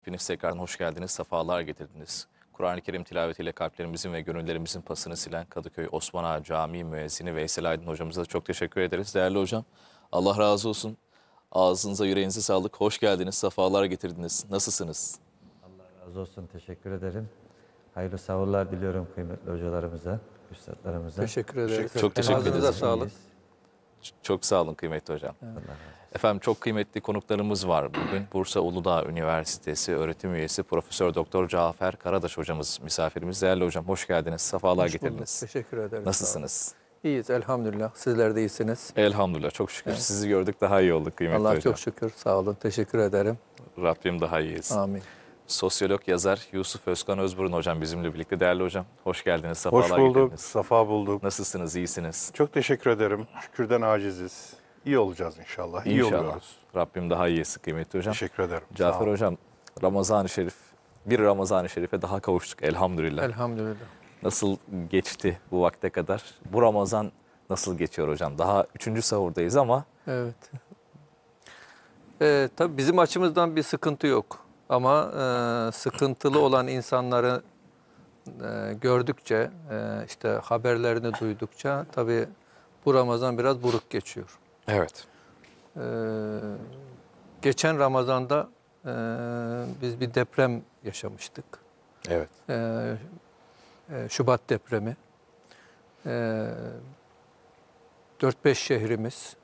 Hepiniz tekrardan hoş geldiniz, sefalar getirdiniz. Kur'an-ı Kerim tilavetiyle kalplerimizin ve gönüllerimizin pasını silen Kadıköy Osman Ağa Camii müezzini Veysel Aydın hocamıza çok teşekkür ederiz. Değerli hocam, Allah razı olsun. Ağzınıza, yüreğinize sağlık. Hoş geldiniz, sefalar getirdiniz. Nasılsınız? Allah razı olsun, teşekkür ederim. Hayırlı savurlar diliyorum kıymetli hocalarımıza, üstadlarımıza. Teşekkür ederim. Çok teşekkür ederiz. Ağzınıza sağlık. Çok sağ olun kıymetli hocam. Evet. Efendim çok kıymetli konuklarımız var bugün. Bursa Uludağ Üniversitesi öğretim üyesi Profesör Doktor Cafer Karadaş hocamız misafirimiz. Değerli hocam hoş geldiniz. Safalar hoş getirdiniz. Teşekkür ederim. Nasılsınız? İyiyiz elhamdülillah. Sizler de iyisiniz. Elhamdülillah çok şükür. Evet. Sizi gördük daha iyi olduk kıymetli Allah hocam. Allah çok şükür. Sağ olun. Teşekkür ederim. Rabbim daha iyiyiz. Amin sosyolog yazar Yusuf Özkan Özburun hocam bizimle birlikte. Değerli hocam hoş geldiniz. Safalar hoş bulduk, getirdiniz. safa bulduk. Nasılsınız, iyisiniz? Çok teşekkür ederim. Şükürden aciziz. İyi olacağız inşallah. İyi oluyoruz. Rabbim daha iyisi kıymetli hocam. Teşekkür ederim. Cafer hocam Ramazan-ı Şerif, bir Ramazan-ı Şerif'e daha kavuştuk elhamdülillah. Elhamdülillah. Nasıl geçti bu vakte kadar? Bu Ramazan nasıl geçiyor hocam? Daha üçüncü sahurdayız ama. Evet. Ee, tabii bizim açımızdan bir sıkıntı yok. Ama e, sıkıntılı olan insanları e, gördükçe, e, işte haberlerini duydukça tabii bu Ramazan biraz buruk geçiyor. Evet. E, geçen Ramazan'da e, biz bir deprem yaşamıştık. Evet. E, e Şubat depremi. E, 4-5 şehrimiz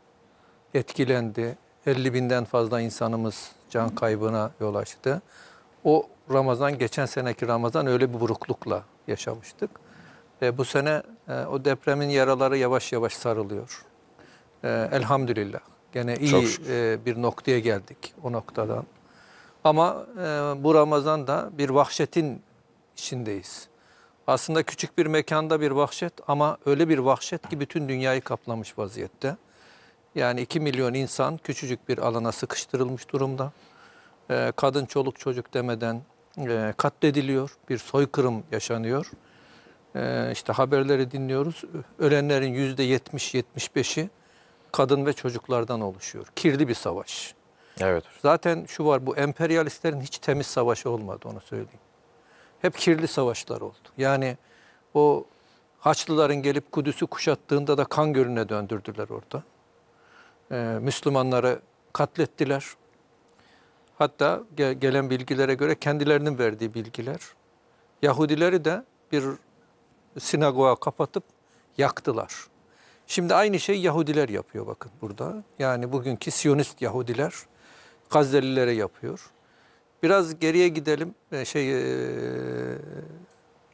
etkilendi. 50 binden fazla insanımız can kaybına yol açtı. O Ramazan, geçen seneki Ramazan öyle bir buruklukla yaşamıştık. E, bu sene e, o depremin yaraları yavaş yavaş sarılıyor. E, elhamdülillah. Gene iyi e, bir noktaya geldik o noktadan. Ama e, bu da bir vahşetin içindeyiz. Aslında küçük bir mekanda bir vahşet ama öyle bir vahşet ki bütün dünyayı kaplamış vaziyette. Yani 2 milyon insan küçücük bir alana sıkıştırılmış durumda. E, kadın çoluk çocuk demeden e, katlediliyor. Bir soykırım yaşanıyor. E, işte haberleri dinliyoruz. Ölenlerin %70-75'i kadın ve çocuklardan oluşuyor. Kirli bir savaş. Evet. Zaten şu var bu emperyalistlerin hiç temiz savaşı olmadı onu söyleyeyim. Hep kirli savaşlar oldu. Yani o Haçlıların gelip Kudüs'ü kuşattığında da kan gölüne döndürdüler orada e, Müslümanları katlettiler. Hatta gelen bilgilere göre kendilerinin verdiği bilgiler. Yahudileri de bir sinagoga kapatıp yaktılar. Şimdi aynı şey Yahudiler yapıyor bakın burada. Yani bugünkü Siyonist Yahudiler Gazelilere yapıyor. Biraz geriye gidelim. Ee, şey ee,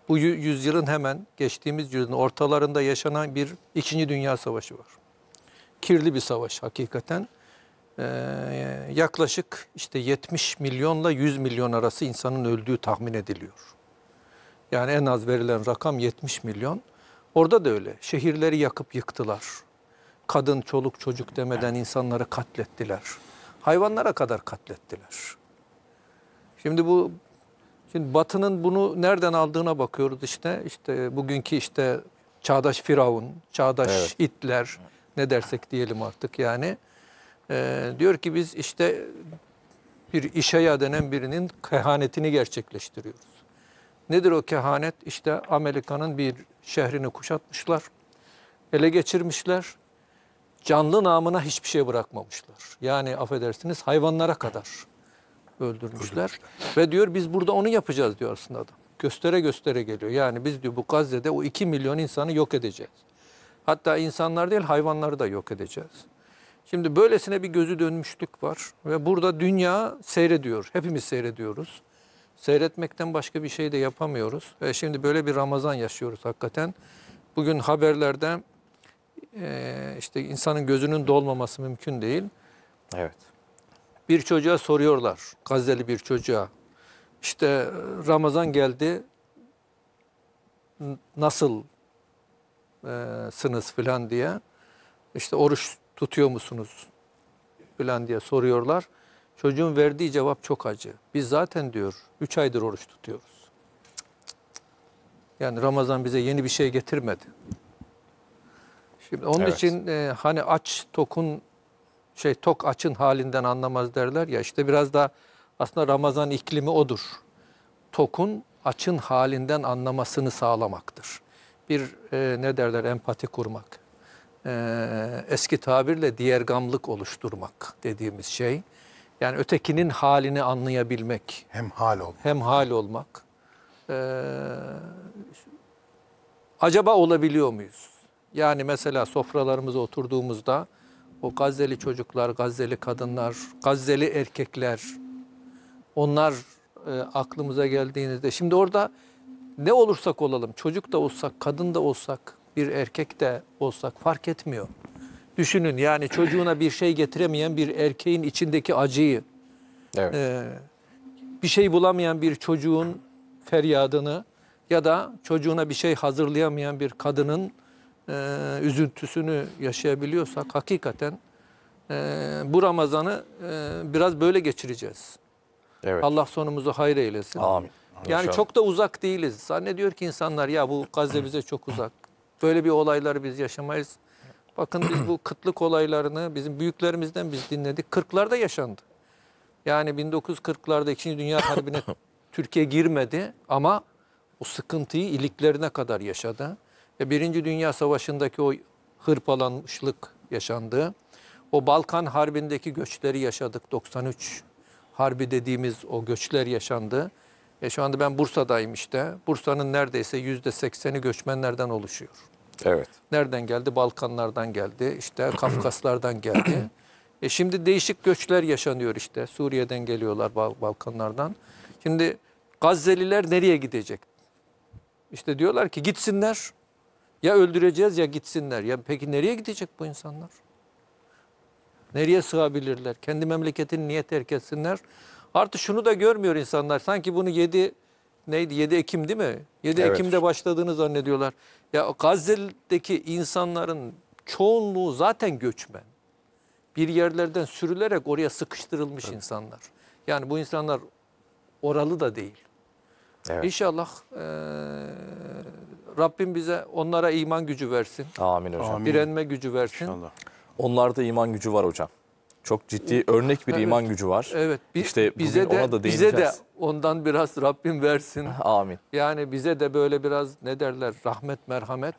bu yüzyılın hemen geçtiğimiz yüzyılın ortalarında yaşanan bir İkinci Dünya Savaşı var kirli bir savaş hakikaten. Ee, yaklaşık işte 70 milyonla 100 milyon arası insanın öldüğü tahmin ediliyor. Yani en az verilen rakam 70 milyon. Orada da öyle. Şehirleri yakıp yıktılar. Kadın, çoluk, çocuk demeden insanları katlettiler. Hayvanlara kadar katlettiler. Şimdi bu şimdi Batı'nın bunu nereden aldığına bakıyoruz işte. İşte bugünkü işte çağdaş Firavun, çağdaş evet. itler, ne dersek diyelim artık yani. E, diyor ki biz işte bir işaya denen birinin kehanetini gerçekleştiriyoruz. Nedir o kehanet? İşte Amerika'nın bir şehrini kuşatmışlar, ele geçirmişler, canlı namına hiçbir şey bırakmamışlar. Yani affedersiniz hayvanlara kadar öldürmüşler. öldürmüşler. Ve diyor biz burada onu yapacağız diyor aslında adam. Göstere göstere geliyor. Yani biz diyor bu Gazze'de o 2 milyon insanı yok edeceğiz. Hatta insanlar değil hayvanları da yok edeceğiz. Şimdi böylesine bir gözü dönmüşlük var ve burada dünya seyrediyor. Hepimiz seyrediyoruz. Seyretmekten başka bir şey de yapamıyoruz. E şimdi böyle bir Ramazan yaşıyoruz hakikaten. Bugün haberlerde e, işte insanın gözünün dolmaması mümkün değil. Evet. Bir çocuğa soruyorlar, Gazze'li bir çocuğa. İşte e, Ramazan geldi, nasıl e, sınız filan diye. İşte oruç tutuyor musunuz filan diye soruyorlar. Çocuğun verdiği cevap çok acı. Biz zaten diyor 3 aydır oruç tutuyoruz. Yani Ramazan bize yeni bir şey getirmedi. Şimdi onun evet. için e, hani aç tokun şey tok açın halinden anlamaz derler ya işte biraz da aslında Ramazan iklimi odur. Tokun açın halinden anlamasını sağlamaktır bir e, ne derler empati kurmak. E, eski tabirle diğer gamlık oluşturmak dediğimiz şey. Yani ötekinin halini anlayabilmek. Hem hal olmak. Hem hal olmak. E, acaba olabiliyor muyuz? Yani mesela sofralarımıza oturduğumuzda o gazeli çocuklar, gazeli kadınlar, gazeli erkekler onlar e, aklımıza geldiğinizde şimdi orada ne olursak olalım, çocuk da olsak, kadın da olsak, bir erkek de olsak fark etmiyor. Düşünün yani çocuğuna bir şey getiremeyen bir erkeğin içindeki acıyı, evet. e, bir şey bulamayan bir çocuğun feryadını ya da çocuğuna bir şey hazırlayamayan bir kadının e, üzüntüsünü yaşayabiliyorsak hakikaten e, bu Ramazan'ı e, biraz böyle geçireceğiz. Evet. Allah sonumuzu hayır eylesin. Amin. Yani çok da uzak değiliz. Zannediyor ki insanlar ya bu Gazze bize çok uzak. Böyle bir olayları biz yaşamayız. Bakın biz bu kıtlık olaylarını bizim büyüklerimizden biz dinledik. 40'larda yaşandı. Yani 1940'larda 2. Dünya Harbi'ne Türkiye girmedi ama o sıkıntıyı iliklerine kadar yaşadı. Ve Birinci Dünya Savaşı'ndaki o hırpalanmışlık yaşandı. O Balkan Harbi'ndeki göçleri yaşadık. 93 Harbi dediğimiz o göçler yaşandı. E şu anda ben Bursa'dayım işte. Bursa'nın neredeyse yüzde sekseni göçmenlerden oluşuyor. Evet. Nereden geldi? Balkanlardan geldi, işte Kafkaslardan geldi. e şimdi değişik göçler yaşanıyor işte. Suriye'den geliyorlar Balkanlardan. Şimdi Gazze'liler nereye gidecek? İşte diyorlar ki gitsinler. Ya öldüreceğiz ya gitsinler. Ya peki nereye gidecek bu insanlar? Nereye sığabilirler? Kendi memleketini niye terk etsinler? Artı şunu da görmüyor insanlar. Sanki bunu 7 neydi 7 Ekim değil mi? 7 evet. Ekim'de başladığını zannediyorlar. Ya Gazze'deki insanların çoğunluğu zaten göçmen. Bir yerlerden sürülerek oraya sıkıştırılmış evet. insanlar. Yani bu insanlar oralı da değil. Evet. İnşallah e, Rabbim bize onlara iman gücü versin. Amin hocam. Amin. Direnme gücü versin. İnşallah. Onlarda iman gücü var hocam. Çok ciddi örnek bir evet. iman gücü var. Evet. Biz, işte bize de ona da bize de ondan biraz Rabbim versin. Amin. Yani bize de böyle biraz ne derler rahmet merhamet.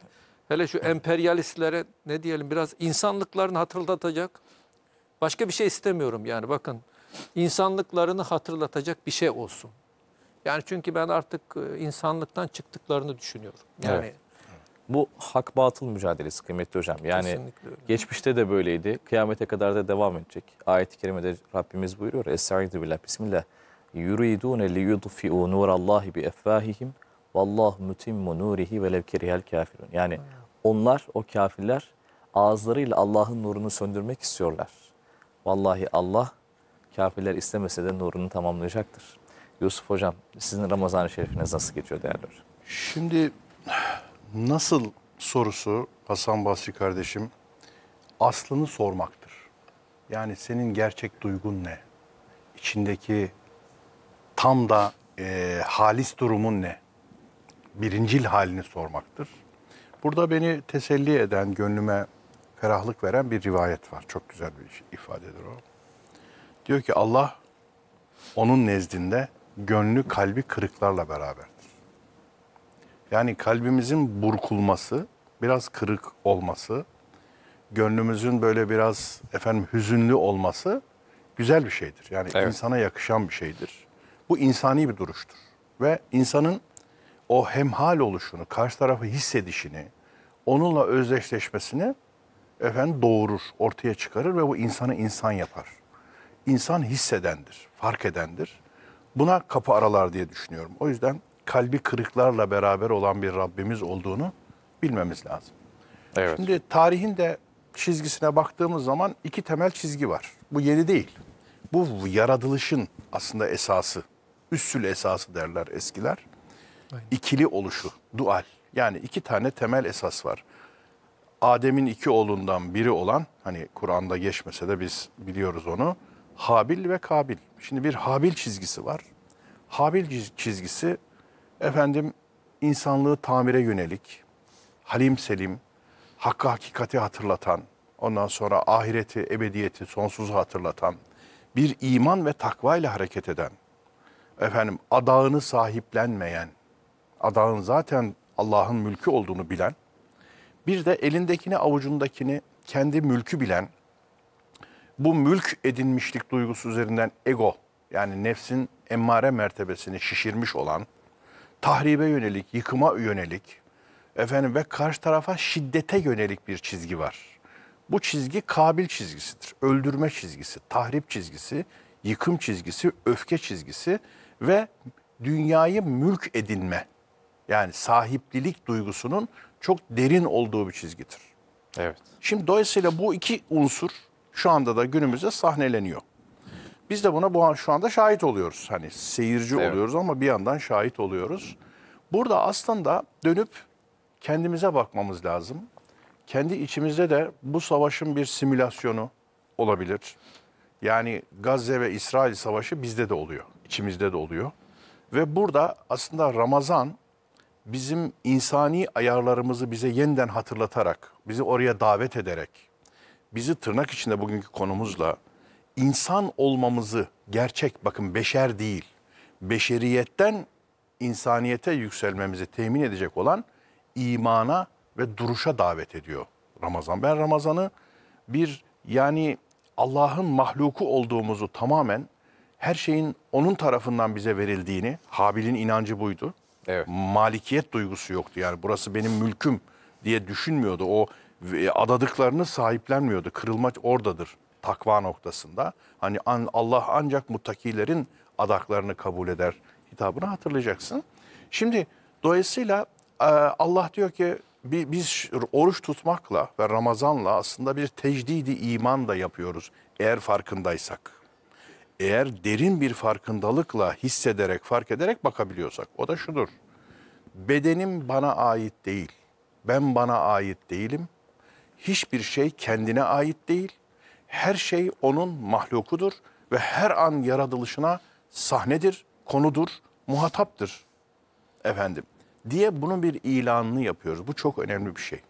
Hele şu emperyalistlere ne diyelim biraz insanlıklarını hatırlatacak. Başka bir şey istemiyorum yani bakın. insanlıklarını hatırlatacak bir şey olsun. Yani çünkü ben artık e, insanlıktan çıktıklarını düşünüyorum. Yani evet. Bu hak batıl mücadelesi kıymetli hocam. Yani geçmişte de böyleydi. Kıyamete kadar da devam edecek. Ayet-i kerimede Rabbimiz buyuruyor. es Estaizu billah. Bismillah. Yuridune li yudfi'u nurallahi bi efvahihim. Vallahu mutimmu nurihi velev kerihel kafirun. Yani onlar o kafirler ağızlarıyla Allah'ın nurunu söndürmek istiyorlar. Vallahi Allah kafirler istemese de nurunu tamamlayacaktır. Yusuf Hocam sizin Ramazan-ı Şerifiniz nasıl geçiyor değerli hocam? Şimdi nasıl sorusu Hasan Basri kardeşim aslını sormaktır. Yani senin gerçek duygun ne? İçindeki tam da e, halis durumun ne? Birincil halini sormaktır. Burada beni teselli eden, gönlüme ferahlık veren bir rivayet var. Çok güzel bir ifadedir o. Diyor ki Allah onun nezdinde gönlü kalbi kırıklarla beraber. Yani kalbimizin burkulması, biraz kırık olması, gönlümüzün böyle biraz efendim hüzünlü olması güzel bir şeydir. Yani evet. insana yakışan bir şeydir. Bu insani bir duruştur. Ve insanın o hemhal oluşunu, karşı tarafı hissedişini, onunla özdeşleşmesini efendim doğurur, ortaya çıkarır ve bu insanı insan yapar. İnsan hissedendir, fark edendir. Buna kapı aralar diye düşünüyorum. O yüzden kalbi kırıklarla beraber olan bir Rabbimiz olduğunu bilmemiz lazım. Evet. Şimdi tarihin de çizgisine baktığımız zaman iki temel çizgi var. Bu yeni değil. Bu yaratılışın aslında esası, üssül esası derler eskiler. Aynen. İkili oluşu, dual. Yani iki tane temel esas var. Adem'in iki oğlundan biri olan, hani Kur'an'da geçmese de biz biliyoruz onu, Habil ve Kabil. Şimdi bir Habil çizgisi var. Habil çizgisi efendim insanlığı tamire yönelik, halim selim, hakkı hakikati hatırlatan, ondan sonra ahireti, ebediyeti, sonsuzu hatırlatan, bir iman ve takva ile hareket eden, efendim adağını sahiplenmeyen, adağın zaten Allah'ın mülkü olduğunu bilen, bir de elindekini avucundakini kendi mülkü bilen, bu mülk edinmişlik duygusu üzerinden ego yani nefsin emmare mertebesini şişirmiş olan, tahribe yönelik, yıkıma yönelik efendim ve karşı tarafa şiddete yönelik bir çizgi var. Bu çizgi kabil çizgisidir. Öldürme çizgisi, tahrip çizgisi, yıkım çizgisi, öfke çizgisi ve dünyayı mülk edinme yani sahiplilik duygusunun çok derin olduğu bir çizgidir. Evet. Şimdi dolayısıyla bu iki unsur şu anda da günümüzde sahneleniyor. Biz de buna bu an şu anda şahit oluyoruz. Hani seyirci evet. oluyoruz ama bir yandan şahit oluyoruz. Burada aslında dönüp kendimize bakmamız lazım. Kendi içimizde de bu savaşın bir simülasyonu olabilir. Yani Gazze ve İsrail savaşı bizde de oluyor, içimizde de oluyor. Ve burada aslında Ramazan bizim insani ayarlarımızı bize yeniden hatırlatarak, bizi oraya davet ederek, bizi tırnak içinde bugünkü konumuzla insan olmamızı gerçek bakın beşer değil beşeriyetten insaniyete yükselmemizi temin edecek olan imana ve duruşa davet ediyor Ramazan. Ben Ramazan'ı bir yani Allah'ın mahluku olduğumuzu tamamen her şeyin onun tarafından bize verildiğini, Habil'in inancı buydu. Evet. Malikiyet duygusu yoktu yani burası benim mülküm diye düşünmüyordu. O e, adadıklarını sahiplenmiyordu. Kırılmaç oradadır takva noktasında. Hani Allah ancak muttakilerin adaklarını kabul eder hitabını hatırlayacaksın. Şimdi dolayısıyla e, Allah diyor ki biz oruç tutmakla ve Ramazan'la aslında bir tecdidi iman da yapıyoruz eğer farkındaysak. Eğer derin bir farkındalıkla hissederek, fark ederek bakabiliyorsak. O da şudur. Bedenim bana ait değil. Ben bana ait değilim. Hiçbir şey kendine ait değil her şey onun mahlukudur ve her an yaratılışına sahnedir, konudur, muhataptır efendim diye bunun bir ilanını yapıyoruz. Bu çok önemli bir şey.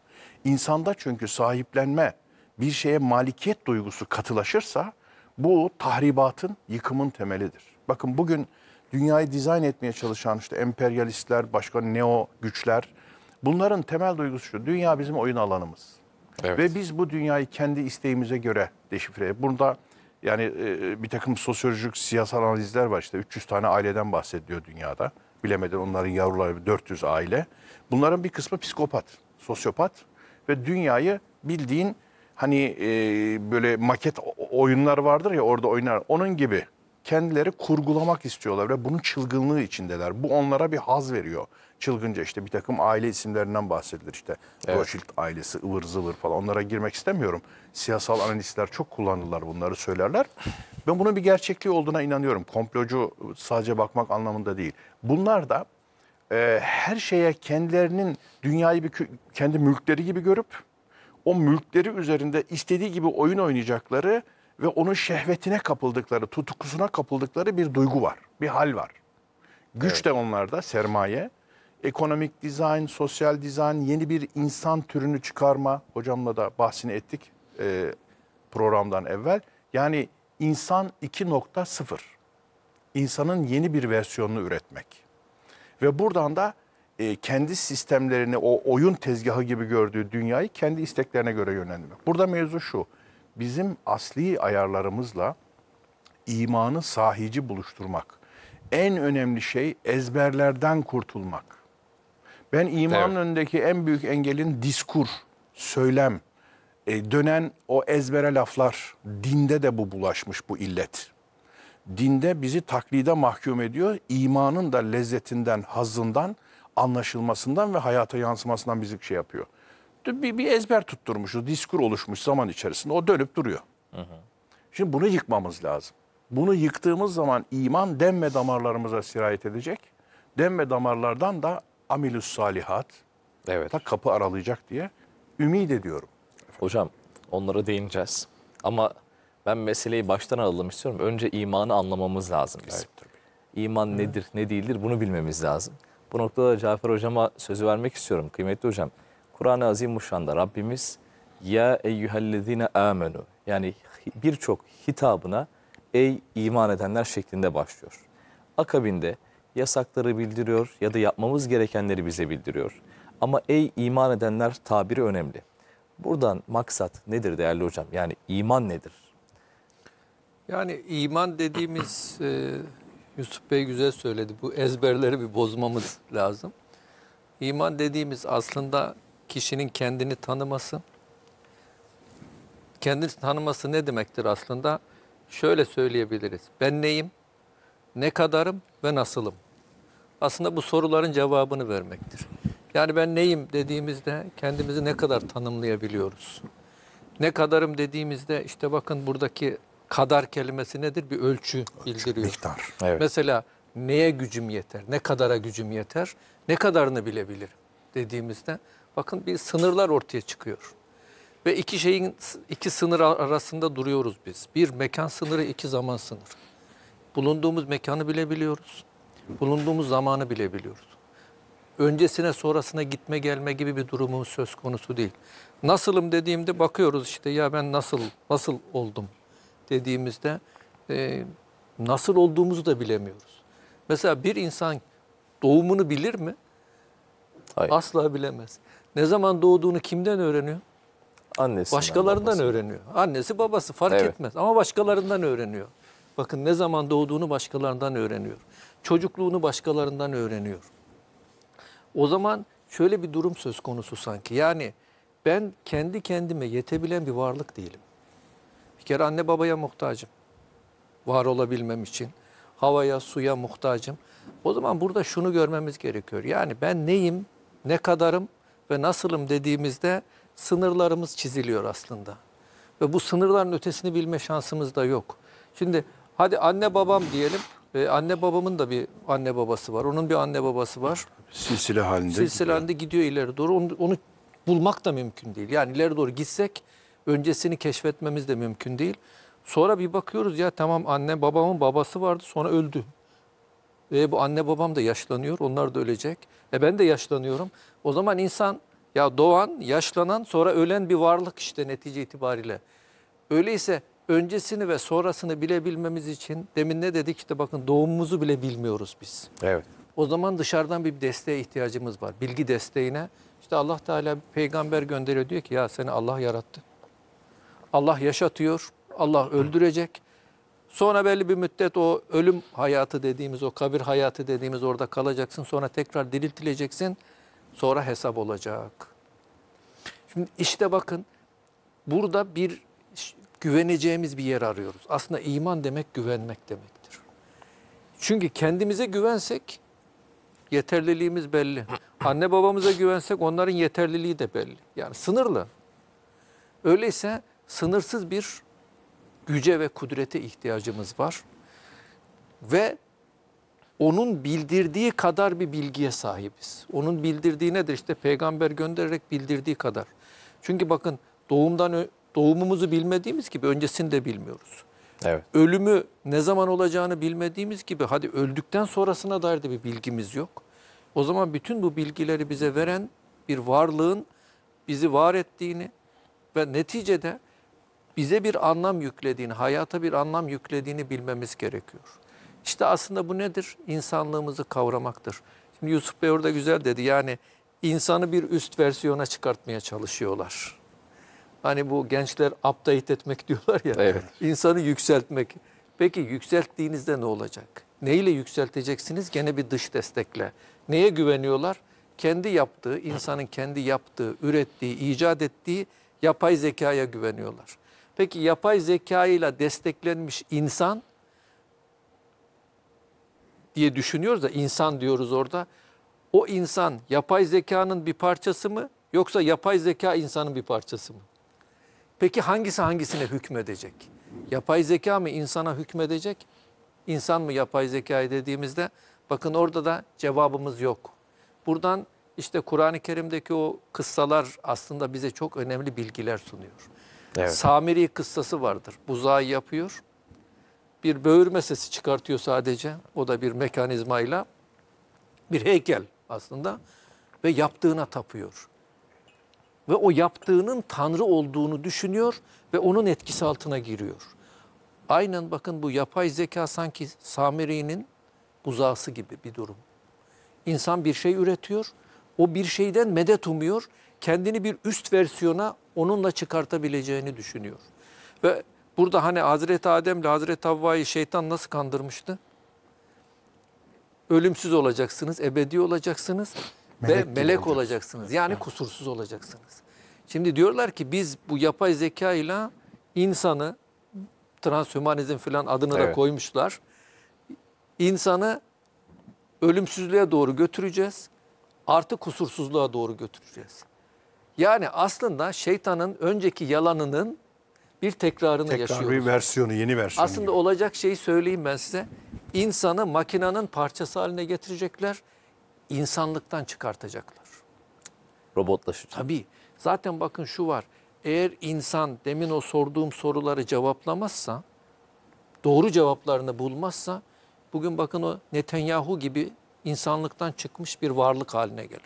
İnsanda çünkü sahiplenme, bir şeye malikiyet duygusu katılaşırsa bu tahribatın, yıkımın temelidir. Bakın bugün dünyayı dizayn etmeye çalışan işte emperyalistler, başka neo güçler bunların temel duygusu şu. Dünya bizim oyun alanımız. Evet. Ve biz bu dünyayı kendi isteğimize göre deşifre. Burada yani e, bir takım sosyolojik siyasal analizler var işte 300 tane aileden bahsediyor dünyada. Bilemeden onların yavruları 400 aile. Bunların bir kısmı psikopat, sosyopat ve dünyayı bildiğin hani e, böyle maket oyunlar vardır ya orada oynar. Onun gibi kendileri kurgulamak istiyorlar ve bunun çılgınlığı içindeler. Bu onlara bir haz veriyor çılgınca işte bir takım aile isimlerinden bahsedilir işte. Evet. Rothschild ailesi, ıvır zıvır falan onlara girmek istemiyorum. Siyasal analistler çok kullanırlar bunları söylerler. Ben bunun bir gerçekliği olduğuna inanıyorum. Komplocu sadece bakmak anlamında değil. Bunlar da e, her şeye kendilerinin dünyayı bir kendi mülkleri gibi görüp o mülkleri üzerinde istediği gibi oyun oynayacakları ve onun şehvetine kapıldıkları, tutkusuna kapıldıkları bir duygu var, bir hal var. Güç evet. de onlarda, sermaye ekonomik dizayn, sosyal dizayn, yeni bir insan türünü çıkarma. Hocamla da bahsini ettik e, programdan evvel. Yani insan 2.0. insanın yeni bir versiyonunu üretmek. Ve buradan da e, kendi sistemlerini, o oyun tezgahı gibi gördüğü dünyayı kendi isteklerine göre yönlendirmek. Burada mevzu şu, bizim asli ayarlarımızla imanı sahici buluşturmak. En önemli şey ezberlerden kurtulmak. Ben imanın evet. önündeki en büyük engelin diskur, söylem, e, dönen o ezbere laflar. Dinde de bu bulaşmış bu illet. Dinde bizi taklide mahkum ediyor. İmanın da lezzetinden, hazından, anlaşılmasından ve hayata yansımasından bizi şey yapıyor. Bir, bir ezber tutturmuşuz, diskur oluşmuş zaman içerisinde. O dönüp duruyor. Hı hı. Şimdi bunu yıkmamız lazım. Bunu yıktığımız zaman iman demme ve damarlarımıza sirayet edecek. demme damarlardan da amilus salihat. Evet. Ta kapı aralayacak diye ümit ediyorum. Hocam onlara değineceğiz. Ama ben meseleyi baştan alalım istiyorum. Önce imanı anlamamız lazım bizim. Evet, tabii. İman Hı. nedir, ne değildir bunu bilmemiz lazım. Bu noktada Cafer Hocam'a sözü vermek istiyorum. Kıymetli Hocam, Kur'an-ı Azimuşşan'da Rabbimiz ya eyyühellezine amenu yani birçok hitabına ey iman edenler şeklinde başlıyor. Akabinde yasakları bildiriyor ya da yapmamız gerekenleri bize bildiriyor. Ama ey iman edenler tabiri önemli. Buradan maksat nedir değerli hocam? Yani iman nedir? Yani iman dediğimiz e, Yusuf Bey güzel söyledi. Bu ezberleri bir bozmamız lazım. İman dediğimiz aslında kişinin kendini tanıması. Kendini tanıması ne demektir aslında? Şöyle söyleyebiliriz. Ben neyim? Ne kadarım ve nasılım? aslında bu soruların cevabını vermektir. Yani ben neyim dediğimizde kendimizi ne kadar tanımlayabiliyoruz? Ne kadarım dediğimizde işte bakın buradaki kadar kelimesi nedir? Bir ölçü, bildiriyor. Miktar. Evet. Mesela neye gücüm yeter? Ne kadara gücüm yeter? Ne kadarını bilebilirim dediğimizde bakın bir sınırlar ortaya çıkıyor. Ve iki şeyin iki sınır arasında duruyoruz biz. Bir mekan sınırı, iki zaman sınırı. Bulunduğumuz mekanı bilebiliyoruz bulunduğumuz zamanı bile biliyoruz. Öncesine sonrasına gitme gelme gibi bir durumun söz konusu değil. Nasılım dediğimde bakıyoruz işte ya ben nasıl nasıl oldum dediğimizde e, nasıl olduğumuzu da bilemiyoruz. Mesela bir insan doğumunu bilir mi? Hayır. Asla bilemez. Ne zaman doğduğunu kimden öğreniyor? Annesi. Başkalarından babası. öğreniyor. Annesi babası fark evet. etmez ama başkalarından öğreniyor. Bakın ne zaman doğduğunu başkalarından öğreniyor çocukluğunu başkalarından öğreniyor. O zaman şöyle bir durum söz konusu sanki. Yani ben kendi kendime yetebilen bir varlık değilim. Bir kere anne babaya muhtacım. Var olabilmem için. Havaya, suya muhtacım. O zaman burada şunu görmemiz gerekiyor. Yani ben neyim, ne kadarım ve nasılım dediğimizde sınırlarımız çiziliyor aslında. Ve bu sınırların ötesini bilme şansımız da yok. Şimdi hadi anne babam diyelim. Ee, anne babamın da bir anne babası var. Onun bir anne babası var. Silsile halinde. Silsile gidiyor. halinde gidiyor ileri doğru. Onu, onu bulmak da mümkün değil. Yani ileri doğru gitsek öncesini keşfetmemiz de mümkün değil. Sonra bir bakıyoruz ya tamam anne babamın babası vardı sonra öldü. E bu anne babam da yaşlanıyor onlar da ölecek. E ben de yaşlanıyorum. O zaman insan ya doğan, yaşlanan sonra ölen bir varlık işte netice itibariyle. Öyleyse öncesini ve sonrasını bilebilmemiz için demin ne dedik işte bakın doğumumuzu bile bilmiyoruz biz. Evet. O zaman dışarıdan bir desteğe ihtiyacımız var. Bilgi desteğine. İşte Allah Teala peygamber gönderiyor diyor ki ya seni Allah yarattı. Allah yaşatıyor. Allah öldürecek. Sonra belli bir müddet o ölüm hayatı dediğimiz, o kabir hayatı dediğimiz orada kalacaksın. Sonra tekrar diriltileceksin. Sonra hesap olacak. Şimdi işte bakın burada bir güveneceğimiz bir yer arıyoruz. Aslında iman demek güvenmek demektir. Çünkü kendimize güvensek yeterliliğimiz belli. Anne babamıza güvensek onların yeterliliği de belli. Yani sınırlı. Öyleyse sınırsız bir güce ve kudrete ihtiyacımız var. Ve onun bildirdiği kadar bir bilgiye sahibiz. Onun bildirdiği nedir? İşte peygamber göndererek bildirdiği kadar. Çünkü bakın doğumdan doğumumuzu bilmediğimiz gibi öncesini de bilmiyoruz. Evet. Ölümü ne zaman olacağını bilmediğimiz gibi hadi öldükten sonrasına dair de bir bilgimiz yok. O zaman bütün bu bilgileri bize veren bir varlığın bizi var ettiğini ve neticede bize bir anlam yüklediğini, hayata bir anlam yüklediğini bilmemiz gerekiyor. İşte aslında bu nedir? İnsanlığımızı kavramaktır. Şimdi Yusuf Bey orada güzel dedi. Yani insanı bir üst versiyona çıkartmaya çalışıyorlar. Hani bu gençler update etmek diyorlar ya. Evet. İnsanı yükseltmek. Peki yükselttiğinizde ne olacak? Neyle yükselteceksiniz? Gene bir dış destekle. Neye güveniyorlar? Kendi yaptığı, insanın kendi yaptığı, ürettiği, icat ettiği yapay zekaya güveniyorlar. Peki yapay zekayla desteklenmiş insan diye düşünüyoruz da insan diyoruz orada. O insan yapay zekanın bir parçası mı yoksa yapay zeka insanın bir parçası mı? Peki hangisi hangisine hükmedecek? Yapay zeka mı insana hükmedecek? İnsan mı yapay zekayı dediğimizde bakın orada da cevabımız yok. Buradan işte Kur'an-ı Kerim'deki o kıssalar aslında bize çok önemli bilgiler sunuyor. Evet. Samiri kıssası vardır. Buzağı yapıyor. Bir böğürme sesi çıkartıyor sadece. O da bir mekanizmayla. Bir heykel aslında. Ve yaptığına tapıyor ve o yaptığının Tanrı olduğunu düşünüyor ve onun etkisi altına giriyor. Aynen bakın bu yapay zeka sanki Samiri'nin buzağısı gibi bir durum. İnsan bir şey üretiyor, o bir şeyden medet umuyor, kendini bir üst versiyona onunla çıkartabileceğini düşünüyor. Ve burada hani Hazreti Adem ile Hazreti Havva'yı şeytan nasıl kandırmıştı? Ölümsüz olacaksınız, ebedi olacaksınız Melek ve melek olacaksınız. olacaksınız. Yani evet. kusursuz olacaksınız. Şimdi diyorlar ki biz bu yapay zeka ile insanı transhümanizm filan adını evet. da koymuşlar. İnsanı ölümsüzlüğe doğru götüreceğiz. Artı kusursuzluğa doğru götüreceğiz. Yani aslında şeytanın önceki yalanının bir tekrarını Tekrar yaşıyoruz. Tekrar bir versiyonu, yeni versiyonu. Aslında gibi. olacak şeyi söyleyeyim ben size. İnsanı makinanın parçası haline getirecekler insanlıktan çıkartacaklar. Robotlaşacak. Tabii. Zaten bakın şu var. Eğer insan demin o sorduğum soruları cevaplamazsa, doğru cevaplarını bulmazsa, bugün bakın o Netanyahu gibi insanlıktan çıkmış bir varlık haline gelir.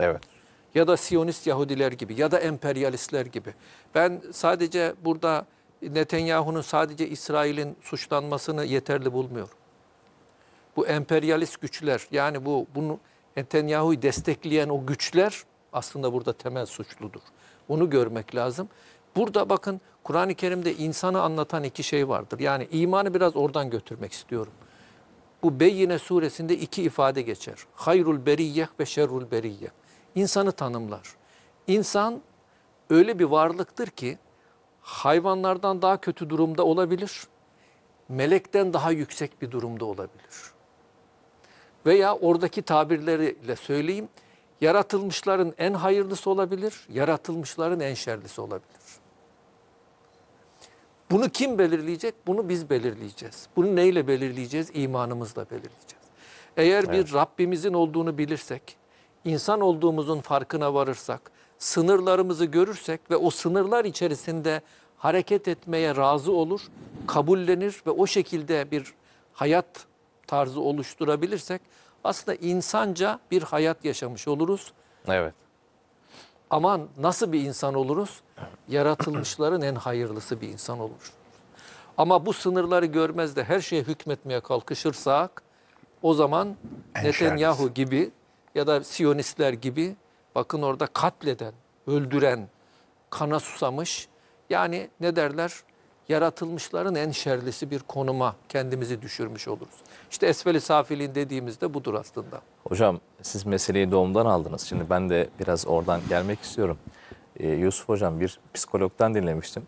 Evet. Ya da Siyonist Yahudiler gibi ya da emperyalistler gibi. Ben sadece burada Netanyahu'nun sadece İsrail'in suçlanmasını yeterli bulmuyorum bu emperyalist güçler yani bu bunu Netanyahu'yu destekleyen o güçler aslında burada temel suçludur. Onu görmek lazım. Burada bakın Kur'an-ı Kerim'de insanı anlatan iki şey vardır. Yani imanı biraz oradan götürmek istiyorum. Bu Beyyine suresinde iki ifade geçer. Hayrul beriyye ve şerrul beriyye. İnsanı tanımlar. İnsan öyle bir varlıktır ki hayvanlardan daha kötü durumda olabilir. Melekten daha yüksek bir durumda olabilir veya oradaki tabirleriyle söyleyeyim. Yaratılmışların en hayırlısı olabilir, yaratılmışların en şerlisi olabilir. Bunu kim belirleyecek? Bunu biz belirleyeceğiz. Bunu neyle belirleyeceğiz? İmanımızla belirleyeceğiz. Eğer evet. bir Rabbimizin olduğunu bilirsek, insan olduğumuzun farkına varırsak, sınırlarımızı görürsek ve o sınırlar içerisinde hareket etmeye razı olur, kabullenir ve o şekilde bir hayat tarzı oluşturabilirsek aslında insanca bir hayat yaşamış oluruz. Evet. Aman nasıl bir insan oluruz? Yaratılmışların en hayırlısı bir insan olur. Ama bu sınırları görmez de her şeye hükmetmeye kalkışırsak o zaman en Netanyahu şerlis. gibi ya da Siyonistler gibi bakın orada katleden, öldüren, kana susamış yani ne derler yaratılmışların en şerlisi bir konuma kendimizi düşürmüş oluruz. İşte esfeli safilin dediğimizde budur aslında. Hocam siz meseleyi doğumdan aldınız. Şimdi ben de biraz oradan gelmek istiyorum. Ee, Yusuf Hocam bir psikologdan dinlemiştim.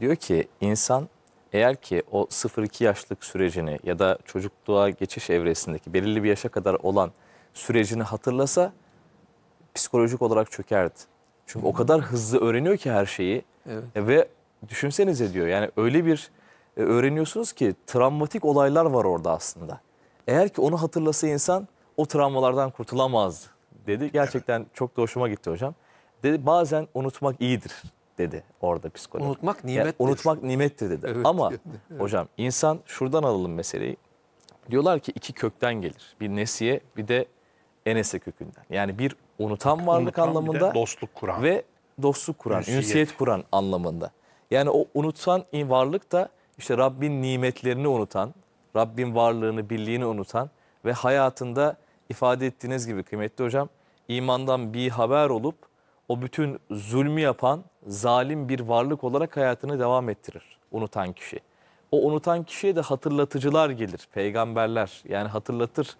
Diyor ki insan eğer ki o 0-2 yaşlık sürecini ya da çocukluğa geçiş evresindeki belirli bir yaşa kadar olan sürecini hatırlasa psikolojik olarak çökerdi. Çünkü o kadar hızlı öğreniyor ki her şeyi evet. ve düşünsenize diyor yani öyle bir e, öğreniyorsunuz ki travmatik olaylar var orada aslında. Eğer ki onu hatırlasa insan o travmalardan kurtulamaz dedi. Gerçekten çok da hoşuma gitti hocam. Dedi bazen unutmak iyidir dedi orada psikolog. Unutmak nimettir. Yani, unutmak nimettir dedi. Evet. Ama evet. hocam insan şuradan alalım meseleyi. Diyorlar ki iki kökten gelir. Bir nesiye bir de enese kökünden. Yani bir unutan varlık unutan, anlamında. Bir de dostluk kuran. Ve dostluk kuran, ünsiyet, ünsiyet kuran anlamında. Yani o unutan varlık da işte Rabbin nimetlerini unutan, Rabbin varlığını, birliğini unutan ve hayatında ifade ettiğiniz gibi kıymetli hocam imandan bir haber olup o bütün zulmü yapan zalim bir varlık olarak hayatını devam ettirir unutan kişi. O unutan kişiye de hatırlatıcılar gelir, peygamberler yani hatırlatır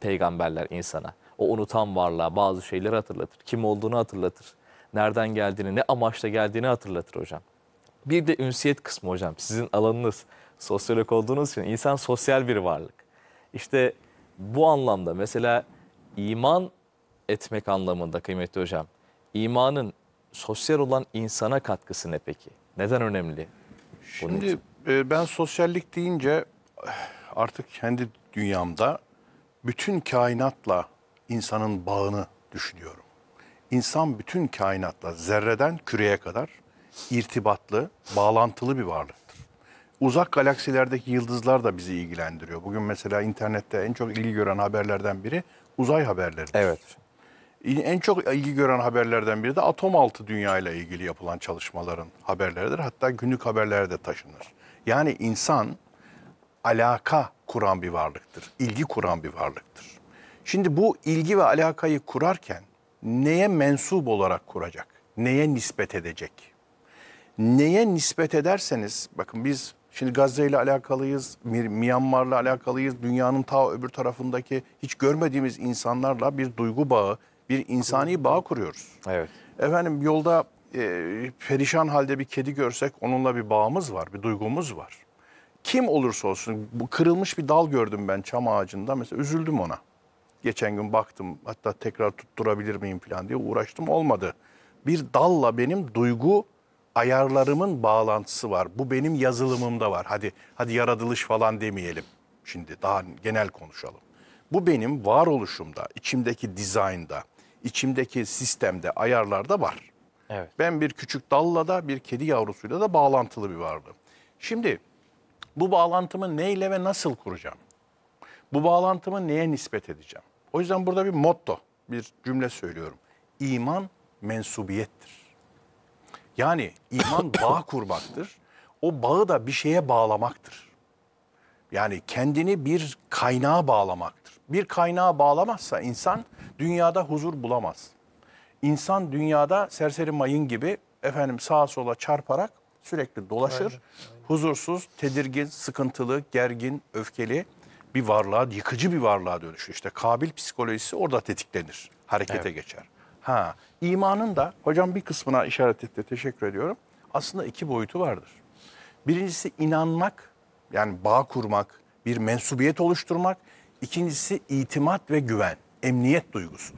peygamberler insana. O unutan varlığa bazı şeyleri hatırlatır, kim olduğunu hatırlatır, nereden geldiğini, ne amaçla geldiğini hatırlatır hocam. Bir de ünsiyet kısmı hocam. Sizin alanınız sosyolog olduğunuz için insan sosyal bir varlık. İşte bu anlamda mesela iman etmek anlamında kıymetli hocam. İmanın sosyal olan insana katkısı ne peki? Neden önemli? Şimdi e, ben sosyallik deyince eh, artık kendi dünyamda bütün kainatla insanın bağını düşünüyorum. İnsan bütün kainatla zerreden küreye kadar irtibatlı, bağlantılı bir varlıktır. Uzak galaksilerdeki yıldızlar da bizi ilgilendiriyor. Bugün mesela internette en çok ilgi gören haberlerden biri uzay haberleridir. Evet. En çok ilgi gören haberlerden biri de atom altı dünya ile ilgili yapılan çalışmaların haberleridir. Hatta günlük haberlere de taşınır. Yani insan alaka kuran bir varlıktır. ilgi kuran bir varlıktır. Şimdi bu ilgi ve alakayı kurarken neye mensup olarak kuracak? Neye nispet edecek? neye nispet ederseniz bakın biz şimdi Gazze ile alakalıyız, Myanmar'la alakalıyız, dünyanın ta öbür tarafındaki hiç görmediğimiz insanlarla bir duygu bağı, bir insani bağ kuruyoruz. Evet. Efendim yolda e, perişan halde bir kedi görsek onunla bir bağımız var, bir duygumuz var. Kim olursa olsun bu kırılmış bir dal gördüm ben çam ağacında mesela üzüldüm ona. Geçen gün baktım hatta tekrar tutturabilir miyim falan diye uğraştım olmadı. Bir dalla benim duygu ayarlarımın bağlantısı var. Bu benim yazılımımda var. Hadi hadi yaratılış falan demeyelim. Şimdi daha genel konuşalım. Bu benim varoluşumda, içimdeki dizaynda, içimdeki sistemde, ayarlarda var. Evet. Ben bir küçük dalla da bir kedi yavrusuyla da bağlantılı bir varlığım. Şimdi bu bağlantımı neyle ve nasıl kuracağım? Bu bağlantımı neye nispet edeceğim? O yüzden burada bir motto, bir cümle söylüyorum. İman mensubiyettir. Yani iman bağ kurmaktır. O bağı da bir şeye bağlamaktır. Yani kendini bir kaynağa bağlamaktır. Bir kaynağa bağlamazsa insan dünyada huzur bulamaz. İnsan dünyada serseri mayın gibi efendim sağa sola çarparak sürekli dolaşır. Huzursuz, tedirgin, sıkıntılı, gergin, öfkeli bir varlığa, yıkıcı bir varlığa dönüşür. İşte kabil psikolojisi orada tetiklenir, harekete evet. geçer. Ha, imanın da hocam bir kısmına işaret etti. Teşekkür ediyorum. Aslında iki boyutu vardır. Birincisi inanmak, yani bağ kurmak, bir mensubiyet oluşturmak. İkincisi itimat ve güven, emniyet duygusu.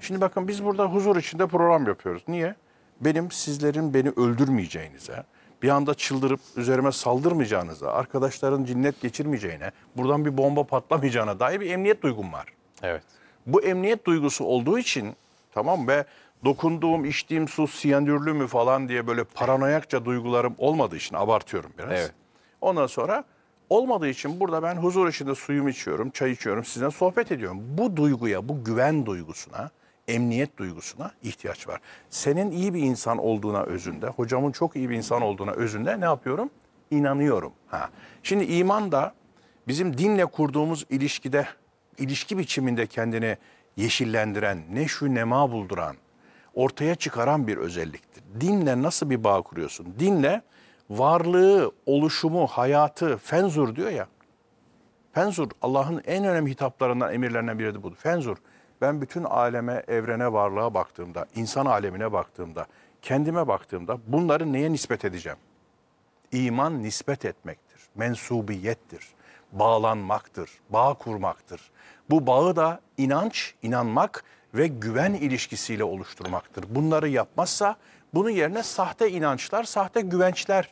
Şimdi bakın biz burada huzur içinde program yapıyoruz. Niye? Benim sizlerin beni öldürmeyeceğinize, bir anda çıldırıp üzerime saldırmayacağınıza, arkadaşların cinnet geçirmeyeceğine, buradan bir bomba patlamayacağına dair bir emniyet duygum var. Evet. Bu emniyet duygusu olduğu için Tamam ve dokunduğum, içtiğim su siyanürlü mü falan diye böyle paranoyakça duygularım olmadığı için abartıyorum biraz. Evet. Ondan sonra olmadığı için burada ben huzur içinde suyumu içiyorum, çay içiyorum, sizinle sohbet ediyorum. Bu duyguya, bu güven duygusuna, emniyet duygusuna ihtiyaç var. Senin iyi bir insan olduğuna özünde, hocamın çok iyi bir insan olduğuna özünde ne yapıyorum? İnanıyorum. Ha. Şimdi iman da bizim dinle kurduğumuz ilişkide, ilişki biçiminde kendini yeşillendiren, ne neşü nema bulduran, ortaya çıkaran bir özelliktir. Dinle nasıl bir bağ kuruyorsun? Dinle varlığı, oluşumu, hayatı, fenzur diyor ya. Fenzur Allah'ın en önemli hitaplarından, emirlerinden biri de bu. Fenzur ben bütün aleme, evrene, varlığa baktığımda, insan alemine baktığımda, kendime baktığımda bunları neye nispet edeceğim? İman nispet etmektir, mensubiyettir, bağlanmaktır, bağ kurmaktır. Bu bağı da inanç, inanmak ve güven ilişkisiyle oluşturmaktır. Bunları yapmazsa bunun yerine sahte inançlar, sahte güvençler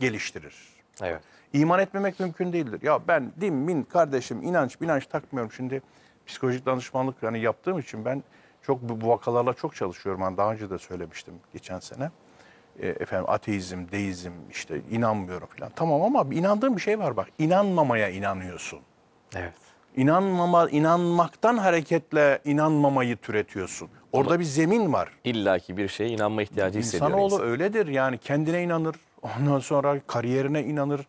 geliştirir. Evet. İman etmemek mümkün değildir. Ya ben din, min, kardeşim, inanç, inanç takmıyorum. Şimdi psikolojik danışmanlık hani yaptığım için ben çok bu vakalarla çok çalışıyorum. Ben hani daha önce de söylemiştim geçen sene. E, efendim ateizm, deizm işte inanmıyorum falan. Tamam ama inandığım bir şey var bak. İnanmamaya inanıyorsun. Evet inanmama, inanmaktan hareketle inanmamayı türetiyorsun. Orada Ama bir zemin var. İlla ki bir şeye inanma ihtiyacı hissediyor. İnsanoğlu insan. öyledir yani kendine inanır. Ondan sonra kariyerine inanır.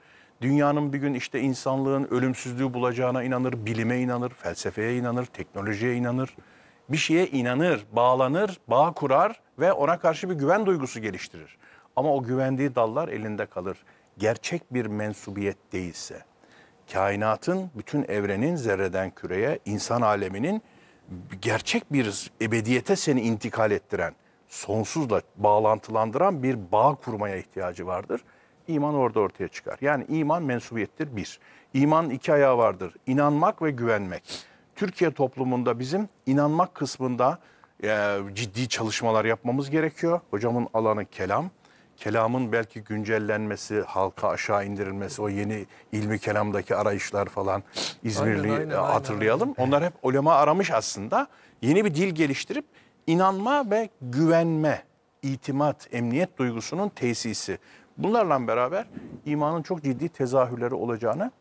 Dünyanın bir gün işte insanlığın ölümsüzlüğü bulacağına inanır, bilime inanır, felsefeye inanır, teknolojiye inanır. Bir şeye inanır, bağlanır, bağ kurar ve ona karşı bir güven duygusu geliştirir. Ama o güvendiği dallar elinde kalır. Gerçek bir mensubiyet değilse kainatın, bütün evrenin, zerreden küreye, insan aleminin gerçek bir ebediyete seni intikal ettiren, sonsuzla bağlantılandıran bir bağ kurmaya ihtiyacı vardır. İman orada ortaya çıkar. Yani iman mensubiyettir bir. İman iki ayağı vardır. İnanmak ve güvenmek. Türkiye toplumunda bizim inanmak kısmında e, ciddi çalışmalar yapmamız gerekiyor. Hocamın alanı kelam kelamın belki güncellenmesi, halka aşağı indirilmesi, o yeni ilmi kelamdaki arayışlar falan İzmirli aynen, aynen, e, hatırlayalım. Aynen. Onlar hep ulema aramış aslında. Yeni bir dil geliştirip inanma ve güvenme, itimat, emniyet duygusunun tesisi. Bunlarla beraber imanın çok ciddi tezahürleri olacağını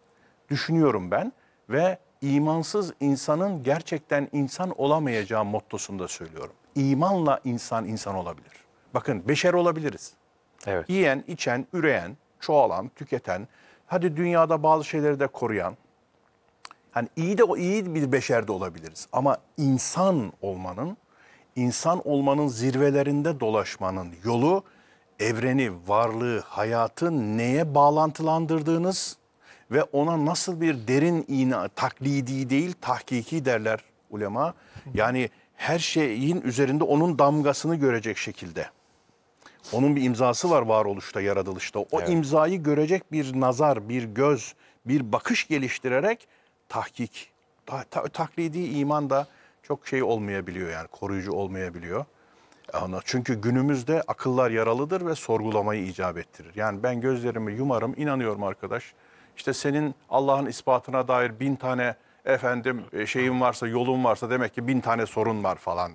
düşünüyorum ben ve imansız insanın gerçekten insan olamayacağı mottosunda söylüyorum. İmanla insan insan olabilir. Bakın beşer olabiliriz. Evet. Yiyen, içen, üreyen, çoğalan, tüketen, hadi dünyada bazı şeyleri de koruyan. Hani iyi de iyi bir beşer de olabiliriz ama insan olmanın, insan olmanın zirvelerinde dolaşmanın yolu evreni, varlığı, hayatı neye bağlantılandırdığınız ve ona nasıl bir derin ina, taklidi değil tahkiki derler ulema. Yani her şeyin üzerinde onun damgasını görecek şekilde. Onun bir imzası var varoluşta, yaratılışta. O evet. imzayı görecek bir nazar, bir göz, bir bakış geliştirerek tahkik, ta, ta, taklidi iman da çok şey olmayabiliyor yani koruyucu olmayabiliyor. Ona, çünkü günümüzde akıllar yaralıdır ve sorgulamayı icap ettirir. Yani ben gözlerimi yumarım, inanıyorum arkadaş. İşte senin Allah'ın ispatına dair bin tane efendim e, şeyin varsa, yolun varsa demek ki bin tane sorun var falan.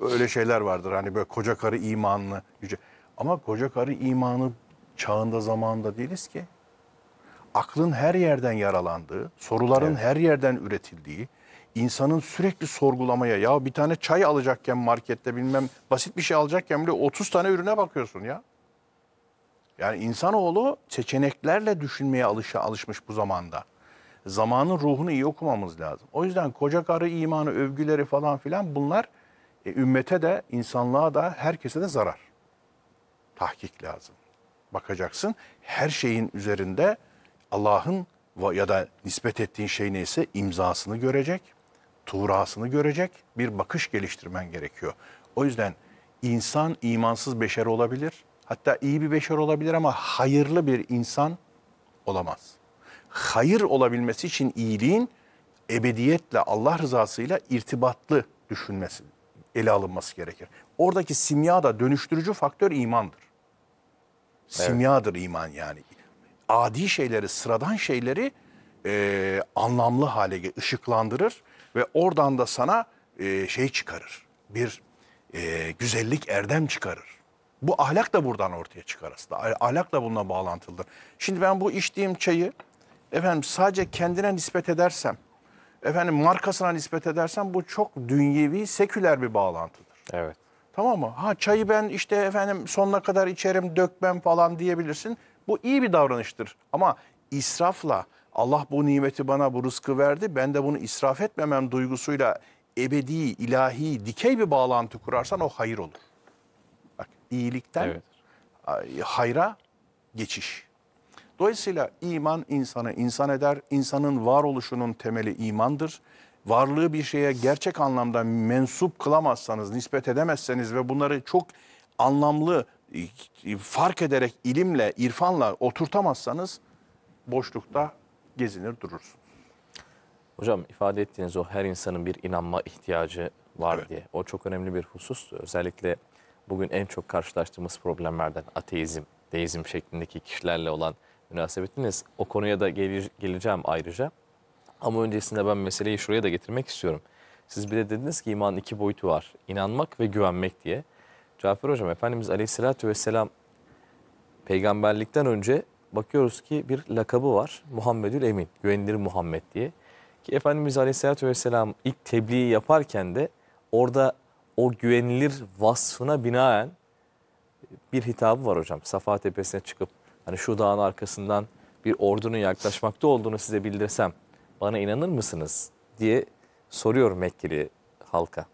Öyle şeyler vardır hani böyle koca karı imanlı. Yüce. Ama koca karı imanı çağında zamanında değiliz ki. Aklın her yerden yaralandığı, soruların evet. her yerden üretildiği, insanın sürekli sorgulamaya ya bir tane çay alacakken markette bilmem basit bir şey alacakken bile 30 tane ürüne bakıyorsun ya. Yani insanoğlu seçeneklerle düşünmeye alışa, alışmış bu zamanda. Zamanın ruhunu iyi okumamız lazım. O yüzden koca karı imanı, övgüleri falan filan bunlar e, ümmete de, insanlığa da, herkese de zarar. Tahkik lazım. Bakacaksın her şeyin üzerinde Allah'ın ya da nispet ettiğin şey neyse imzasını görecek, tuğrasını görecek bir bakış geliştirmen gerekiyor. O yüzden insan imansız beşer olabilir. Hatta iyi bir beşer olabilir ama hayırlı bir insan olamaz. Hayır olabilmesi için iyiliğin ebediyetle Allah rızasıyla irtibatlı düşünmesi ele alınması gerekir. Oradaki simya da dönüştürücü faktör imandır. Simyadır evet. iman yani. Adi şeyleri, sıradan şeyleri e, anlamlı hale ışıklandırır ve oradan da sana e, şey çıkarır. Bir e, güzellik, erdem çıkarır. Bu ahlak da buradan ortaya çıkar aslında. Ahlak da bununla bağlantılıdır. Şimdi ben bu içtiğim çayı efendim sadece kendine nispet edersem efendim markasına nispet edersen bu çok dünyevi, seküler bir bağlantıdır. Evet. Tamam mı? Ha çayı ben işte efendim sonuna kadar içerim, dökmem falan diyebilirsin. Bu iyi bir davranıştır ama israfla Allah bu nimeti bana bu rızkı verdi ben de bunu israf etmemem duygusuyla ebedi, ilahi, dikey bir bağlantı kurarsan o hayır olur. Bak iyilikten evet. hayra geçiş. Dolayısıyla iman insanı insan eder. İnsanın varoluşunun temeli imandır. Varlığı bir şeye gerçek anlamda mensup kılamazsanız, nispet edemezseniz ve bunları çok anlamlı e, fark ederek ilimle, irfanla oturtamazsanız boşlukta gezinir durursunuz. Hocam ifade ettiğiniz o her insanın bir inanma ihtiyacı var evet. diye. O çok önemli bir husustu. Özellikle bugün en çok karşılaştığımız problemlerden ateizm, deizm şeklindeki kişilerle olan münasebetiniz. O konuya da gelir, geleceğim ayrıca. Ama öncesinde ben meseleyi şuraya da getirmek istiyorum. Siz bir de dediniz ki imanın iki boyutu var. İnanmak ve güvenmek diye. Cafer Hocam Efendimiz Aleyhisselatü Vesselam peygamberlikten önce bakıyoruz ki bir lakabı var. Muhammedül Emin, güvenilir Muhammed diye. Ki Efendimiz Aleyhisselatü Vesselam ilk tebliği yaparken de orada o güvenilir vasfına binaen bir hitabı var hocam. Safa Tepesi'ne çıkıp hani şu dağın arkasından bir ordunun yaklaşmakta olduğunu size bildirsem bana inanır mısınız diye soruyor Mekkeli halka,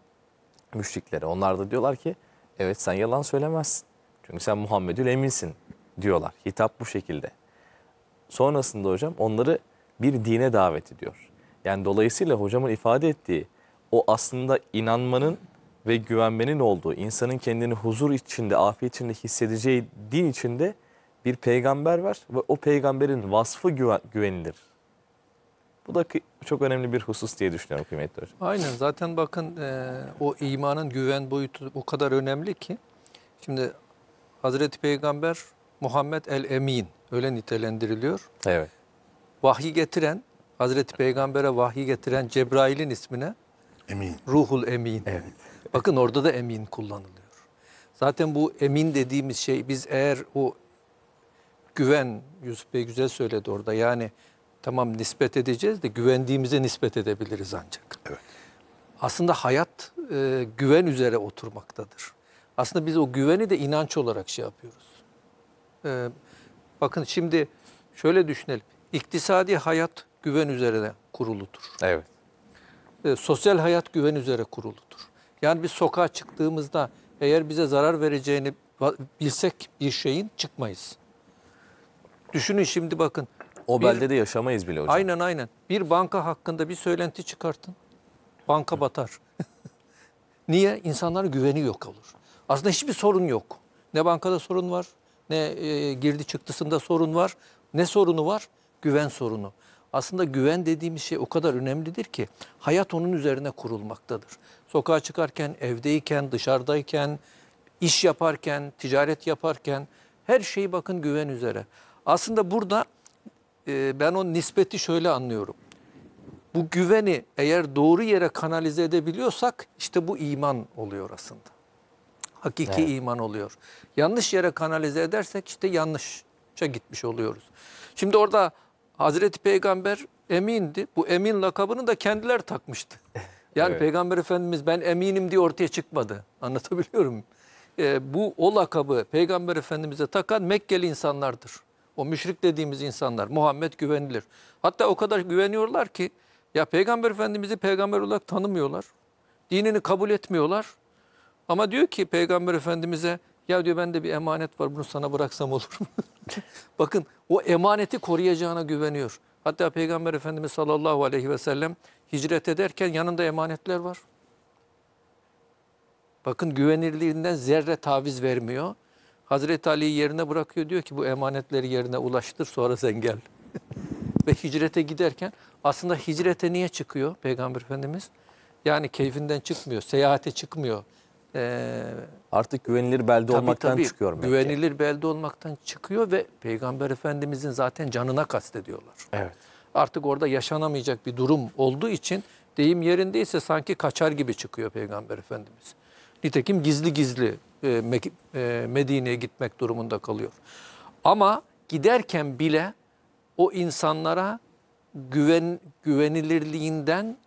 müşriklere. Onlar da diyorlar ki evet sen yalan söylemezsin. Çünkü sen Muhammedül eminsin diyorlar. Hitap bu şekilde. Sonrasında hocam onları bir dine davet ediyor. Yani dolayısıyla hocamın ifade ettiği o aslında inanmanın ve güvenmenin olduğu, insanın kendini huzur içinde, afiyet içinde hissedeceği din içinde bir peygamber var ve o peygamberin vasfı güvenilir. Bu da çok önemli bir husus diye düşünüyorum kıymetli hocam. Aynen zaten bakın e, o imanın güven boyutu o kadar önemli ki. Şimdi Hazreti Peygamber Muhammed el-Emin öyle nitelendiriliyor. Evet. Vahyi getiren, Hazreti Peygamber'e vahyi getiren Cebrail'in ismine Emin. Ruhul Emin. Evet. Bakın orada da emin kullanılıyor. Zaten bu emin dediğimiz şey biz eğer o güven Yusuf Bey güzel söyledi orada. Yani tamam nispet edeceğiz de güvendiğimize nispet edebiliriz ancak. Evet. Aslında hayat e, güven üzere oturmaktadır. Aslında biz o güveni de inanç olarak şey yapıyoruz. E, bakın şimdi şöyle düşünelim. İktisadi hayat güven üzerine kuruludur. Evet. E, sosyal hayat güven üzere kuruludur. Yani biz sokağa çıktığımızda eğer bize zarar vereceğini bilsek bir şeyin çıkmayız. Düşünün şimdi bakın. O beldede bir, yaşamayız bile hocam. Aynen aynen. Bir banka hakkında bir söylenti çıkartın. Banka batar. Niye? İnsanlar güveni yok olur. Aslında hiçbir sorun yok. Ne bankada sorun var, ne e, girdi çıktısında sorun var. Ne sorunu var? Güven sorunu. Aslında güven dediğimiz şey o kadar önemlidir ki hayat onun üzerine kurulmaktadır. Sokağa çıkarken, evdeyken, dışarıdayken, iş yaparken, ticaret yaparken her şey bakın güven üzere. Aslında burada e, ben o nispeti şöyle anlıyorum. Bu güveni eğer doğru yere kanalize edebiliyorsak işte bu iman oluyor aslında. Hakiki evet. iman oluyor. Yanlış yere kanalize edersek işte yanlışça gitmiş oluyoruz. Şimdi orada Hazreti Peygamber emindi. Bu emin lakabını da kendiler takmıştı. Yani evet. Peygamber Efendimiz ben eminim diye ortaya çıkmadı. Anlatabiliyorum. muyum? E, bu o lakabı Peygamber Efendimiz'e takan Mekkeli insanlardır. O müşrik dediğimiz insanlar Muhammed güvenilir. Hatta o kadar güveniyorlar ki ya Peygamber Efendimiz'i peygamber olarak tanımıyorlar. Dinini kabul etmiyorlar. Ama diyor ki Peygamber Efendimiz'e ya diyor bende bir emanet var bunu sana bıraksam olur mu? Bakın o emaneti koruyacağına güveniyor. Hatta Peygamber Efendimiz sallallahu aleyhi ve sellem hicret ederken yanında emanetler var. Bakın güvenirliğinden zerre taviz vermiyor. Hazreti Ali'yi yerine bırakıyor diyor ki bu emanetleri yerine ulaştır sonra sen gel. Ve hicrete giderken aslında hicrete niye çıkıyor Peygamber Efendimiz? Yani keyfinden çıkmıyor, seyahate çıkmıyor. Ee, Artık güvenilir belde tabii, olmaktan tabii, çıkıyor. Belki. Güvenilir belde olmaktan çıkıyor ve Peygamber Efendimizin zaten canına kastediyorlar. Evet. Artık orada yaşanamayacak bir durum olduğu için deyim yerindeyse sanki kaçar gibi çıkıyor Peygamber Efendimiz. Nitekim gizli gizli e, e, Medine'ye gitmek durumunda kalıyor. Ama giderken bile o insanlara güven güvenilirliğinden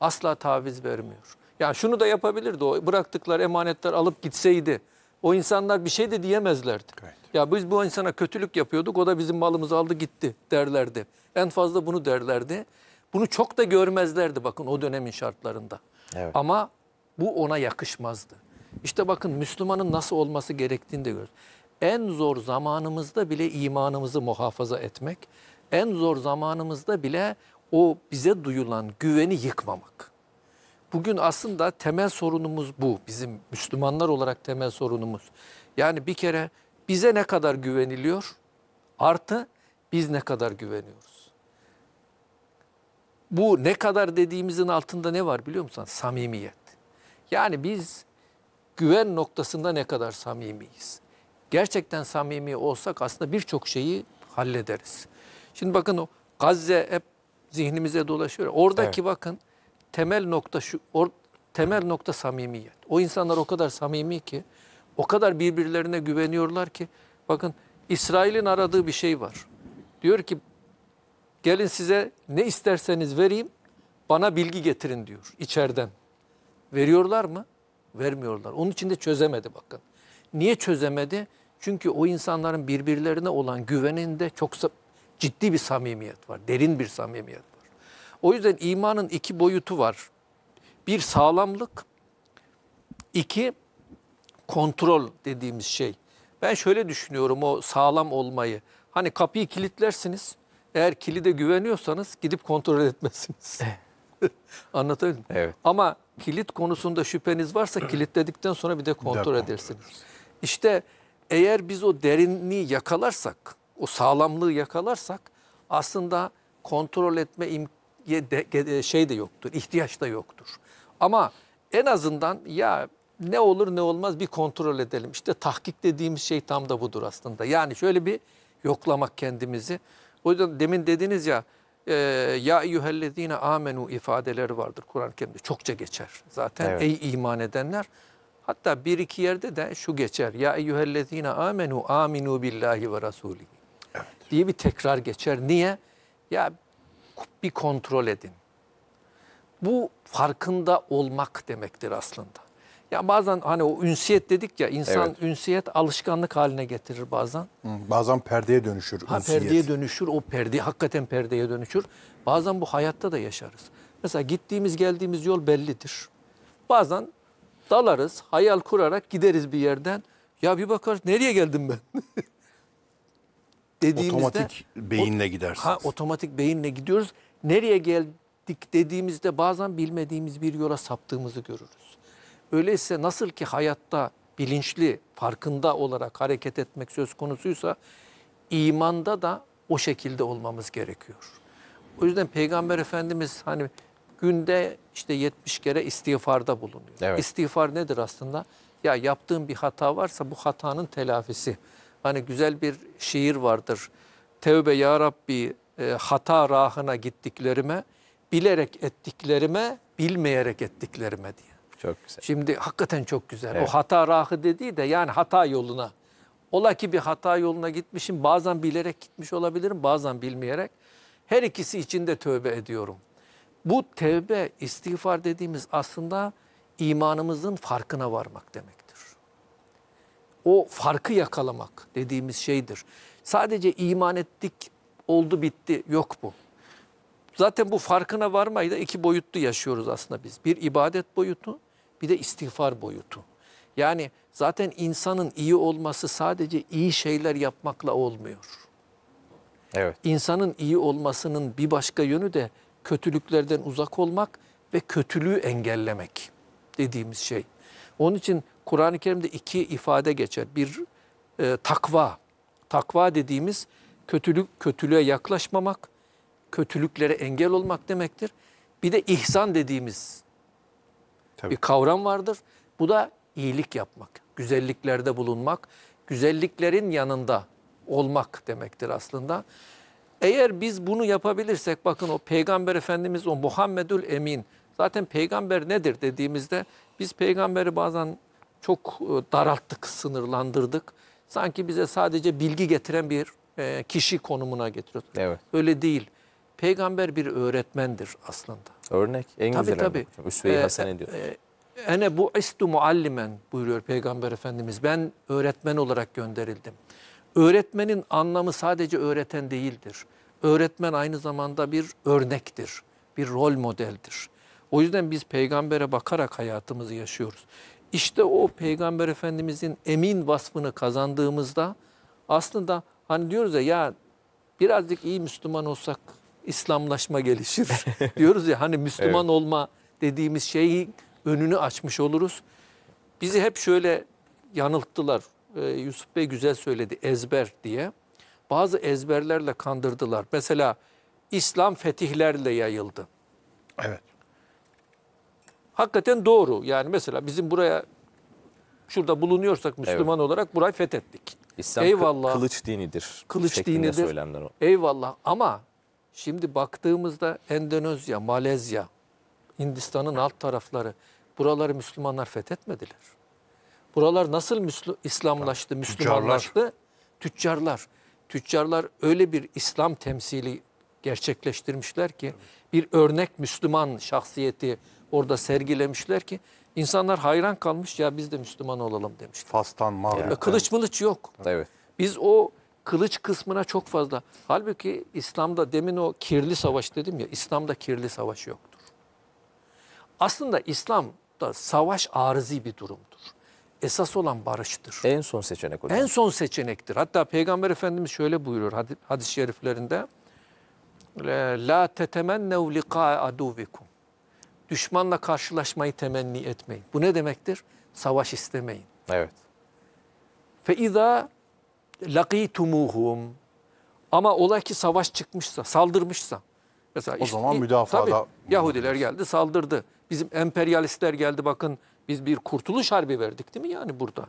asla taviz vermiyor. Yani şunu da yapabilirdi o bıraktıkları emanetler alıp gitseydi. O insanlar bir şey de diyemezlerdi. Evet. Ya biz bu insana kötülük yapıyorduk o da bizim malımızı aldı gitti derlerdi. En fazla bunu derlerdi. Bunu çok da görmezlerdi bakın o dönemin şartlarında. Evet. Ama bu ona yakışmazdı. İşte bakın Müslümanın nasıl olması gerektiğini de gör. En zor zamanımızda bile imanımızı muhafaza etmek, en zor zamanımızda bile o bize duyulan güveni yıkmamak. Bugün aslında temel sorunumuz bu. Bizim Müslümanlar olarak temel sorunumuz. Yani bir kere bize ne kadar güveniliyor artı biz ne kadar güveniyoruz. Bu ne kadar dediğimizin altında ne var biliyor musun? Samimiyet. Yani biz güven noktasında ne kadar samimiyiz? Gerçekten samimi olsak aslında birçok şeyi hallederiz. Şimdi bakın o Gazze hep zihnimize dolaşıyor. Oradaki evet. bakın temel nokta şu or, temel nokta samimiyet. O insanlar o kadar samimi ki o kadar birbirlerine güveniyorlar ki bakın İsrail'in aradığı bir şey var. Diyor ki gelin size ne isterseniz vereyim bana bilgi getirin diyor içeriden. Veriyorlar mı? Vermiyorlar. Onun için de çözemedi bakın. Niye çözemedi? Çünkü o insanların birbirlerine olan güveninde çok ciddi bir samimiyet var. Derin bir samimiyet var. O yüzden imanın iki boyutu var. Bir sağlamlık, iki kontrol dediğimiz şey. Ben şöyle düşünüyorum o sağlam olmayı. Hani kapıyı kilitlersiniz. Eğer kilide güveniyorsanız gidip kontrol etmezsiniz. Eh. Anlatabildim mi? Evet. Ama kilit konusunda şüpheniz varsa kilitledikten sonra bir de kontrol, de kontrol edersiniz. Ederiz. İşte eğer biz o derinliği yakalarsak, o sağlamlığı yakalarsak aslında kontrol etme e, şey de yoktur, ihtiyaç da yoktur. Ama en azından ya ne olur ne olmaz bir kontrol edelim. İşte tahkik dediğimiz şey tam da budur aslında. Yani şöyle bir yoklamak kendimizi. O yüzden demin dediniz ya e, ya eyyühellezine amenu ifadeleri vardır Kur'an-ı Kerim'de. Çokça geçer zaten. Evet. Ey iman edenler. Hatta bir iki yerde de şu geçer. Ya eyyühellezine amenu aminu billahi ve rasulihi. Diye bir tekrar geçer. Niye? Ya bir kontrol edin. Bu farkında olmak demektir aslında. Ya bazen hani o ünsiyet dedik ya insan evet. ünsiyet alışkanlık haline getirir bazen. Hı, bazen perdeye dönüşür ha, ünsiyet. Perdeye dönüşür o perde hakikaten perdeye dönüşür. Bazen bu hayatta da yaşarız. Mesela gittiğimiz geldiğimiz yol bellidir. Bazen dalarız hayal kurarak gideriz bir yerden. Ya bir bakarız nereye geldim ben? dediğimizde otomatik beyinle gidersiniz. Ha otomatik beyinle gidiyoruz. Nereye geldik dediğimizde bazen bilmediğimiz bir yola saptığımızı görürüz. Öyleyse nasıl ki hayatta bilinçli, farkında olarak hareket etmek söz konusuysa imanda da o şekilde olmamız gerekiyor. O yüzden Peygamber Efendimiz hani günde işte 70 kere istiğfarda bulunuyor. Evet. İstiğfar nedir aslında? Ya yaptığın bir hata varsa bu hatanın telafisi. Hani güzel bir şiir vardır. Tevbe ya Rabbi e, hata rahına gittiklerime, bilerek ettiklerime, bilmeyerek ettiklerime diye. Çok güzel. Şimdi hakikaten çok güzel. Evet. O hata rahı dediği de yani hata yoluna. Ola ki bir hata yoluna gitmişim. Bazen bilerek gitmiş olabilirim, bazen bilmeyerek. Her ikisi için de tövbe ediyorum. Bu tövbe, istiğfar dediğimiz aslında imanımızın farkına varmak demektir. O farkı yakalamak dediğimiz şeydir. Sadece iman ettik, oldu bitti, yok bu. Zaten bu farkına varmayı da iki boyutlu yaşıyoruz aslında biz. Bir ibadet boyutu, bir de istiğfar boyutu. Yani zaten insanın iyi olması sadece iyi şeyler yapmakla olmuyor. Evet. İnsanın iyi olmasının bir başka yönü de kötülüklerden uzak olmak ve kötülüğü engellemek dediğimiz şey. Onun için Kur'an-ı Kerim'de iki ifade geçer. Bir e, takva. Takva dediğimiz kötülük kötülüğe yaklaşmamak, kötülüklere engel olmak demektir. Bir de ihsan dediğimiz Tabii. bir kavram vardır. Bu da iyilik yapmak, güzelliklerde bulunmak, güzelliklerin yanında olmak demektir aslında. Eğer biz bunu yapabilirsek bakın o Peygamber Efendimiz o Muhammedül Emin zaten peygamber nedir dediğimizde biz peygamberi bazen çok e, daralttık, sınırlandırdık. Sanki bize sadece bilgi getiren bir e, kişi konumuna getiriyor. Evet. Öyle değil. Peygamber bir öğretmendir aslında. Örnek en tabii, güzel tabii. örnek. Üsve-i ee, Hasene diyor. E, ene bu istu muallimen buyuruyor Peygamber Efendimiz. Ben öğretmen olarak gönderildim. Öğretmenin anlamı sadece öğreten değildir. Öğretmen aynı zamanda bir örnektir, bir rol modeldir. O yüzden biz peygambere bakarak hayatımızı yaşıyoruz. İşte o peygamber efendimizin emin vasfını kazandığımızda aslında hani diyoruz ya ya birazcık iyi Müslüman olsak İslamlaşma gelişir diyoruz ya hani Müslüman evet. olma dediğimiz şeyi önünü açmış oluruz. Bizi hep şöyle yanılttılar. Ee, Yusuf Bey güzel söyledi ezber diye. Bazı ezberlerle kandırdılar. Mesela İslam fetihlerle yayıldı. Evet. Hakikaten doğru. Yani mesela bizim buraya şurada bulunuyorsak Müslüman evet. olarak burayı fethettik. İslam Eyvallah. kılıç dinidir. Kılıç dinidir. Söylemler Eyvallah ama Şimdi baktığımızda Endonezya, Malezya, Hindistan'ın alt tarafları buraları Müslümanlar fethetmediler. Buralar nasıl Müsl İslamlaştı, Müslümanlaştı? Tüccarlar. Tüccarlar öyle bir İslam temsili gerçekleştirmişler ki bir örnek Müslüman şahsiyeti orada sergilemişler ki insanlar hayran kalmış ya biz de Müslüman olalım demiş. Fas'tan, Mağrib'den. Kılıç mılıç yok. Evet. Biz o kılıç kısmına çok fazla. Halbuki İslam'da demin o kirli savaş dedim ya, İslam'da kirli savaş yoktur. Aslında İslam'da savaş arzi bir durumdur. Esas olan barıştır. En son seçenek hocam. En son seçenektir. Hatta Peygamber Efendimiz şöyle buyuruyor hadis-i hadis şeriflerinde. La tetemennev liqa'a aduvikum. Düşmanla karşılaşmayı temenni etmeyin. Bu ne demektir? Savaş istemeyin. Evet. Fe izâ lakitumuhum ama ola ki savaş çıkmışsa, saldırmışsa. Mesela o işte, zaman müdafaa da... Yahudiler geldi, saldırdı. Bizim emperyalistler geldi bakın biz bir kurtuluş harbi verdik değil mi yani burada?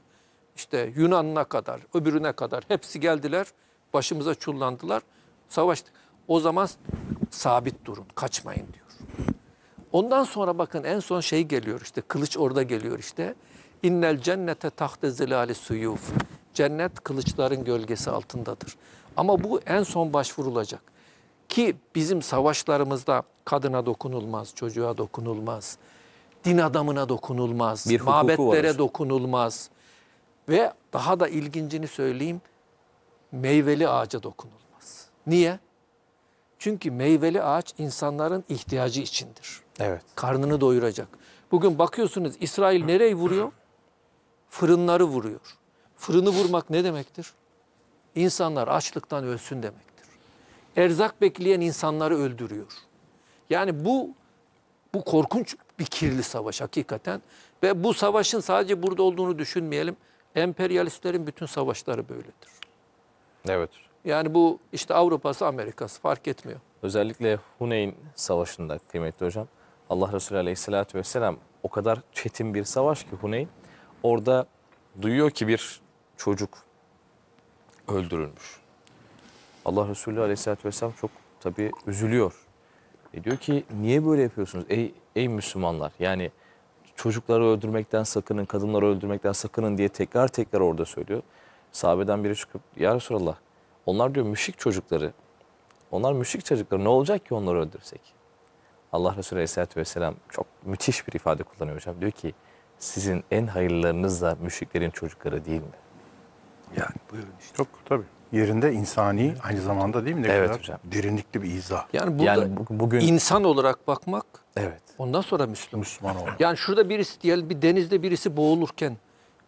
İşte Yunan'ına kadar, öbürüne kadar hepsi geldiler. Başımıza çullandılar. Savaştık. O zaman sabit durun, kaçmayın diyor. Ondan sonra bakın en son şey geliyor işte, kılıç orada geliyor işte. İnnel cennete tahte zilali suyuf cennet kılıçların gölgesi altındadır. Ama bu en son başvurulacak. Ki bizim savaşlarımızda kadına dokunulmaz, çocuğa dokunulmaz, din adamına dokunulmaz, bir mabetlere var. dokunulmaz. Ve daha da ilgincini söyleyeyim, meyveli ağaca dokunulmaz. Niye? Çünkü meyveli ağaç insanların ihtiyacı içindir. Evet. Karnını doyuracak. Bugün bakıyorsunuz İsrail nereyi vuruyor? Fırınları vuruyor. Fırını vurmak ne demektir? İnsanlar açlıktan ölsün demektir. Erzak bekleyen insanları öldürüyor. Yani bu bu korkunç bir kirli savaş hakikaten. Ve bu savaşın sadece burada olduğunu düşünmeyelim. Emperyalistlerin bütün savaşları böyledir. Evet. Yani bu işte Avrupa'sı Amerika'sı fark etmiyor. Özellikle Huneyn Savaşı'nda kıymetli hocam Allah Resulü Aleyhisselatü Vesselam o kadar çetin bir savaş ki Huneyn. Orada duyuyor ki bir çocuk öldürülmüş. Allah Resulü Aleyhisselatü Vesselam çok tabii üzülüyor. E diyor ki niye böyle yapıyorsunuz ey, ey Müslümanlar? Yani çocukları öldürmekten sakının, kadınları öldürmekten sakının diye tekrar tekrar orada söylüyor. Sahabeden biri çıkıp ya Resulallah onlar diyor müşrik çocukları, onlar müşrik çocukları ne olacak ki onları öldürsek? Allah Resulü Aleyhisselatü Vesselam çok müthiş bir ifade kullanıyor hocam. Diyor ki sizin en hayırlarınız da müşriklerin çocukları değil mi? Yani buyurun işte. Çok tabii. Yerinde insani aynı zamanda değil mi? Ne Evet kadar hocam. derinlikli bir izah. Yani burada Yani bugün- insan olarak bakmak Evet. ondan sonra Müslüman. Müslüman olmak. Yani şurada birisi diyelim bir denizde birisi boğulurken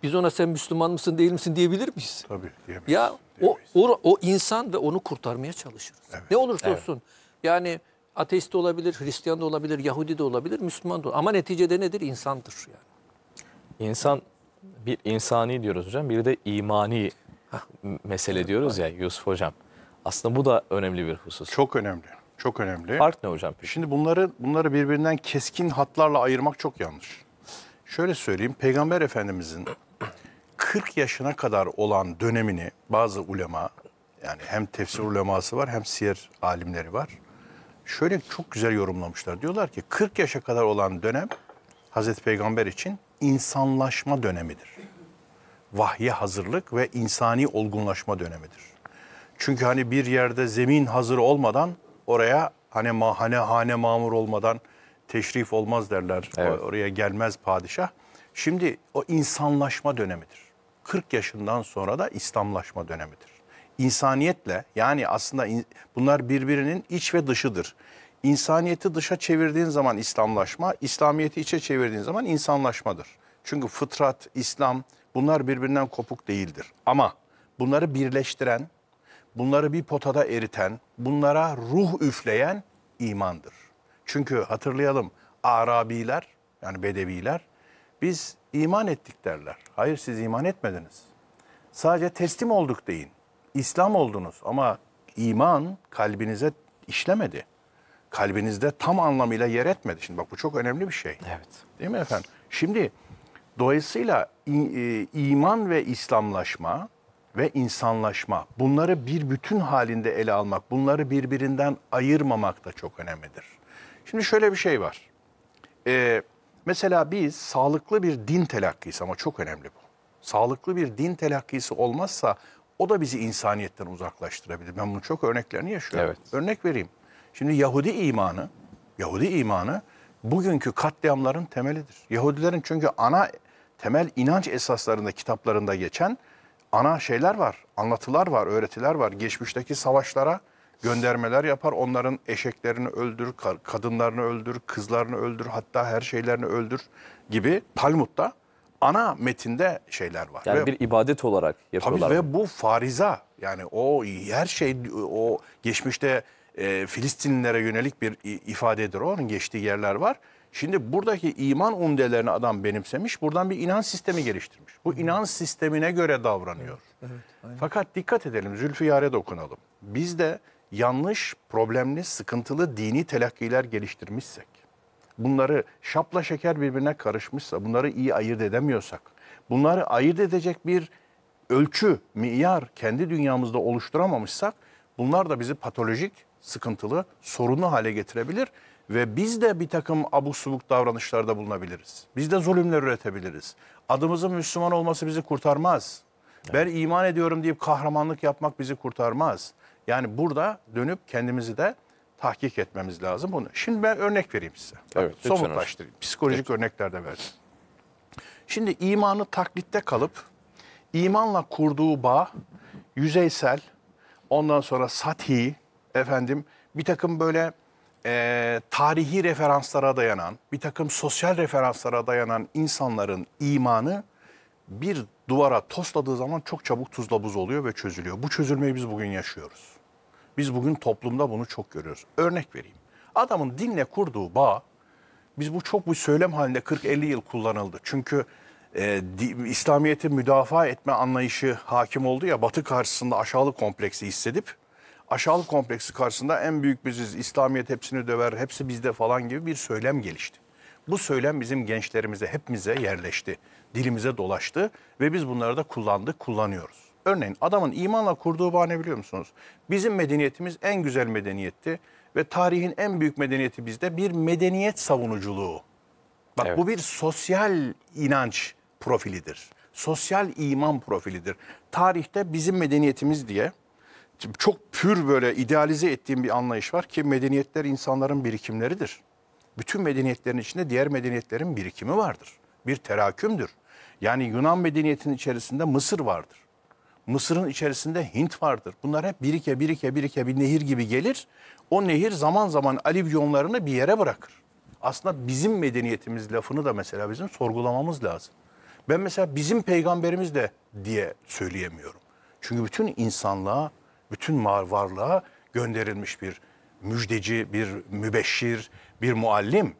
biz ona sen Müslüman mısın değil misin diyebilir miyiz? Tabii diyemeyiz. Ya o, o, o insan ve onu kurtarmaya çalışırız. Ne olursa olsun. Yani ateist de olabilir, Hristiyan da olabilir, Yahudi de olabilir, Müslüman da olabilir. Ama neticede nedir? İnsandır yani. İnsan bir insani diyoruz hocam, bir de imani mesele diyoruz ya Yusuf hocam. Aslında bu da önemli bir husus. Çok önemli. Çok önemli. Fark ne hocam? Peki? Şimdi bunları bunları birbirinden keskin hatlarla ayırmak çok yanlış. Şöyle söyleyeyim, Peygamber Efendimizin 40 yaşına kadar olan dönemini bazı ulema, yani hem tefsir uleması var hem siyer alimleri var. Şöyle çok güzel yorumlamışlar. Diyorlar ki 40 yaşa kadar olan dönem Hazreti Peygamber için insanlaşma dönemidir. Vahye hazırlık ve insani olgunlaşma dönemidir. Çünkü hani bir yerde zemin hazır olmadan oraya hani mahane hane mamur olmadan teşrif olmaz derler. Evet. Oraya gelmez padişah. Şimdi o insanlaşma dönemidir. 40 yaşından sonra da İslamlaşma dönemidir. İnsaniyetle yani aslında in, bunlar birbirinin iç ve dışıdır insaniyeti dışa çevirdiğin zaman İslamlaşma, İslamiyeti içe çevirdiğin zaman insanlaşmadır. Çünkü fıtrat, İslam bunlar birbirinden kopuk değildir. Ama bunları birleştiren, bunları bir potada eriten, bunlara ruh üfleyen imandır. Çünkü hatırlayalım Arabiler yani Bedeviler biz iman ettik derler. Hayır siz iman etmediniz. Sadece teslim olduk deyin. İslam oldunuz ama iman kalbinize işlemedi kalbinizde tam anlamıyla yer etmedi. Şimdi bak bu çok önemli bir şey. Evet. Değil mi efendim? Şimdi dolayısıyla e, iman ve İslamlaşma ve insanlaşma bunları bir bütün halinde ele almak, bunları birbirinden ayırmamak da çok önemlidir. Şimdi şöyle bir şey var. Ee, mesela biz sağlıklı bir din telakkisi ama çok önemli bu. Sağlıklı bir din telakkisi olmazsa o da bizi insaniyetten uzaklaştırabilir. Ben bunu çok örneklerini yaşıyorum. Evet. Örnek vereyim. Şimdi Yahudi imanı, Yahudi imanı bugünkü katliamların temelidir. Yahudilerin çünkü ana temel inanç esaslarında kitaplarında geçen ana şeyler var, anlatılar var, öğretiler var. Geçmişteki savaşlara göndermeler yapar. Onların eşeklerini öldür, kadınlarını öldür, kızlarını öldür, hatta her şeylerini öldür gibi Talmud'da ana metinde şeyler var. Yani ve, bir ibadet olarak yapıyorlar. Tabii ve bu fariza yani o her şey o geçmişte e, Filistinlilere yönelik bir ifadedir Onun geçtiği yerler var. Şimdi buradaki iman umdelerini adam benimsemiş. Buradan bir inanç sistemi geliştirmiş. Bu inanç sistemine göre davranıyor. Evet, evet, aynen. Fakat dikkat edelim Zülfiyar'e dokunalım. Biz de yanlış, problemli, sıkıntılı dini telakkiler geliştirmişsek, bunları şapla şeker birbirine karışmışsa, bunları iyi ayırt edemiyorsak, bunları ayırt edecek bir ölçü, miyar kendi dünyamızda oluşturamamışsak bunlar da bizi patolojik sıkıntılı, sorunlu hale getirebilir ve biz de bir takım abuk subuk davranışlarda bulunabiliriz. Biz de zulümler üretebiliriz. Adımızın Müslüman olması bizi kurtarmaz. Evet. Ben iman ediyorum deyip kahramanlık yapmak bizi kurtarmaz. Yani burada dönüp kendimizi de tahkik etmemiz lazım bunu. Şimdi ben örnek vereyim size. Evet, Somutlaştırayım. Psikolojik lütfen. örnekler de versin. Şimdi imanı taklitte kalıp imanla kurduğu bağ yüzeysel, ondan sonra sati, efendim bir takım böyle e, tarihi referanslara dayanan, bir takım sosyal referanslara dayanan insanların imanı bir duvara tosladığı zaman çok çabuk tuzla buz oluyor ve çözülüyor. Bu çözülmeyi biz bugün yaşıyoruz. Biz bugün toplumda bunu çok görüyoruz. Örnek vereyim. Adamın dinle kurduğu bağ, biz bu çok bu söylem halinde 40-50 yıl kullanıldı. Çünkü e, İslamiyet'i müdafaa etme anlayışı hakim oldu ya, Batı karşısında aşağılık kompleksi hissedip, aşağılık kompleksi karşısında en büyük biziz, İslamiyet hepsini döver, hepsi bizde falan gibi bir söylem gelişti. Bu söylem bizim gençlerimize, hepimize yerleşti. Dilimize dolaştı ve biz bunları da kullandık, kullanıyoruz. Örneğin adamın imanla kurduğu bahane biliyor musunuz? Bizim medeniyetimiz en güzel medeniyetti ve tarihin en büyük medeniyeti bizde bir medeniyet savunuculuğu. Bak evet. bu bir sosyal inanç profilidir. Sosyal iman profilidir. Tarihte bizim medeniyetimiz diye çok pür böyle idealize ettiğim bir anlayış var ki medeniyetler insanların birikimleridir. Bütün medeniyetlerin içinde diğer medeniyetlerin birikimi vardır. Bir terakümdür. Yani Yunan medeniyetinin içerisinde Mısır vardır. Mısır'ın içerisinde Hint vardır. Bunlar hep birike birike birike bir nehir gibi gelir. O nehir zaman zaman alivyonlarını bir yere bırakır. Aslında bizim medeniyetimiz lafını da mesela bizim sorgulamamız lazım. Ben mesela bizim peygamberimiz de diye söyleyemiyorum. Çünkü bütün insanlığa bütün varlığa gönderilmiş bir müjdeci, bir mübeşşir, bir muallim.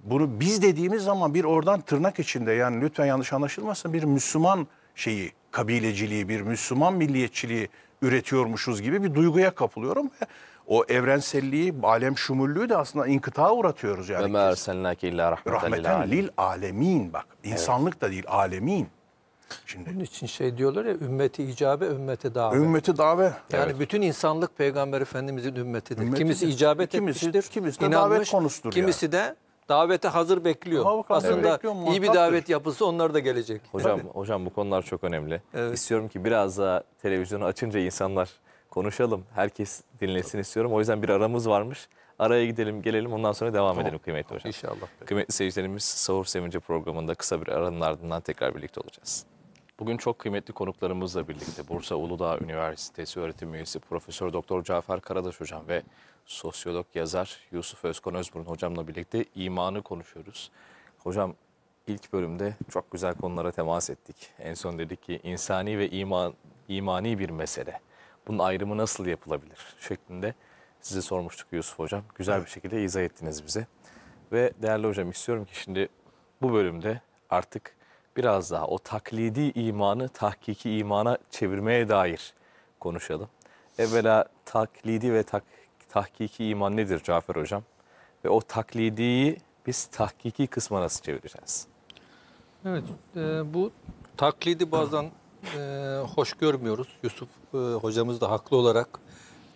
Bunu biz dediğimiz zaman bir oradan tırnak içinde yani lütfen yanlış anlaşılmasın bir Müslüman şeyi, kabileciliği, bir Müslüman milliyetçiliği üretiyormuşuz gibi bir duyguya kapılıyorum ve o evrenselliği, alem şumullüğü de aslında inkıta uğratıyoruz yani. Ve ma illa rahmeten, rahmeten lil alemin. Bak insanlık evet. da değil, alemin. Şimdi bunun için şey diyorlar ya ümmeti icabe, ümmeti dave. Ümmeti dave. Yani evet. bütün insanlık Peygamber Efendimizin ümmetidir. ümmetidir. Kimisi icabet kimisi, etmiştir, kimisi de inanmış, davet konusudur. Kimisi yani. de davete hazır bekliyor. Havuk Aslında evet. bekliyor, iyi bir davet yapısı onlar da gelecek. Hocam Tabii. hocam bu konular çok önemli. Evet. İstiyorum ki biraz daha televizyonu açınca insanlar konuşalım. Herkes dinlesin istiyorum. O yüzden bir aramız varmış. Araya gidelim, gelelim. Ondan sonra devam tamam. edelim kıymetli hocam. İnşallah. Kıymetli seyircilerimiz Sahur Sevinci programında kısa bir aranın ardından tekrar birlikte olacağız. Bugün çok kıymetli konuklarımızla birlikte Bursa Uludağ Üniversitesi öğretim üyesi Profesör Doktor Cafer Karadaş hocam ve sosyolog yazar Yusuf Özkan Özburun hocamla birlikte imanı konuşuyoruz. Hocam ilk bölümde çok güzel konulara temas ettik. En son dedik ki insani ve iman, imani bir mesele. Bunun ayrımı nasıl yapılabilir şeklinde size sormuştuk Yusuf hocam. Güzel bir şekilde izah ettiniz bize. Ve değerli hocam istiyorum ki şimdi bu bölümde artık biraz daha o taklidi imanı tahkiki imana çevirmeye dair konuşalım. Evvela taklidi ve tak, tahkiki iman nedir Cafer Hocam? Ve o taklidiyi biz tahkiki kısma nasıl çevireceğiz? Evet, e, bu taklidi bazen e, hoş görmüyoruz. Yusuf e, hocamız da haklı olarak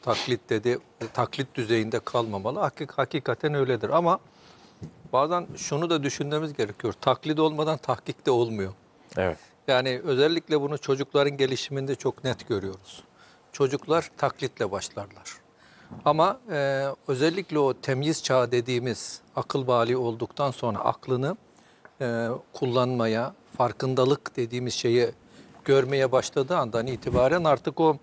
taklit dedi, e, taklit düzeyinde kalmamalı. Hakik, hakikaten öyledir ama bazen şunu da düşünmemiz gerekiyor. Taklit olmadan tahkik de olmuyor. Evet. Yani özellikle bunu çocukların gelişiminde çok net görüyoruz. Çocuklar taklitle başlarlar. Ama e, özellikle o temyiz çağı dediğimiz akıl bali olduktan sonra aklını e, kullanmaya, farkındalık dediğimiz şeyi görmeye başladığı andan itibaren artık o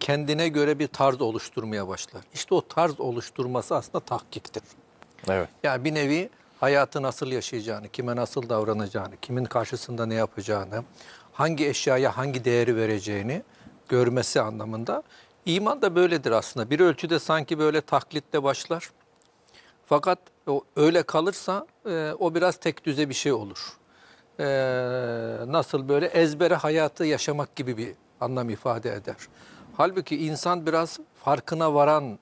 kendine göre bir tarz oluşturmaya başlar. İşte o tarz oluşturması aslında tahkiktir. Evet. Yani bir nevi hayatı nasıl yaşayacağını, kime nasıl davranacağını, kimin karşısında ne yapacağını, hangi eşyaya hangi değeri vereceğini görmesi anlamında. İman da böyledir aslında. Bir ölçüde sanki böyle taklitle başlar. Fakat öyle kalırsa e, o biraz tek düze bir şey olur. E, nasıl böyle ezbere hayatı yaşamak gibi bir anlam ifade eder. Halbuki insan biraz farkına varan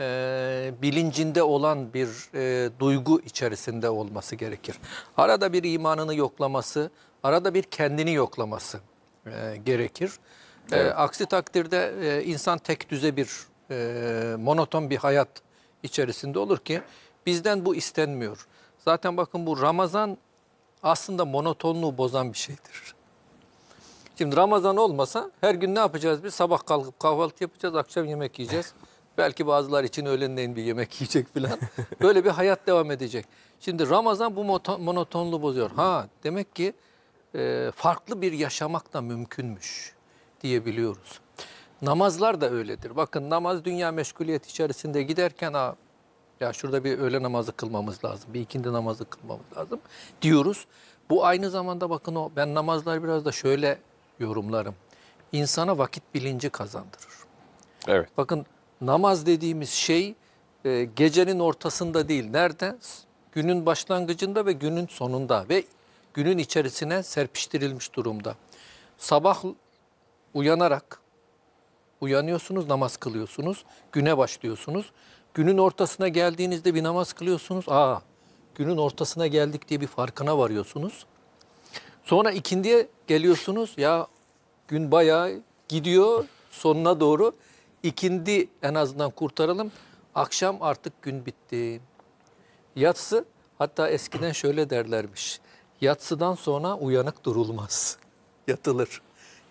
e, bilincinde olan bir e, duygu içerisinde olması gerekir. Arada bir imanını yoklaması, arada bir kendini yoklaması e, gerekir. E, evet. E, aksi takdirde e, insan tek düze bir e, monoton bir hayat içerisinde olur ki bizden bu istenmiyor. Zaten bakın bu Ramazan aslında monotonluğu bozan bir şeydir. Şimdi Ramazan olmasa her gün ne yapacağız biz? Sabah kalkıp kahvaltı yapacağız, akşam yemek yiyeceğiz. Belki bazılar için öğlenleyin bir yemek yiyecek falan. Böyle bir hayat devam edecek. Şimdi Ramazan bu monotonluğu bozuyor. Ha demek ki e, farklı bir yaşamak da mümkünmüş diyebiliyoruz. Namazlar da öyledir. Bakın namaz dünya meşguliyet içerisinde giderken ha, ya şurada bir öğle namazı kılmamız lazım, bir ikindi namazı kılmamız lazım diyoruz. Bu aynı zamanda bakın o ben namazlar biraz da şöyle yorumlarım. İnsana vakit bilinci kazandırır. Evet. Bakın namaz dediğimiz şey e, gecenin ortasında değil. Nerede? Günün başlangıcında ve günün sonunda ve günün içerisine serpiştirilmiş durumda. Sabah uyanarak uyanıyorsunuz, namaz kılıyorsunuz, güne başlıyorsunuz. Günün ortasına geldiğinizde bir namaz kılıyorsunuz. Aa, günün ortasına geldik diye bir farkına varıyorsunuz. Sonra ikindiye geliyorsunuz. Ya gün bayağı gidiyor sonuna doğru ikindi en azından kurtaralım. Akşam artık gün bitti. Yatsı hatta eskiden şöyle derlermiş. Yatsıdan sonra uyanık durulmaz. Yatılır.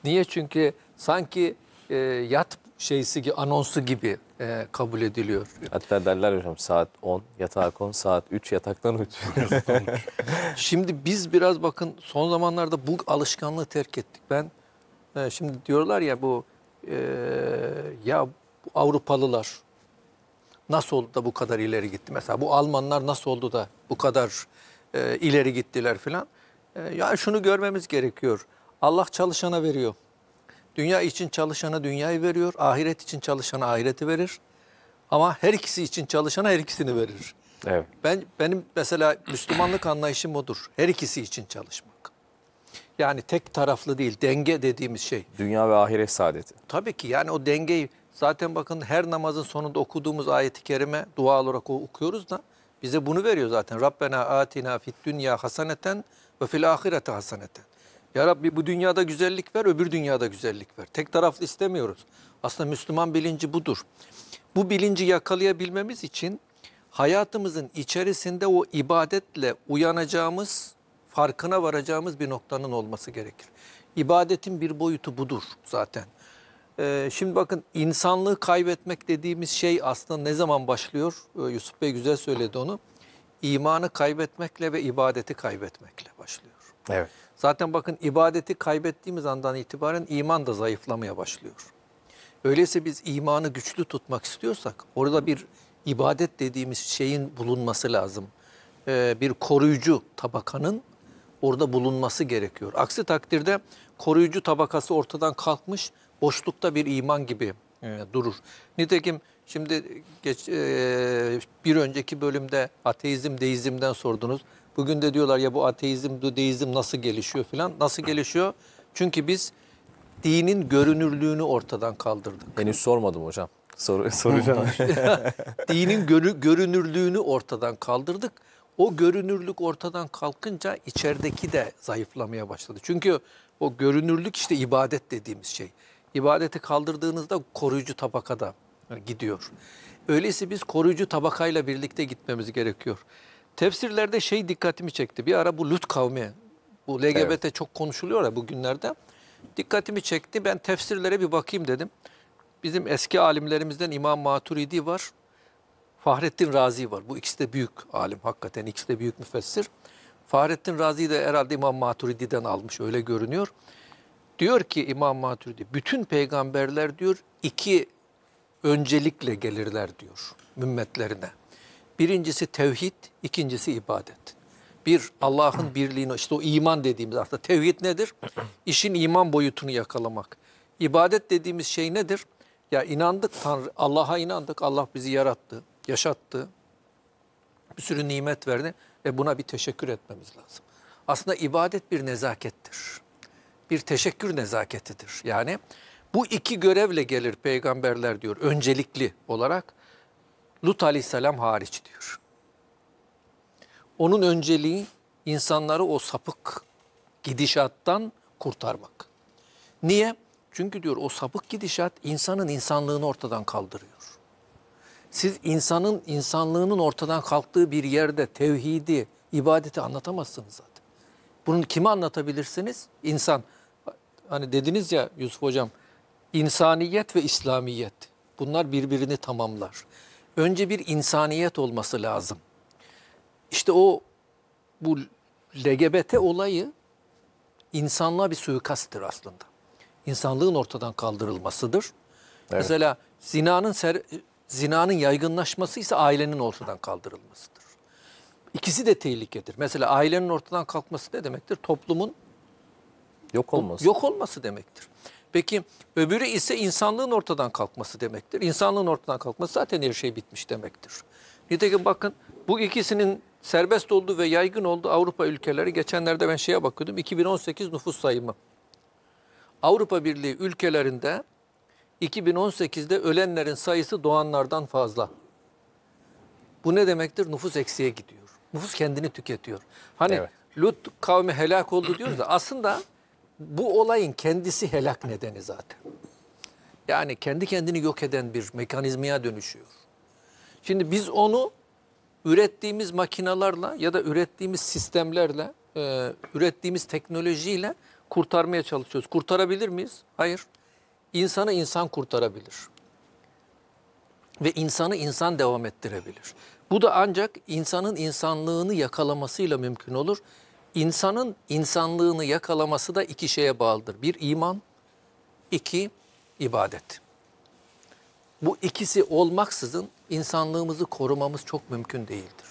Niye? Çünkü sanki e, yat şeysi gibi anonsu gibi e, kabul ediliyor. Hatta derler hocam saat 10 yatağa kon saat 3 yataktan uç. şimdi biz biraz bakın son zamanlarda bu alışkanlığı terk ettik. Ben e, şimdi diyorlar ya bu e, ya Avrupalılar nasıl oldu da bu kadar ileri gitti? Mesela bu Almanlar nasıl oldu da bu kadar e, ileri gittiler filan? E, yani şunu görmemiz gerekiyor. Allah çalışana veriyor. Dünya için çalışana dünyayı veriyor. Ahiret için çalışana ahireti verir. Ama her ikisi için çalışana her ikisini verir. Evet. Ben benim mesela Müslümanlık anlayışım odur. Her ikisi için çalışma. Yani tek taraflı değil, denge dediğimiz şey. Dünya ve ahiret saadeti. Tabii ki yani o dengeyi zaten bakın her namazın sonunda okuduğumuz ayeti kerime dua olarak okuyoruz da bize bunu veriyor zaten. Rabbena atina fit dünya hasaneten ve fil ahirete hasaneten. Ya Rabbi bu dünyada güzellik ver, öbür dünyada güzellik ver. Tek taraflı istemiyoruz. Aslında Müslüman bilinci budur. Bu bilinci yakalayabilmemiz için hayatımızın içerisinde o ibadetle uyanacağımız farkına varacağımız bir noktanın olması gerekir. İbadetin bir boyutu budur zaten. Ee, şimdi bakın insanlığı kaybetmek dediğimiz şey aslında ne zaman başlıyor? Ee, Yusuf Bey güzel söyledi onu. İmanı kaybetmekle ve ibadeti kaybetmekle başlıyor. Evet. Zaten bakın ibadeti kaybettiğimiz andan itibaren iman da zayıflamaya başlıyor. Öyleyse biz imanı güçlü tutmak istiyorsak orada bir ibadet dediğimiz şeyin bulunması lazım. Ee, bir koruyucu tabakanın orada bulunması gerekiyor. Aksi takdirde koruyucu tabakası ortadan kalkmış, boşlukta bir iman gibi e, evet. durur. Nitekim şimdi geç, e, bir önceki bölümde ateizm, deizmden sordunuz. Bugün de diyorlar ya bu ateizm, bu deizm nasıl gelişiyor filan. Nasıl gelişiyor? Çünkü biz dinin görünürlüğünü ortadan kaldırdık. Henüz sormadım hocam. Soru, soracağım. dinin görü, görünürlüğünü ortadan kaldırdık o görünürlük ortadan kalkınca içerideki de zayıflamaya başladı. Çünkü o görünürlük işte ibadet dediğimiz şey. İbadeti kaldırdığınızda koruyucu tabakada e, gidiyor. Öyleyse biz koruyucu tabakayla birlikte gitmemiz gerekiyor. Tefsirlerde şey dikkatimi çekti. Bir ara bu lüt kavmi, bu LGBT evet. çok konuşuluyor ya bugünlerde. Dikkatimi çekti. Ben tefsirlere bir bakayım dedim. Bizim eski alimlerimizden İmam Maturidi var. Fahrettin Razi var. Bu ikisi de büyük alim hakikaten. İkisi de büyük müfessir. Fahrettin Razi de herhalde İmam Maturidi'den almış öyle görünüyor. Diyor ki İmam Maturidi bütün peygamberler diyor iki öncelikle gelirler diyor ümmetlerine. Birincisi tevhid, ikincisi ibadet. Bir Allah'ın birliğini işte o iman dediğimiz aslında tevhid nedir? İşin iman boyutunu yakalamak. İbadet dediğimiz şey nedir? Ya inandık Tanrı, Allah'a inandık, Allah bizi yarattı yaşattı. Bir sürü nimet verdi ve buna bir teşekkür etmemiz lazım. Aslında ibadet bir nezakettir. Bir teşekkür nezaketidir. Yani bu iki görevle gelir peygamberler diyor öncelikli olarak Lut aleyhisselam hariç diyor. Onun önceliği insanları o sapık gidişattan kurtarmak. Niye? Çünkü diyor o sapık gidişat insanın insanlığını ortadan kaldırıyor. Siz insanın insanlığının ortadan kalktığı bir yerde tevhidi, ibadeti anlatamazsınız zaten. Bunu kime anlatabilirsiniz? İnsan. Hani dediniz ya Yusuf Hocam, insaniyet ve İslamiyet. Bunlar birbirini tamamlar. Önce bir insaniyet olması lazım. İşte o bu LGBT olayı insanlığa bir suikasttir aslında. İnsanlığın ortadan kaldırılmasıdır. Evet. Mesela zinanın ser, Zinanın yaygınlaşması ise ailenin ortadan kaldırılmasıdır. İkisi de tehlikedir. Mesela ailenin ortadan kalkması ne demektir? Toplumun yok olması. Yok olması demektir. Peki öbürü ise insanlığın ortadan kalkması demektir. İnsanlığın ortadan kalkması zaten her şey bitmiş demektir. Nitekim bakın bu ikisinin serbest olduğu ve yaygın olduğu Avrupa ülkeleri geçenlerde ben şeye bakıyordum 2018 nüfus sayımı. Avrupa Birliği ülkelerinde 2018'de ölenlerin sayısı doğanlardan fazla. Bu ne demektir? Nüfus eksiye gidiyor. Nüfus kendini tüketiyor. Hani evet. Lut kavmi helak oldu diyoruz da aslında bu olayın kendisi helak nedeni zaten. Yani kendi kendini yok eden bir mekanizmaya dönüşüyor. Şimdi biz onu ürettiğimiz makinalarla ya da ürettiğimiz sistemlerle, e, ürettiğimiz teknolojiyle kurtarmaya çalışıyoruz. Kurtarabilir miyiz? Hayır insanı insan kurtarabilir. Ve insanı insan devam ettirebilir. Bu da ancak insanın insanlığını yakalamasıyla mümkün olur. İnsanın insanlığını yakalaması da iki şeye bağlıdır. Bir iman, iki ibadet. Bu ikisi olmaksızın insanlığımızı korumamız çok mümkün değildir.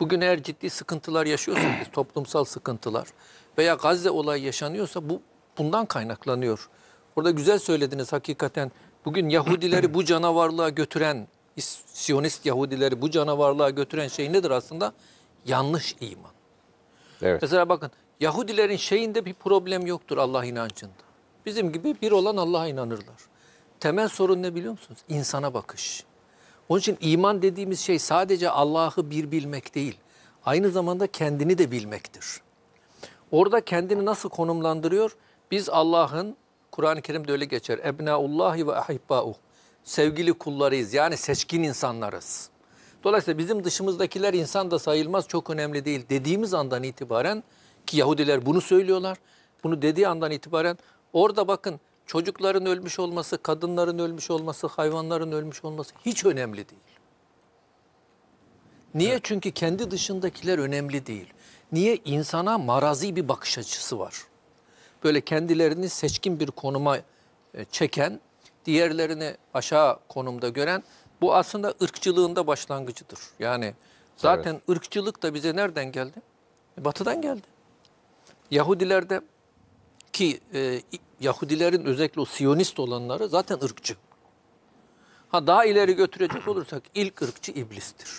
Bugün eğer ciddi sıkıntılar yaşıyorsak biz toplumsal sıkıntılar veya Gazze olayı yaşanıyorsa bu bundan kaynaklanıyor. Orada güzel söylediniz hakikaten. Bugün Yahudileri bu canavarlığa götüren, Siyonist Yahudileri bu canavarlığa götüren şey nedir aslında? Yanlış iman. Evet. Mesela bakın Yahudilerin şeyinde bir problem yoktur Allah inancında. Bizim gibi bir olan Allah'a inanırlar. Temel sorun ne biliyor musunuz? İnsana bakış. Onun için iman dediğimiz şey sadece Allah'ı bir bilmek değil. Aynı zamanda kendini de bilmektir. Orada kendini nasıl konumlandırıyor? Biz Allah'ın Kur'an-ı Kerim'de öyle geçer. Ebnaullahi ve ahibba'u. Sevgili kullarıyız yani seçkin insanlarız. Dolayısıyla bizim dışımızdakiler insan da sayılmaz çok önemli değil dediğimiz andan itibaren ki Yahudiler bunu söylüyorlar. Bunu dediği andan itibaren orada bakın çocukların ölmüş olması, kadınların ölmüş olması, hayvanların ölmüş olması hiç önemli değil. Niye? Evet. Çünkü kendi dışındakiler önemli değil. Niye? insana marazi bir bakış açısı var böyle kendilerini seçkin bir konuma e, çeken, diğerlerini aşağı konumda gören bu aslında ırkçılığın da başlangıcıdır. Yani zaten evet. ırkçılık da bize nereden geldi? E, batı'dan geldi. Yahudilerde ki e, Yahudilerin özellikle o Siyonist olanları zaten ırkçı. Ha daha ileri götürecek olursak ilk ırkçı iblistir.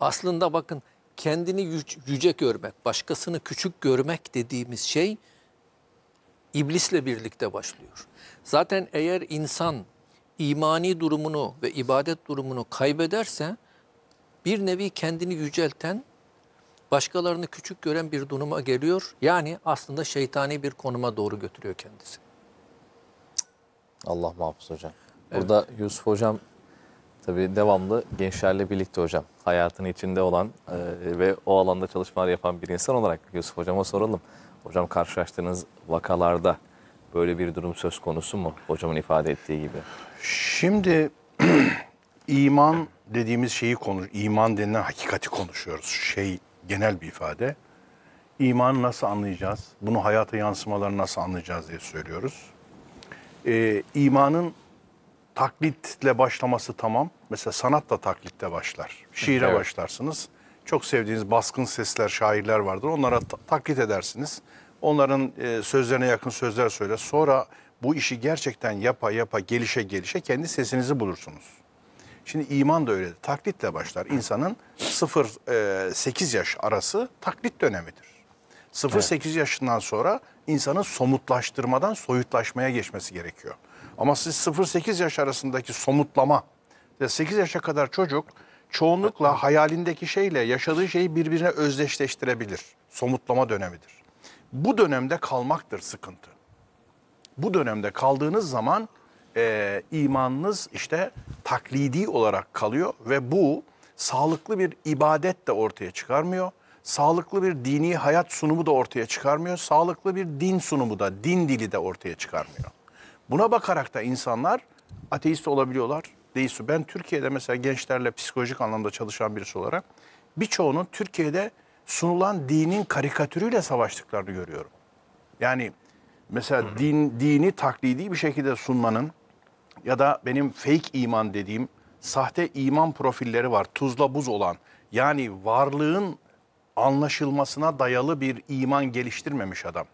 Aslında bakın kendini yüce görmek, başkasını küçük görmek dediğimiz şey iblisle birlikte başlıyor. Zaten eğer insan imani durumunu ve ibadet durumunu kaybederse bir nevi kendini yücelten, başkalarını küçük gören bir duruma geliyor. Yani aslında şeytani bir konuma doğru götürüyor kendisi. Allah muhafız hocam. Burada evet. Yusuf hocam tabii devamlı gençlerle birlikte hocam. Hayatın içinde olan e, ve o alanda çalışmalar yapan bir insan olarak Yusuf hocama soralım. Hocam karşılaştığınız vakalarda böyle bir durum söz konusu mu hocamın ifade ettiği gibi? Şimdi iman dediğimiz şeyi konuş, iman denilen hakikati konuşuyoruz. Şey genel bir ifade. İmanı nasıl anlayacağız? Bunu hayata yansımalarını nasıl anlayacağız diye söylüyoruz. Ee, imanın taklitle başlaması tamam. Mesela sanat da taklitle başlar. Şiire evet. başlarsınız çok sevdiğiniz baskın sesler, şairler vardır. Onlara taklit edersiniz. Onların e, sözlerine yakın sözler söyle. Sonra bu işi gerçekten yapa yapa gelişe gelişe kendi sesinizi bulursunuz. Şimdi iman da öyle. Taklitle başlar. İnsanın 0-8 e, yaş arası taklit dönemidir. 0-8 evet. yaşından sonra insanın somutlaştırmadan soyutlaşmaya geçmesi gerekiyor. Ama siz 0-8 yaş arasındaki somutlama, 8 yaşa kadar çocuk çoğunlukla hayalindeki şeyle yaşadığı şeyi birbirine özdeşleştirebilir. Somutlama dönemidir. Bu dönemde kalmaktır sıkıntı. Bu dönemde kaldığınız zaman e, imanınız işte taklidi olarak kalıyor ve bu sağlıklı bir ibadet de ortaya çıkarmıyor. Sağlıklı bir dini hayat sunumu da ortaya çıkarmıyor. Sağlıklı bir din sunumu da, din dili de ortaya çıkarmıyor. Buna bakarak da insanlar ateist olabiliyorlar, değilse ben Türkiye'de mesela gençlerle psikolojik anlamda çalışan birisi olarak birçoğunun Türkiye'de sunulan dinin karikatürüyle savaştıklarını görüyorum. Yani mesela Hı. din dini taklidi bir şekilde sunmanın ya da benim fake iman dediğim sahte iman profilleri var. Tuzla buz olan yani varlığın anlaşılmasına dayalı bir iman geliştirmemiş adam.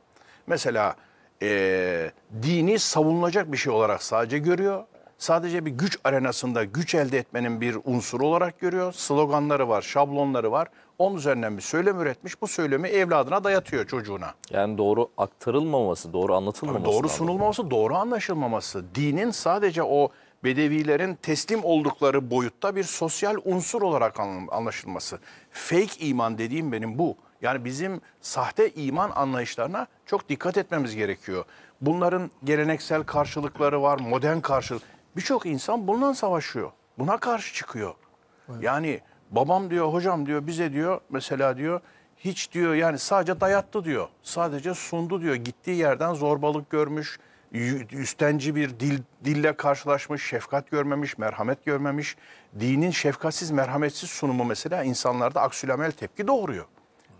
Mesela e, dini savunulacak bir şey olarak sadece görüyor sadece bir güç arenasında güç elde etmenin bir unsuru olarak görüyor. Sloganları var, şablonları var. Onun üzerinden bir söylem üretmiş. Bu söylemi evladına dayatıyor çocuğuna. Yani doğru aktarılmaması, doğru anlatılmaması. Tabii doğru sunulmaması, anladım. doğru anlaşılmaması. Dinin sadece o Bedevilerin teslim oldukları boyutta bir sosyal unsur olarak anlaşılması. Fake iman dediğim benim bu. Yani bizim sahte iman anlayışlarına çok dikkat etmemiz gerekiyor. Bunların geleneksel karşılıkları var, modern karşılık. Birçok insan bundan savaşıyor. Buna karşı çıkıyor. Evet. Yani babam diyor, hocam diyor, bize diyor mesela diyor hiç diyor yani sadece dayattı diyor. Sadece sundu diyor. Gittiği yerden zorbalık görmüş, üstenci bir dil, dille karşılaşmış, şefkat görmemiş, merhamet görmemiş. Dinin şefkatsiz, merhametsiz sunumu mesela insanlarda aksülamel tepki doğuruyor.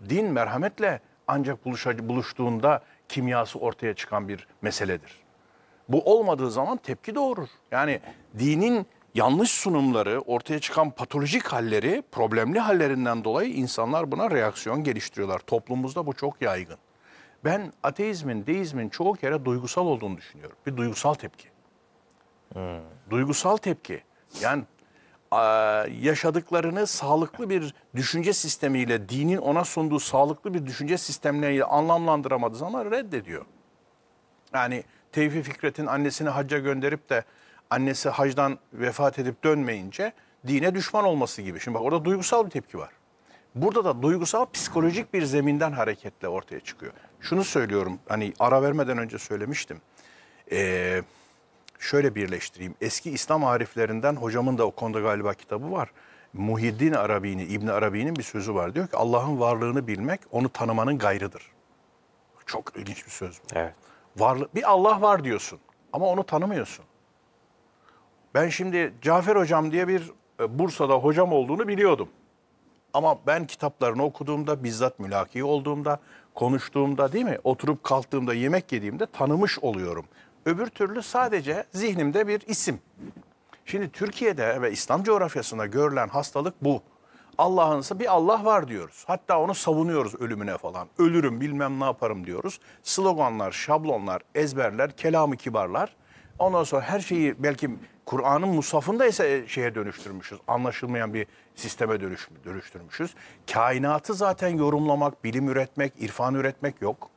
Din merhametle ancak buluşa, buluştuğunda kimyası ortaya çıkan bir meseledir. Bu olmadığı zaman tepki doğurur. Yani dinin yanlış sunumları, ortaya çıkan patolojik halleri, problemli hallerinden dolayı insanlar buna reaksiyon geliştiriyorlar. Toplumumuzda bu çok yaygın. Ben ateizmin, deizmin çoğu kere duygusal olduğunu düşünüyorum. Bir duygusal tepki. Hmm. Duygusal tepki. Yani yaşadıklarını sağlıklı bir düşünce sistemiyle, dinin ona sunduğu sağlıklı bir düşünce sistemleriyle anlamlandıramadığı zaman reddediyor. Yani Tevfik Fikret'in annesini hacca gönderip de annesi hacdan vefat edip dönmeyince dine düşman olması gibi. Şimdi bak orada duygusal bir tepki var. Burada da duygusal psikolojik bir zeminden hareketle ortaya çıkıyor. Şunu söylüyorum hani ara vermeden önce söylemiştim. Ee, şöyle birleştireyim. Eski İslam ariflerinden hocamın da o konuda galiba kitabı var. Muhiddin Arabi'nin, İbn Arabi'nin bir sözü var. Diyor ki Allah'ın varlığını bilmek onu tanımanın gayrıdır. Çok ilginç bir söz bu. Evet. Varlık, bir Allah var diyorsun ama onu tanımıyorsun. Ben şimdi Cafer Hocam diye bir e, Bursa'da hocam olduğunu biliyordum. Ama ben kitaplarını okuduğumda, bizzat mülaki olduğumda, konuştuğumda değil mi? Oturup kalktığımda, yemek yediğimde tanımış oluyorum. Öbür türlü sadece zihnimde bir isim. Şimdi Türkiye'de ve İslam coğrafyasında görülen hastalık bu. Allah'ınsa bir Allah var diyoruz. Hatta onu savunuyoruz ölümüne falan. Ölürüm bilmem ne yaparım diyoruz. Sloganlar, şablonlar, ezberler, kelamı kibarlar. Ondan sonra her şeyi belki Kur'an'ın musafında ise e, şeye dönüştürmüşüz. Anlaşılmayan bir sisteme dönüş, dönüştürmüşüz. Kainatı zaten yorumlamak, bilim üretmek, irfan üretmek yok.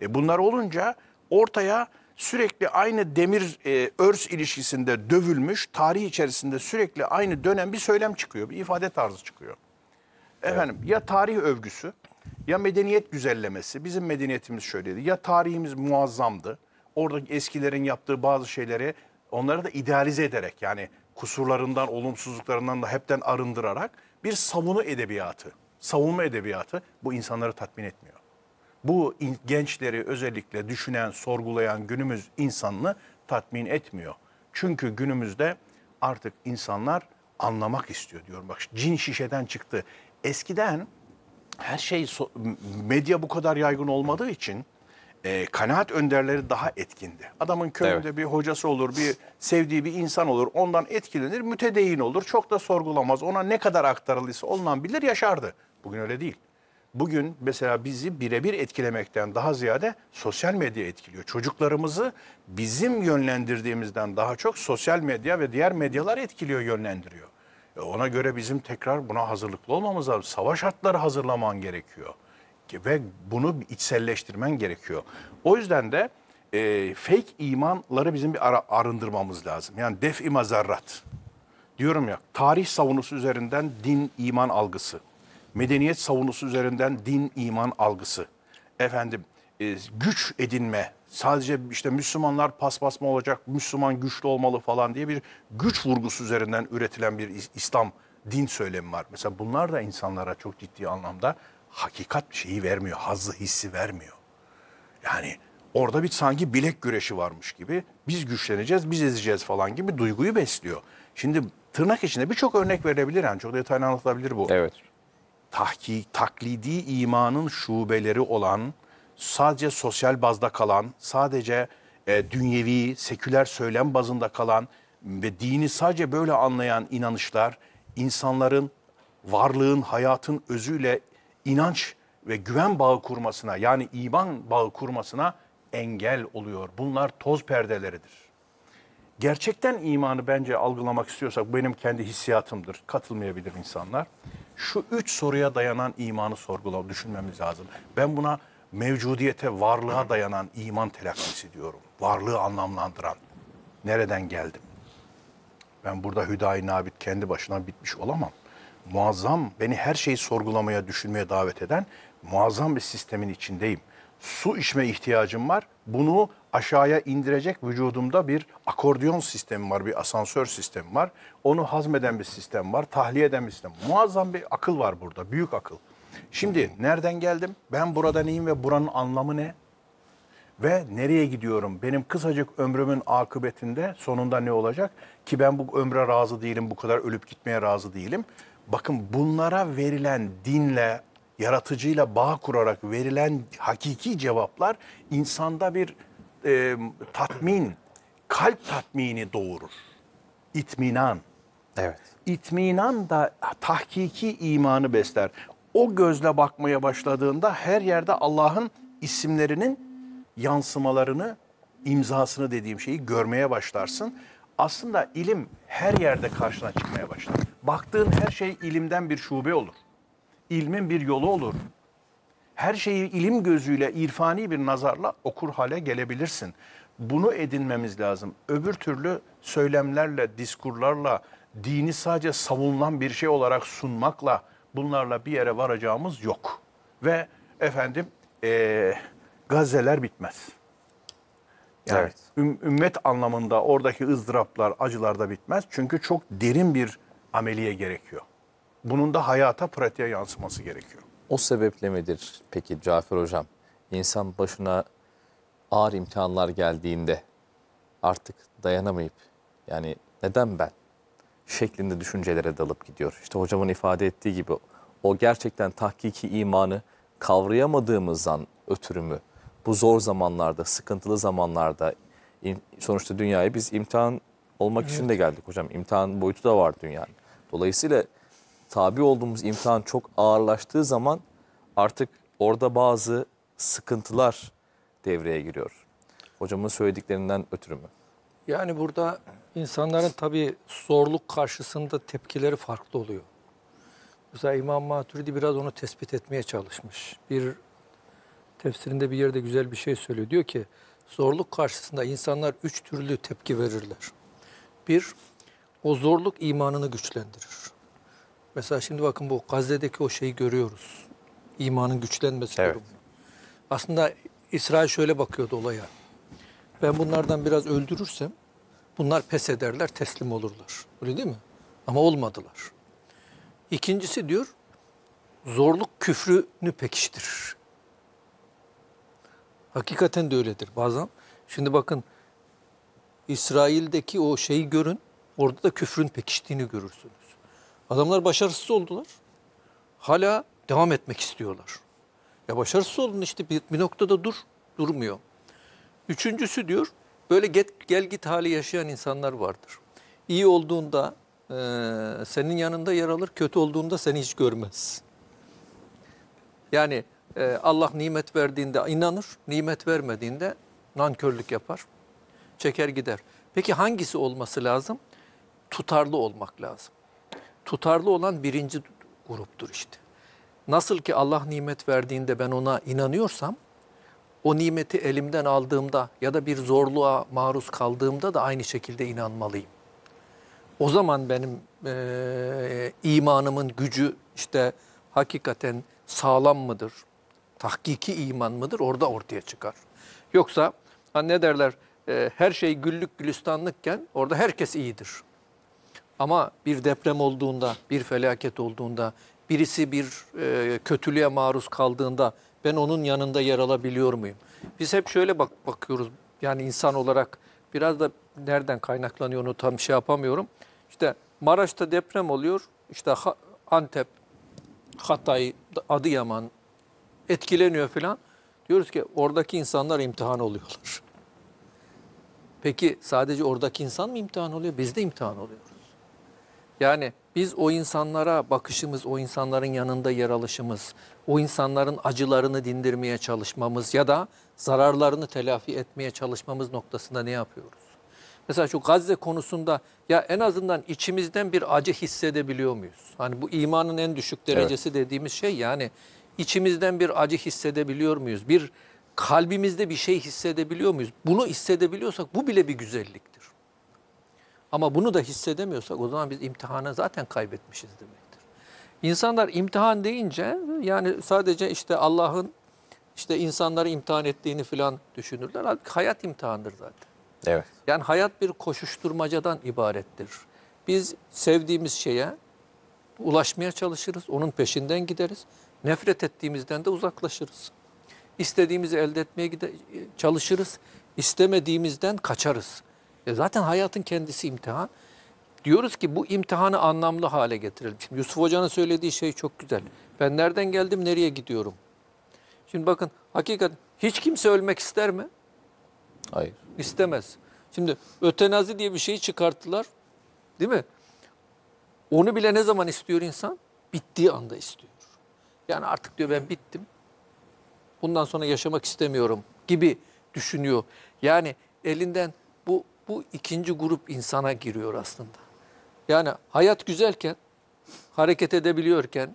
E bunlar olunca ortaya sürekli aynı demir e, örs ilişkisinde dövülmüş, tarih içerisinde sürekli aynı dönem bir söylem çıkıyor, bir ifade tarzı çıkıyor. Efendim evet. ya tarih övgüsü ya medeniyet güzellemesi. Bizim medeniyetimiz şöyleydi. Ya tarihimiz muazzamdı. Oradaki eskilerin yaptığı bazı şeyleri onları da idealize ederek yani kusurlarından, olumsuzluklarından da hepten arındırarak bir savunu edebiyatı, savunma edebiyatı bu insanları tatmin etmiyor bu gençleri özellikle düşünen, sorgulayan günümüz insanını tatmin etmiyor. Çünkü günümüzde artık insanlar anlamak istiyor diyorum. Bak cin şişeden çıktı. Eskiden her şey medya bu kadar yaygın olmadığı için e, kanaat önderleri daha etkindi. Adamın köyünde evet. bir hocası olur, bir sevdiği bir insan olur, ondan etkilenir, mütedeyin olur, çok da sorgulamaz. Ona ne kadar aktarılıysa ondan bilir, yaşardı. Bugün öyle değil bugün mesela bizi birebir etkilemekten daha ziyade sosyal medya etkiliyor. Çocuklarımızı bizim yönlendirdiğimizden daha çok sosyal medya ve diğer medyalar etkiliyor, yönlendiriyor. E ona göre bizim tekrar buna hazırlıklı olmamız lazım. Savaş şartları hazırlaman gerekiyor ve bunu içselleştirmen gerekiyor. O yüzden de e, fake imanları bizim bir ara, arındırmamız lazım. Yani def imazarrat. Diyorum ya tarih savunusu üzerinden din iman algısı medeniyet savunusu üzerinden din, iman algısı. Efendim e, güç edinme, sadece işte Müslümanlar paspas mı olacak, Müslüman güçlü olmalı falan diye bir güç vurgusu üzerinden üretilen bir İslam din söylemi var. Mesela bunlar da insanlara çok ciddi anlamda hakikat şeyi vermiyor, hazzı hissi vermiyor. Yani orada bir sanki bilek güreşi varmış gibi biz güçleneceğiz, biz ezeceğiz falan gibi duyguyu besliyor. Şimdi tırnak içinde birçok örnek verebilir yani çok detaylı anlatılabilir bu. Evet tahkik, taklidi imanın şubeleri olan, sadece sosyal bazda kalan, sadece e, dünyevi, seküler söylem bazında kalan ve dini sadece böyle anlayan inanışlar insanların varlığın, hayatın özüyle inanç ve güven bağı kurmasına yani iman bağı kurmasına engel oluyor. Bunlar toz perdeleridir gerçekten imanı bence algılamak istiyorsak benim kendi hissiyatımdır. Katılmayabilir insanlar. Şu üç soruya dayanan imanı sorgulam düşünmemiz lazım. Ben buna mevcudiyete, varlığa dayanan iman telakkisi diyorum. Varlığı anlamlandıran. Nereden geldim? Ben burada Hüdayi Nabit kendi başına bitmiş olamam. Muazzam, beni her şeyi sorgulamaya, düşünmeye davet eden muazzam bir sistemin içindeyim. Su içme ihtiyacım var. Bunu aşağıya indirecek vücudumda bir akordiyon sistemi var, bir asansör sistemi var. Onu hazmeden bir sistem var, tahliye eden bir sistem. Muazzam bir akıl var burada, büyük akıl. Şimdi nereden geldim? Ben burada neyim ve buranın anlamı ne? Ve nereye gidiyorum? Benim kısacık ömrümün akıbetinde sonunda ne olacak? Ki ben bu ömre razı değilim, bu kadar ölüp gitmeye razı değilim. Bakın bunlara verilen dinle, yaratıcıyla bağ kurarak verilen hakiki cevaplar insanda bir e, tatmin, kalp tatmini doğurur. İtminan. Evet. İtminan da tahkiki imanı besler. O gözle bakmaya başladığında her yerde Allah'ın isimlerinin yansımalarını, imzasını dediğim şeyi görmeye başlarsın. Aslında ilim her yerde karşına çıkmaya başlar. Baktığın her şey ilimden bir şube olur. İlmin bir yolu olur her şeyi ilim gözüyle, irfani bir nazarla okur hale gelebilirsin. Bunu edinmemiz lazım. Öbür türlü söylemlerle, diskurlarla, dini sadece savunulan bir şey olarak sunmakla bunlarla bir yere varacağımız yok. Ve efendim e, gazeler bitmez. Yani evet. Üm, ümmet anlamında oradaki ızdıraplar, acılar da bitmez. Çünkü çok derin bir ameliye gerekiyor. Bunun da hayata, pratiğe yansıması gerekiyor. O sebeple midir peki Cafer Hocam? İnsan başına ağır imtihanlar geldiğinde artık dayanamayıp yani neden ben şeklinde düşüncelere dalıp gidiyor. İşte hocamın ifade ettiği gibi o gerçekten tahkiki imanı kavrayamadığımızdan ötürü mü bu zor zamanlarda, sıkıntılı zamanlarda sonuçta dünyaya biz imtihan olmak evet. için de geldik hocam. İmtihan boyutu da var dünyanın. Dolayısıyla tabi olduğumuz imtihan çok ağırlaştığı zaman artık orada bazı sıkıntılar devreye giriyor. Hocamın söylediklerinden ötürü mü? Yani burada insanların tabii zorluk karşısında tepkileri farklı oluyor. Mesela İmam Maturidi biraz onu tespit etmeye çalışmış. Bir tefsirinde bir yerde güzel bir şey söylüyor. Diyor ki zorluk karşısında insanlar üç türlü tepki verirler. Bir, o zorluk imanını güçlendirir. Mesela şimdi bakın bu Gazze'deki o şeyi görüyoruz. İmanın güçlenmesi evet. durumu. Aslında İsrail şöyle bakıyordu olaya. Ben bunlardan biraz öldürürsem bunlar pes ederler, teslim olurlar. Öyle değil mi? Ama olmadılar. İkincisi diyor, zorluk küfrünü pekiştirir. Hakikaten de öyledir bazen. Şimdi bakın İsrail'deki o şeyi görün, orada da küfrün pekiştiğini görürsünüz. Adamlar başarısız oldular. Hala devam etmek istiyorlar. Ya başarısız oldun işte bir, bir noktada dur, durmuyor. Üçüncüsü diyor, böyle get, gel git hali yaşayan insanlar vardır. İyi olduğunda e, senin yanında yer alır, kötü olduğunda seni hiç görmez. Yani e, Allah nimet verdiğinde inanır, nimet vermediğinde nankörlük yapar, çeker gider. Peki hangisi olması lazım? Tutarlı olmak lazım tutarlı olan birinci gruptur işte. Nasıl ki Allah nimet verdiğinde ben ona inanıyorsam, o nimeti elimden aldığımda ya da bir zorluğa maruz kaldığımda da aynı şekilde inanmalıyım. O zaman benim e, imanımın gücü işte hakikaten sağlam mıdır, tahkiki iman mıdır orada ortaya çıkar. Yoksa hani ne derler e, her şey güllük gülistanlıkken orada herkes iyidir. Ama bir deprem olduğunda, bir felaket olduğunda, birisi bir e, kötülüğe maruz kaldığında ben onun yanında yer alabiliyor muyum? Biz hep şöyle bak bakıyoruz yani insan olarak biraz da nereden kaynaklanıyor onu tam şey yapamıyorum. İşte Maraş'ta deprem oluyor. İşte Antep, Hatay, Adıyaman etkileniyor falan. Diyoruz ki oradaki insanlar imtihan oluyorlar. Peki sadece oradaki insan mı imtihan oluyor? Biz de imtihan oluyor. Yani biz o insanlara bakışımız, o insanların yanında yer alışımız, o insanların acılarını dindirmeye çalışmamız ya da zararlarını telafi etmeye çalışmamız noktasında ne yapıyoruz? Mesela şu Gazze konusunda ya en azından içimizden bir acı hissedebiliyor muyuz? Hani bu imanın en düşük derecesi evet. dediğimiz şey yani içimizden bir acı hissedebiliyor muyuz? Bir kalbimizde bir şey hissedebiliyor muyuz? Bunu hissedebiliyorsak bu bile bir güzelliktir. Ama bunu da hissedemiyorsak o zaman biz imtihanı zaten kaybetmişiz demektir. İnsanlar imtihan deyince yani sadece işte Allah'ın işte insanları imtihan ettiğini falan düşünürler. Halbuki hayat imtihandır zaten. Evet. Yani hayat bir koşuşturmacadan ibarettir. Biz sevdiğimiz şeye ulaşmaya çalışırız, onun peşinden gideriz. Nefret ettiğimizden de uzaklaşırız. İstediğimizi elde etmeye çalışırız, istemediğimizden kaçarız. E zaten hayatın kendisi imtihan. Diyoruz ki bu imtihanı anlamlı hale getirelim. Şimdi Yusuf Hoca'nın söylediği şey çok güzel. Ben nereden geldim, nereye gidiyorum? Şimdi bakın hakikat hiç kimse ölmek ister mi? Hayır. İstemez. Şimdi ötenazi diye bir şeyi çıkarttılar. Değil mi? Onu bile ne zaman istiyor insan? Bittiği anda istiyor. Yani artık diyor ben bittim. Bundan sonra yaşamak istemiyorum gibi düşünüyor. Yani elinden bu ikinci grup insana giriyor aslında. Yani hayat güzelken, hareket edebiliyorken,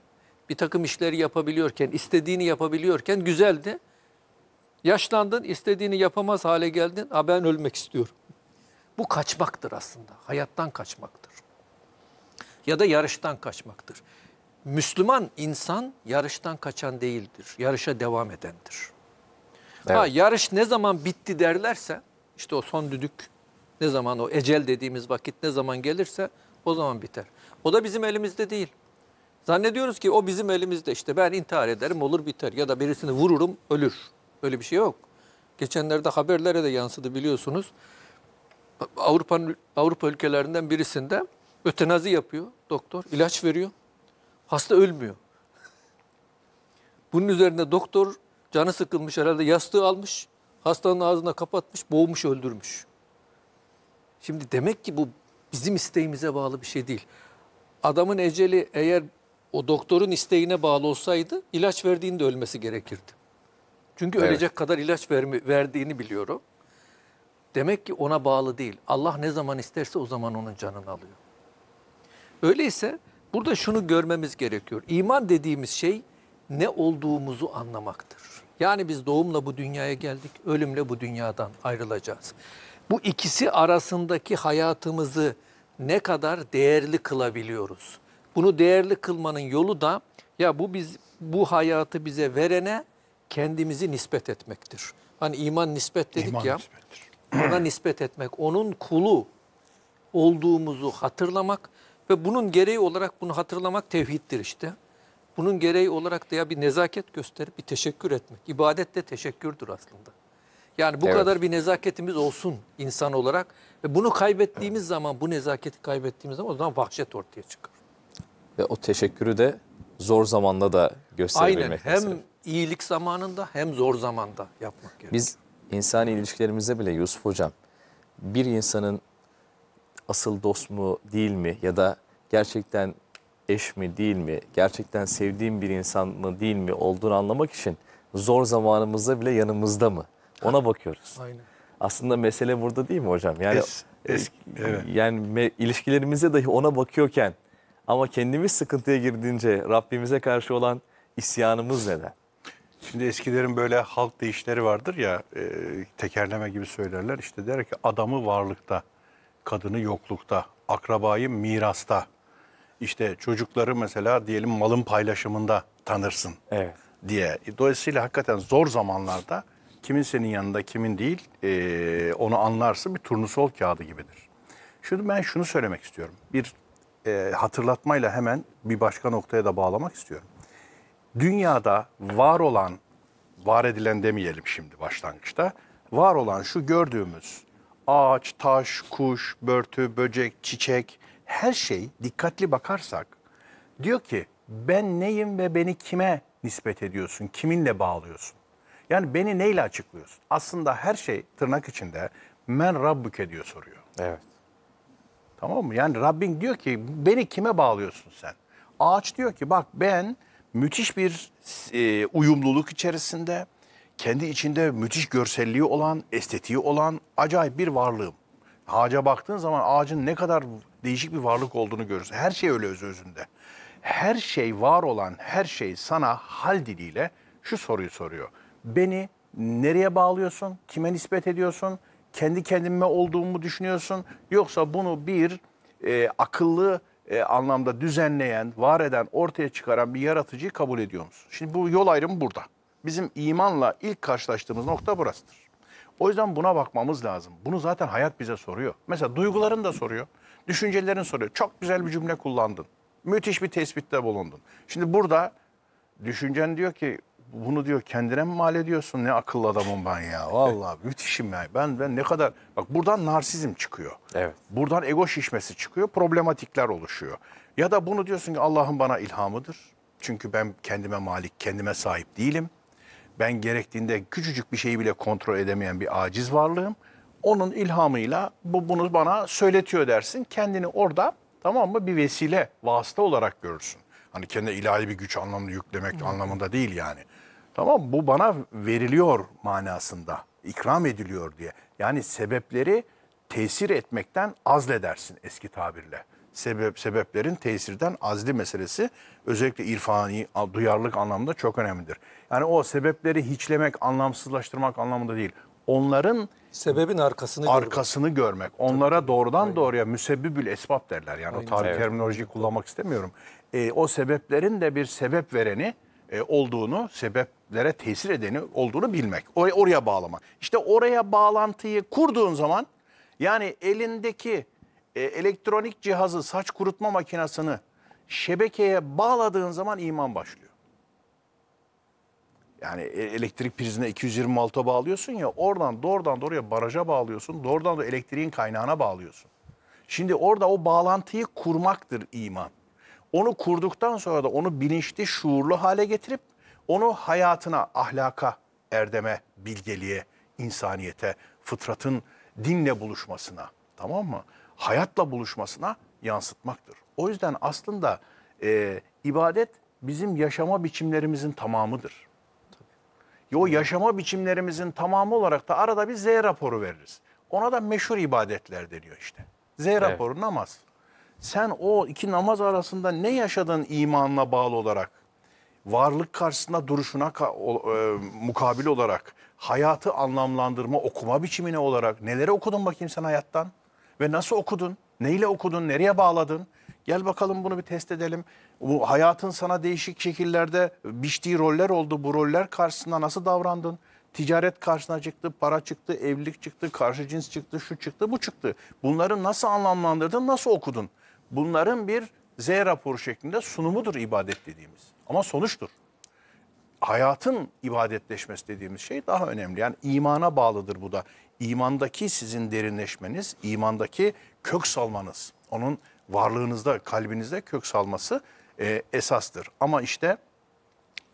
bir takım işleri yapabiliyorken, istediğini yapabiliyorken güzeldi. Yaşlandın, istediğini yapamaz hale geldin. Ha ben ölmek istiyorum. Bu kaçmaktır aslında. Hayattan kaçmaktır. Ya da yarıştan kaçmaktır. Müslüman insan yarıştan kaçan değildir. Yarışa devam edendir. Evet. Ha yarış ne zaman bitti derlerse işte o son düdük ne zaman o ecel dediğimiz vakit ne zaman gelirse o zaman biter. O da bizim elimizde değil. Zannediyoruz ki o bizim elimizde işte ben intihar ederim olur biter ya da birisini vururum ölür. Öyle bir şey yok. Geçenlerde haberlere de yansıdı biliyorsunuz. Avrupa Avrupa ülkelerinden birisinde ötenazi yapıyor doktor, ilaç veriyor. Hasta ölmüyor. Bunun üzerine doktor canı sıkılmış herhalde yastığı almış, hastanın ağzına kapatmış, boğmuş, öldürmüş. Şimdi demek ki bu bizim isteğimize bağlı bir şey değil. Adamın eceli eğer o doktorun isteğine bağlı olsaydı ilaç verdiğinde ölmesi gerekirdi. Çünkü evet. ölecek kadar ilaç vermi, verdiğini biliyorum. Demek ki ona bağlı değil. Allah ne zaman isterse o zaman onun canını alıyor. Öyleyse burada şunu görmemiz gerekiyor. İman dediğimiz şey ne olduğumuzu anlamaktır. Yani biz doğumla bu dünyaya geldik, ölümle bu dünyadan ayrılacağız bu ikisi arasındaki hayatımızı ne kadar değerli kılabiliyoruz? Bunu değerli kılmanın yolu da ya bu biz bu hayatı bize verene kendimizi nispet etmektir. Hani iman nispet dedik iman ya. Nispettir. Ona nispet etmek, onun kulu olduğumuzu hatırlamak ve bunun gereği olarak bunu hatırlamak tevhiddir işte. Bunun gereği olarak da ya bir nezaket gösterip bir teşekkür etmek. İbadet de teşekkürdür aslında. Yani bu Evet. kadar bir nezaketimiz olsun insan olarak. Ve bunu kaybettiğimiz zaman, bu nezaketi kaybettiğimiz zaman o zaman vahşet ortaya çıkar. Ve o teşekkürü de zor zamanda da gösterebilmek Aynen. Hem mesela. iyilik zamanında hem zor zamanda yapmak gerekiyor. Biz insani ilişkilerimizde bile Yusuf Hocam bir insanın asıl dost mu değil mi ya da gerçekten eş mi değil mi gerçekten sevdiğim bir insan mı değil mi olduğunu anlamak için zor zamanımızda bile yanımızda mı? Ona bakıyoruz. Aynen. Aslında mesele burada değil mi hocam? Yani es, es, evet. yani me, ilişkilerimize dahi ona bakıyorken ama kendimiz sıkıntıya girdiğince Rabbimize karşı olan isyanımız neden? Şimdi eskilerin böyle halk deyişleri vardır ya e, tekerleme gibi söylerler. İşte der ki adamı varlıkta, kadını yoklukta, akrabayı mirasta. İşte çocukları mesela diyelim malın paylaşımında tanırsın evet. diye. Dolayısıyla hakikaten zor zamanlarda kimin senin yanında kimin değil e, onu anlarsın bir turnusol kağıdı gibidir. Şimdi ben şunu söylemek istiyorum. Bir e, hatırlatmayla hemen bir başka noktaya da bağlamak istiyorum. Dünyada var olan, var edilen demeyelim şimdi başlangıçta, var olan şu gördüğümüz ağaç, taş, kuş, börtü, böcek, çiçek her şey dikkatli bakarsak diyor ki ben neyim ve beni kime nispet ediyorsun, kiminle bağlıyorsun? Yani beni neyle açıklıyorsun? Aslında her şey tırnak içinde men Rabbüke diyor soruyor. Evet. Tamam mı? Yani Rabbin diyor ki beni kime bağlıyorsun sen? Ağaç diyor ki bak ben müthiş bir e, uyumluluk içerisinde, kendi içinde müthiş görselliği olan, estetiği olan acayip bir varlığım. Ağaca baktığın zaman ağacın ne kadar değişik bir varlık olduğunu görürsün. Her şey öyle öz özünde. Her şey var olan her şey sana hal diliyle şu soruyu soruyor. Beni nereye bağlıyorsun? Kime nispet ediyorsun? Kendi kendime olduğumu düşünüyorsun? Yoksa bunu bir e, akıllı e, anlamda düzenleyen, var eden, ortaya çıkaran bir yaratıcıyı kabul ediyor musun? Şimdi bu yol ayrımı burada. Bizim imanla ilk karşılaştığımız nokta burasıdır. O yüzden buna bakmamız lazım. Bunu zaten hayat bize soruyor. Mesela duyguların da soruyor, düşüncelerin soruyor. Çok güzel bir cümle kullandın. Müthiş bir tespitte bulundun. Şimdi burada düşüncen diyor ki bunu diyor kendine mi mal ediyorsun? Ne akıllı adamım ben ya. Vallahi müthişim ya. Ben ben ne kadar bak buradan narsizm çıkıyor. Evet. Buradan ego şişmesi çıkıyor. Problematikler oluşuyor. Ya da bunu diyorsun ki Allah'ın bana ilhamıdır. Çünkü ben kendime malik, kendime sahip değilim. Ben gerektiğinde küçücük bir şeyi bile kontrol edemeyen bir aciz varlığım. Onun ilhamıyla bu bunu bana söyletiyor dersin. Kendini orada tamam mı bir vesile, vasıta olarak görürsün. Hani kendine ilahi bir güç anlamını yüklemek Hı. anlamında değil yani. Tamam bu bana veriliyor manasında, ikram ediliyor diye. Yani sebepleri tesir etmekten azledersin eski tabirle. Sebep, sebeplerin tesirden azli meselesi özellikle irfani, duyarlılık anlamında çok önemlidir. Yani o sebepleri hiçlemek, anlamsızlaştırmak anlamında değil. Onların sebebin arkasını arkasını görmek. görmek. Onlara Tabii. doğrudan Aynen. doğruya müsebbibül esbab derler. Yani Aynen. o tarih evet. terminolojiyi kullanmak istemiyorum. E, o sebeplerin de bir sebep vereni e, olduğunu, sebeplere tesir edeni olduğunu bilmek. Or oraya bağlamak. İşte oraya bağlantıyı kurduğun zaman yani elindeki e, elektronik cihazı, saç kurutma makinesini şebekeye bağladığın zaman iman başlıyor. Yani e, elektrik prizine 220 volta bağlıyorsun ya oradan doğrudan doğruya baraja bağlıyorsun. Doğrudan da elektriğin kaynağına bağlıyorsun. Şimdi orada o bağlantıyı kurmaktır iman. Onu kurduktan sonra da onu bilinçli, şuurlu hale getirip onu hayatına, ahlaka, erdeme, bilgeliğe, insaniyete, fıtratın dinle buluşmasına, tamam mı? Hayatla buluşmasına yansıtmaktır. O yüzden aslında e, ibadet bizim yaşama biçimlerimizin tamamıdır. Tabii. O yaşama biçimlerimizin tamamı olarak da arada bir Z raporu veririz. Ona da meşhur ibadetler deniyor işte. Z evet. raporu namaz. Sen o iki namaz arasında ne yaşadın imanına bağlı olarak? Varlık karşısında duruşuna ka e, mukabil olarak, hayatı anlamlandırma, okuma biçimine olarak neleri okudun bakayım sen hayattan? Ve nasıl okudun? Neyle okudun? Nereye bağladın? Gel bakalım bunu bir test edelim. Bu hayatın sana değişik şekillerde biçtiği roller oldu. Bu roller karşısında nasıl davrandın? Ticaret karşısına çıktı, para çıktı, evlilik çıktı, karşı cins çıktı, şu çıktı, bu çıktı. Bunları nasıl anlamlandırdın, nasıl okudun? bunların bir Z raporu şeklinde sunumudur ibadet dediğimiz. Ama sonuçtur. Hayatın ibadetleşmesi dediğimiz şey daha önemli. Yani imana bağlıdır bu da. İmandaki sizin derinleşmeniz, imandaki kök salmanız, onun varlığınızda, kalbinizde kök salması e, esastır. Ama işte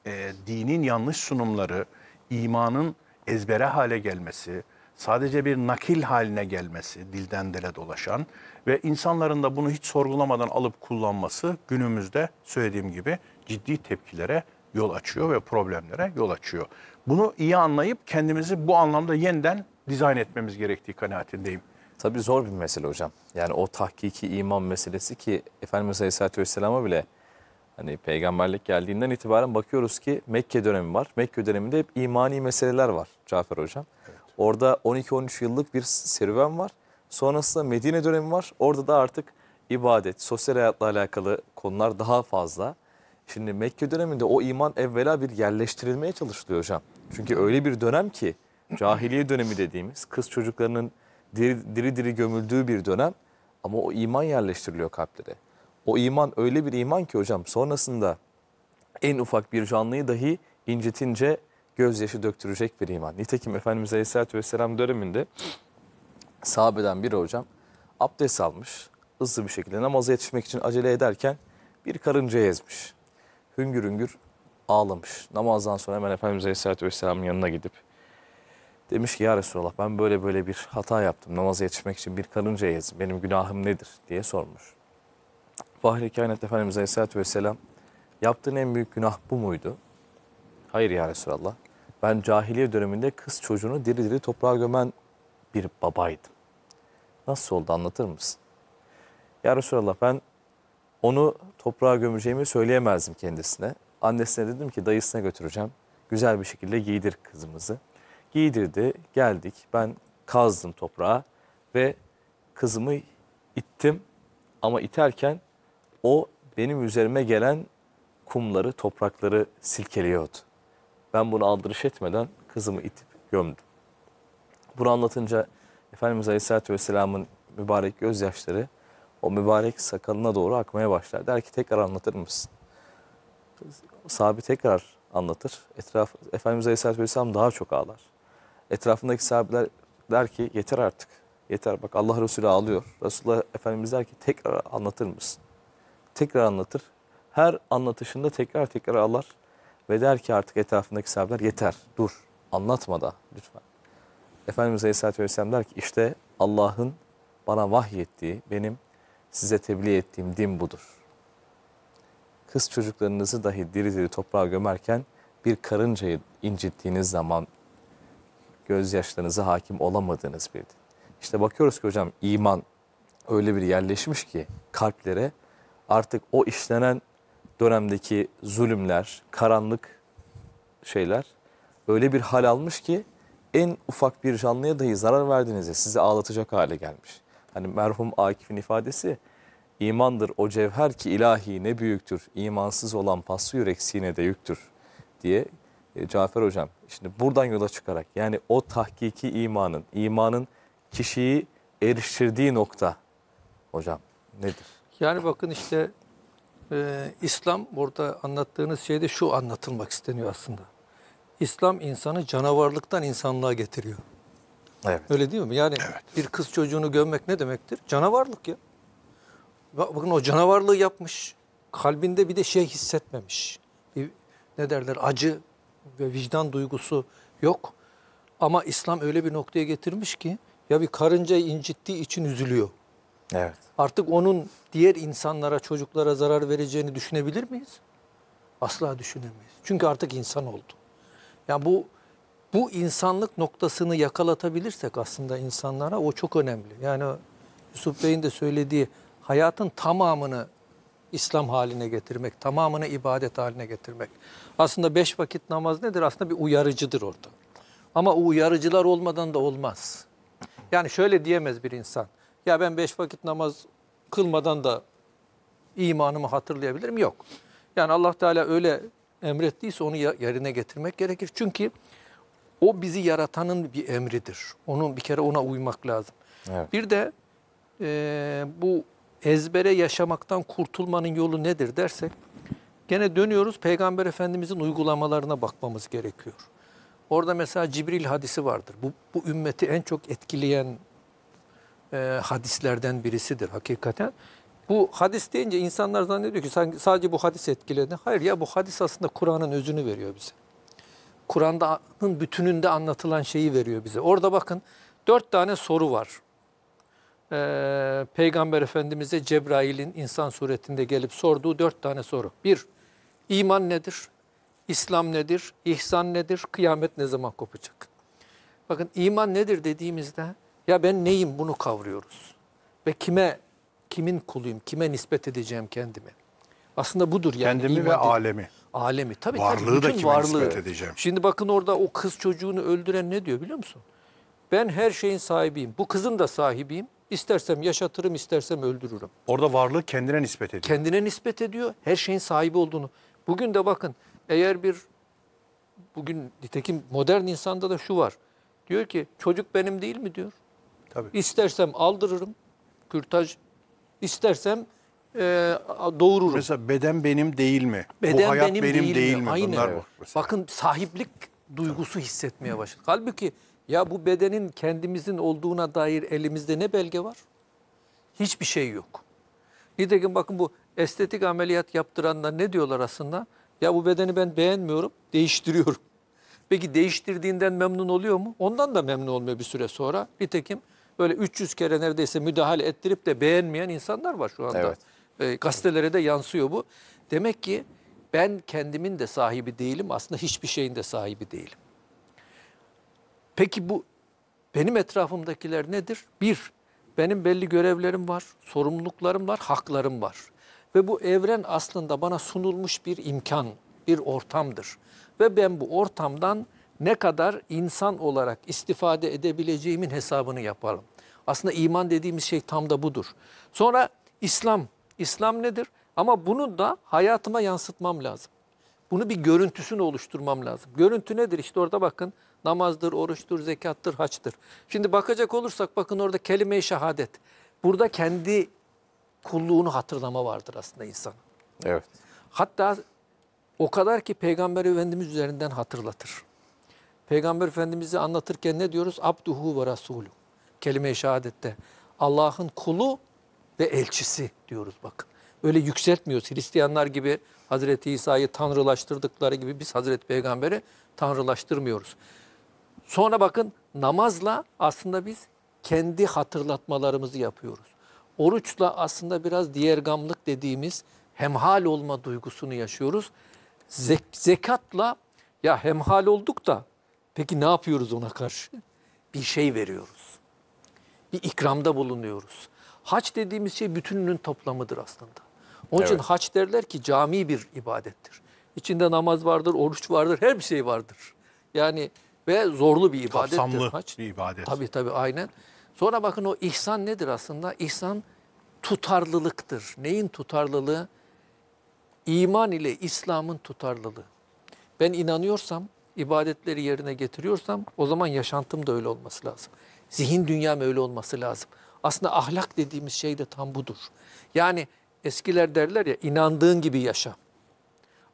e, dinin yanlış sunumları, imanın ezbere hale gelmesi, sadece bir nakil haline gelmesi, dilden dile dolaşan ve insanların da bunu hiç sorgulamadan alıp kullanması günümüzde söylediğim gibi ciddi tepkilere yol açıyor ve problemlere yol açıyor. Bunu iyi anlayıp kendimizi bu anlamda yeniden dizayn etmemiz gerektiği kanaatindeyim. Tabii zor bir mesele hocam. Yani o tahkiki iman meselesi ki Efendimiz Aleyhisselatü Vesselam'a bile hani peygamberlik geldiğinden itibaren bakıyoruz ki Mekke dönemi var. Mekke döneminde hep imani meseleler var Cafer hocam. Orada 12-13 yıllık bir serüven var. Sonrasında Medine dönemi var. Orada da artık ibadet, sosyal hayatla alakalı konular daha fazla. Şimdi Mekke döneminde o iman evvela bir yerleştirilmeye çalışılıyor hocam. Çünkü öyle bir dönem ki cahiliye dönemi dediğimiz kız çocuklarının diri diri, diri gömüldüğü bir dönem ama o iman yerleştiriliyor kalplere. O iman öyle bir iman ki hocam sonrasında en ufak bir canlıyı dahi incitince gözyaşı döktürecek bir iman. Nitekim Efendimiz Aleyhisselatü Vesselam döneminde sahabeden biri hocam abdest almış. Hızlı bir şekilde namaza yetişmek için acele ederken bir karınca ezmiş. Hüngür hüngür ağlamış. Namazdan sonra hemen Efendimiz Aleyhisselatü Vesselam'ın yanına gidip demiş ki ya Resulallah ben böyle böyle bir hata yaptım. Namaza yetişmek için bir karınca ezdim. Benim günahım nedir diye sormuş. Fahri Kainat Efendimiz Aleyhisselatü Vesselam yaptığın en büyük günah bu muydu? Hayır ya Resulallah. Ben cahiliye döneminde kız çocuğunu diri diri toprağa gömen bir babaydım. Nasıl oldu anlatır mısın? Ya Resulallah ben onu toprağa gömeceğimi söyleyemezdim kendisine. Annesine dedim ki dayısına götüreceğim. Güzel bir şekilde giydir kızımızı. Giydirdi, geldik. Ben kazdım toprağa ve kızımı ittim. Ama iterken o benim üzerime gelen kumları, toprakları silkeliyordu. Ben bunu aldırış etmeden kızımı itip gömdüm. Bunu anlatınca Efendimiz Aleyhisselatü Vesselam'ın mübarek gözyaşları o mübarek sakalına doğru akmaya başlar. Der ki tekrar anlatır mısın? Sahabi tekrar anlatır. Etraf, Efendimiz Aleyhisselatü Vesselam daha çok ağlar. Etrafındaki sahabeler der ki yeter artık. Yeter bak Allah Resulü ağlıyor. Resulullah Efendimiz der ki tekrar anlatır mısın? Tekrar anlatır. Her anlatışında tekrar tekrar ağlar. Ve der ki artık etrafındaki sahabeler yeter, dur, anlatma da lütfen. Efendimiz Aleyhisselatü Vesselam der ki işte Allah'ın bana vahyettiği, benim size tebliğ ettiğim din budur. Kız çocuklarınızı dahi diri diri toprağa gömerken bir karıncayı incittiğiniz zaman gözyaşlarınıza hakim olamadığınız bir din. İşte bakıyoruz ki hocam iman öyle bir yerleşmiş ki kalplere artık o işlenen dönemdeki zulümler, karanlık şeyler öyle bir hal almış ki en ufak bir canlıya dahi zarar verdiğinizde sizi ağlatacak hale gelmiş. Hani merhum Akif'in ifadesi imandır o cevher ki ilahi ne büyüktür, imansız olan paslı yürek sine de yüktür diye e, Cafer Hocam şimdi buradan yola çıkarak yani o tahkiki imanın, imanın kişiyi eriştirdiği nokta hocam nedir? Yani bakın işte ee, İslam burada anlattığınız şeyde şu anlatılmak isteniyor aslında. İslam insanı canavarlıktan insanlığa getiriyor. Evet. Öyle değil mi? Yani evet. bir kız çocuğunu gömmek ne demektir? Canavarlık ya. Bakın o canavarlığı yapmış. Kalbinde bir de şey hissetmemiş. Bir, ne derler acı ve vicdan duygusu yok. Ama İslam öyle bir noktaya getirmiş ki ya bir karınca incittiği için üzülüyor. Evet. Artık onun diğer insanlara, çocuklara zarar vereceğini düşünebilir miyiz? Asla düşünemeyiz. Çünkü artık insan oldu. Yani bu bu insanlık noktasını yakalatabilirsek aslında insanlara o çok önemli. Yani Yusuf Bey'in de söylediği hayatın tamamını İslam haline getirmek, tamamını ibadet haline getirmek. Aslında beş vakit namaz nedir? Aslında bir uyarıcıdır orada. Ama o uyarıcılar olmadan da olmaz. Yani şöyle diyemez bir insan ya ben beş vakit namaz kılmadan da imanımı hatırlayabilirim. Yok. Yani Allah Teala öyle emrettiyse onu yerine getirmek gerekir. Çünkü o bizi yaratanın bir emridir. Onun bir kere ona uymak lazım. Evet. Bir de e, bu ezbere yaşamaktan kurtulmanın yolu nedir dersek gene dönüyoruz Peygamber Efendimizin uygulamalarına bakmamız gerekiyor. Orada mesela Cibril hadisi vardır. Bu, bu ümmeti en çok etkileyen e, hadislerden birisidir hakikaten. Bu hadis deyince insanlar zannediyor ki sadece bu hadis etkiledi. Hayır ya bu hadis aslında Kur'an'ın özünü veriyor bize. Kur'an'ın bütününde anlatılan şeyi veriyor bize. Orada bakın dört tane soru var. Ee, Peygamber Efendimiz'e Cebrail'in insan suretinde gelip sorduğu dört tane soru. Bir, iman nedir? İslam nedir? İhsan nedir? Kıyamet ne zaman kopacak? Bakın iman nedir dediğimizde ya ben neyim bunu kavruyoruz. Ve kime, kimin kuluyum, kime nispet edeceğim kendimi. Aslında budur yani. Kendimi ve alemi. Alemi. Tabii, varlığı tabii, da kime varlığı. nispet edeceğim. Şimdi bakın orada o kız çocuğunu öldüren ne diyor biliyor musun? Ben her şeyin sahibiyim. Bu kızın da sahibiyim. İstersem yaşatırım, istersem öldürürüm. Orada varlığı kendine nispet ediyor. Kendine nispet ediyor. Her şeyin sahibi olduğunu. Bugün de bakın eğer bir bugün nitekim modern insanda da şu var. Diyor ki çocuk benim değil mi diyor. Tabii. İstersem aldırırım kürtaj, istersem e, doğururum. Mesela beden benim değil mi? Beden Bu hayat benim, benim değil, değil mi? Aynen. Bunlar evet. Bakın sahiplik duygusu hissetmeye başladık. Halbuki ya bu bedenin kendimizin olduğuna dair elimizde ne belge var? Hiçbir şey yok. Nitekim bakın bu estetik ameliyat yaptıranlar ne diyorlar aslında? Ya bu bedeni ben beğenmiyorum, değiştiriyorum. Peki değiştirdiğinden memnun oluyor mu? Ondan da memnun olmuyor bir süre sonra. Nitekim böyle 300 kere neredeyse müdahale ettirip de beğenmeyen insanlar var şu anda. Evet. E, gazetelere de yansıyor bu. Demek ki ben kendimin de sahibi değilim aslında hiçbir şeyin de sahibi değilim. Peki bu benim etrafımdakiler nedir? Bir, benim belli görevlerim var, sorumluluklarım var, haklarım var. Ve bu evren aslında bana sunulmuş bir imkan, bir ortamdır. Ve ben bu ortamdan ne kadar insan olarak istifade edebileceğimin hesabını yapalım. Aslında iman dediğimiz şey tam da budur. Sonra İslam. İslam nedir? Ama bunu da hayatıma yansıtmam lazım. Bunu bir görüntüsünü oluşturmam lazım. Görüntü nedir? İşte orada bakın namazdır, oruçtur, zekattır, haçtır. Şimdi bakacak olursak bakın orada kelime-i şehadet. Burada kendi kulluğunu hatırlama vardır aslında insan. Evet. Hatta o kadar ki Peygamber Efendimiz üzerinden hatırlatır. Peygamber Efendimiz'i anlatırken ne diyoruz? Abduhu ve Resulü. Kelime-i şehadette. Allah'ın kulu ve elçisi diyoruz bakın. Öyle yükseltmiyoruz. Hristiyanlar gibi Hazreti İsa'yı tanrılaştırdıkları gibi biz Hazreti Peygamber'i tanrılaştırmıyoruz. Sonra bakın namazla aslında biz kendi hatırlatmalarımızı yapıyoruz. Oruçla aslında biraz diğer gamlık dediğimiz hemhal olma duygusunu yaşıyoruz. Zek zekatla ya hemhal olduk da Peki ne yapıyoruz ona karşı? Bir şey veriyoruz. Bir ikramda bulunuyoruz. Haç dediğimiz şey bütününün toplamıdır aslında. Onun evet. için haç derler ki cami bir ibadettir. İçinde namaz vardır, oruç vardır, her bir şey vardır. Yani ve zorlu bir ibadettir Kapsamlı haç. bir ibadet. Tabii tabii aynen. Sonra bakın o ihsan nedir aslında? İhsan tutarlılıktır. Neyin tutarlılığı? İman ile İslam'ın tutarlılığı. Ben inanıyorsam ibadetleri yerine getiriyorsam o zaman yaşantım da öyle olması lazım. Zihin dünyam öyle olması lazım. Aslında ahlak dediğimiz şey de tam budur. Yani eskiler derler ya inandığın gibi yaşa.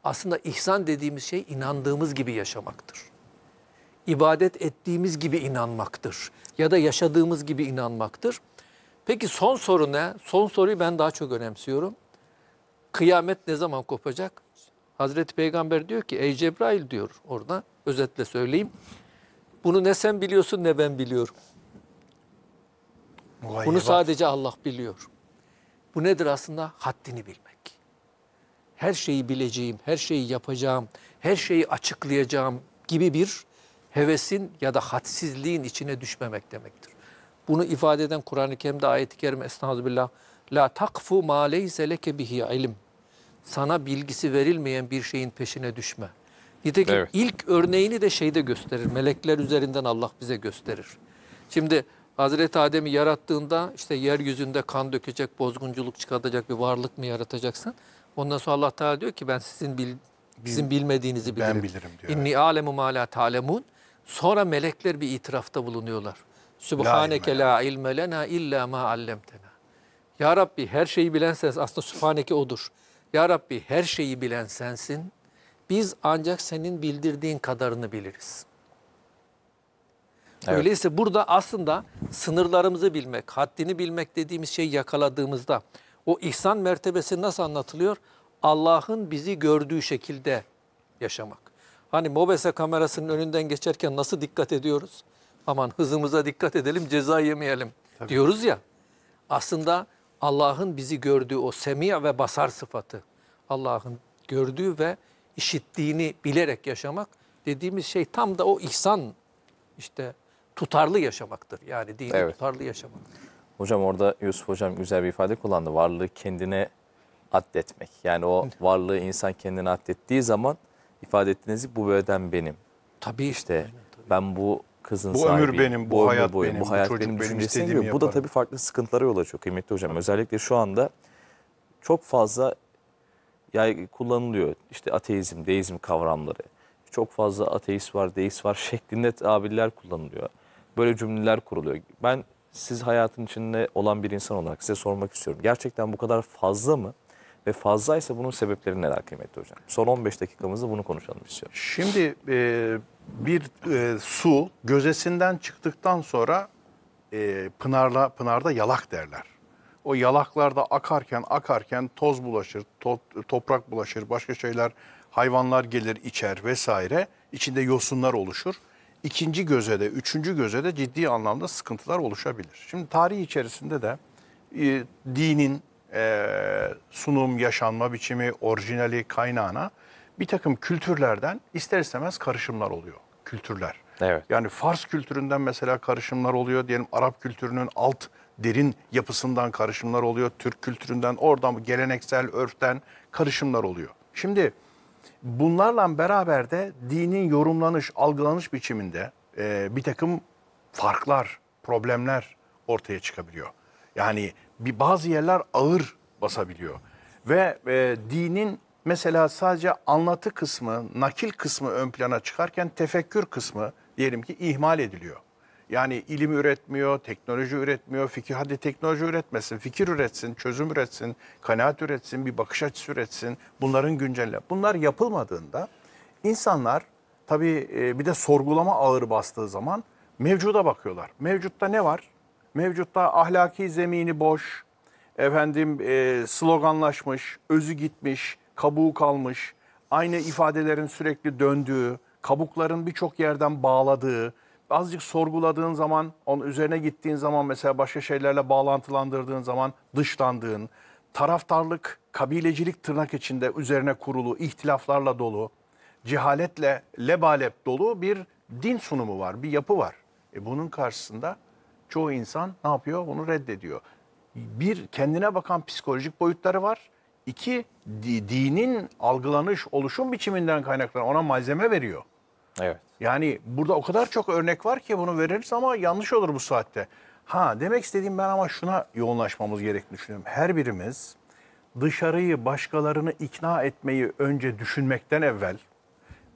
Aslında ihsan dediğimiz şey inandığımız gibi yaşamaktır. İbadet ettiğimiz gibi inanmaktır. Ya da yaşadığımız gibi inanmaktır. Peki son soru ne? Son soruyu ben daha çok önemsiyorum. Kıyamet ne zaman kopacak? Hazreti Peygamber diyor ki ey Cebrail diyor orada özetle söyleyeyim. Bunu ne sen biliyorsun ne ben biliyorum. Vay Bunu sadece Allah biliyor. Bu nedir aslında? Haddini bilmek. Her şeyi bileceğim, her şeyi yapacağım, her şeyi açıklayacağım gibi bir hevesin ya da hadsizliğin içine düşmemek demektir. Bunu ifade eden Kur'an-ı Kerim'de ayet-i kerime Estağfirullah La takfu ma leyse leke bihi ilim sana bilgisi verilmeyen bir şeyin peşine düşme. Nitekim evet. ilk örneğini de şeyde gösterir. Melekler üzerinden Allah bize gösterir. Şimdi Hazreti Adem'i yarattığında işte yeryüzünde kan dökecek, bozgunculuk çıkartacak bir varlık mı yaratacaksın? Ondan sonra Allah Teala diyor ki ben sizin bil, bizim bilmediğinizi bilirim. Ben bilirim diyor. İnni alemu ma la talemun. Sonra melekler bir itirafta bulunuyorlar. Sübhaneke la ilme lena illa ma allemtena. Ya Rabbi her şeyi bilen Aslında Sübhaneke odur. Ya Rabbi her şeyi bilen sensin. Biz ancak senin bildirdiğin kadarını biliriz. Evet. Öyleyse burada aslında sınırlarımızı bilmek, haddini bilmek dediğimiz şeyi yakaladığımızda o ihsan mertebesi nasıl anlatılıyor? Allah'ın bizi gördüğü şekilde yaşamak. Hani mobese kamerasının önünden geçerken nasıl dikkat ediyoruz? Aman hızımıza dikkat edelim, ceza yemeyelim Tabii. diyoruz ya. Aslında Allah'ın bizi gördüğü o semiya ve basar sıfatı. Allah'ın gördüğü ve işittiğini bilerek yaşamak dediğimiz şey tam da o ihsan işte tutarlı yaşamaktır. Yani dini evet. tutarlı yaşamak. Hocam orada Yusuf Hocam güzel bir ifade kullandı. Varlığı kendine addetmek. Yani o varlığı insan kendine addettiği zaman ifade ettiğiniz bu beden benim. Tabii işte. Aynen, tabii. Ben bu kızın bu sahibi. Bu ömür benim, bu, bu hayat boyu, benim, bu hayat çocuk benim, benim istediğimi gibi. Bu da tabii farklı sıkıntılara yol açıyor kıymetli hocam. Evet. Özellikle şu anda çok fazla yani kullanılıyor işte ateizm, deizm kavramları. Çok fazla ateist var, deist var şeklinde tabirler kullanılıyor. Böyle cümleler kuruluyor. Ben siz hayatın içinde olan bir insan olarak size sormak istiyorum. Gerçekten bu kadar fazla mı? Ve fazlaysa bunun sebepleri neler kıymetli hocam? Son 15 dakikamızda bunu konuşalım istiyorum. Şimdi e, bir e, su gözesinden çıktıktan sonra e, pınarla pınarda yalak derler. O yalaklarda akarken akarken toz bulaşır, to, toprak bulaşır, başka şeyler, hayvanlar gelir içer vesaire. İçinde yosunlar oluşur. İkinci göze de, üçüncü göze de ciddi anlamda sıkıntılar oluşabilir. Şimdi tarih içerisinde de e, dinin e, sunum, yaşanma biçimi, orijinali, kaynağına bir takım kültürlerden ister istemez karışımlar oluyor. Kültürler. Evet. Yani Fars kültüründen mesela karışımlar oluyor. Diyelim Arap kültürünün alt derin yapısından karışımlar oluyor. Türk kültüründen oradan geleneksel örften karışımlar oluyor. Şimdi bunlarla beraber de dinin yorumlanış, algılanış biçiminde e, bir takım farklar, problemler ortaya çıkabiliyor. Yani bir bazı yerler ağır basabiliyor ve e, dinin mesela sadece anlatı kısmı, nakil kısmı ön plana çıkarken tefekkür kısmı diyelim ki ihmal ediliyor. Yani ilim üretmiyor, teknoloji üretmiyor. Fikir hadi teknoloji üretmesin, fikir üretsin, çözüm üretsin, kanaat üretsin, bir bakış açısı üretsin. Bunların güncelle. Bunlar yapılmadığında insanlar tabii e, bir de sorgulama ağır bastığı zaman mevcuda bakıyorlar. Mevcutta ne var? Mevcutta ahlaki zemini boş, efendim e, sloganlaşmış, özü gitmiş, kabuğu kalmış, aynı ifadelerin sürekli döndüğü, kabukların birçok yerden bağladığı, azıcık sorguladığın zaman, onun üzerine gittiğin zaman mesela başka şeylerle bağlantılandırdığın zaman dışlandığın, taraftarlık, kabilecilik tırnak içinde üzerine kurulu, ihtilaflarla dolu, cehaletle lebalep dolu bir din sunumu var, bir yapı var. E bunun karşısında çoğu insan ne yapıyor? Bunu reddediyor. Bir kendine bakan psikolojik boyutları var. İki, di, dinin algılanış, oluşum biçiminden kaynaklanan ona malzeme veriyor. Evet. Yani burada o kadar çok örnek var ki bunu veririz ama yanlış olur bu saatte. Ha demek istediğim ben ama şuna yoğunlaşmamız gerektiğini düşünüyorum. Her birimiz dışarıyı, başkalarını ikna etmeyi önce düşünmekten evvel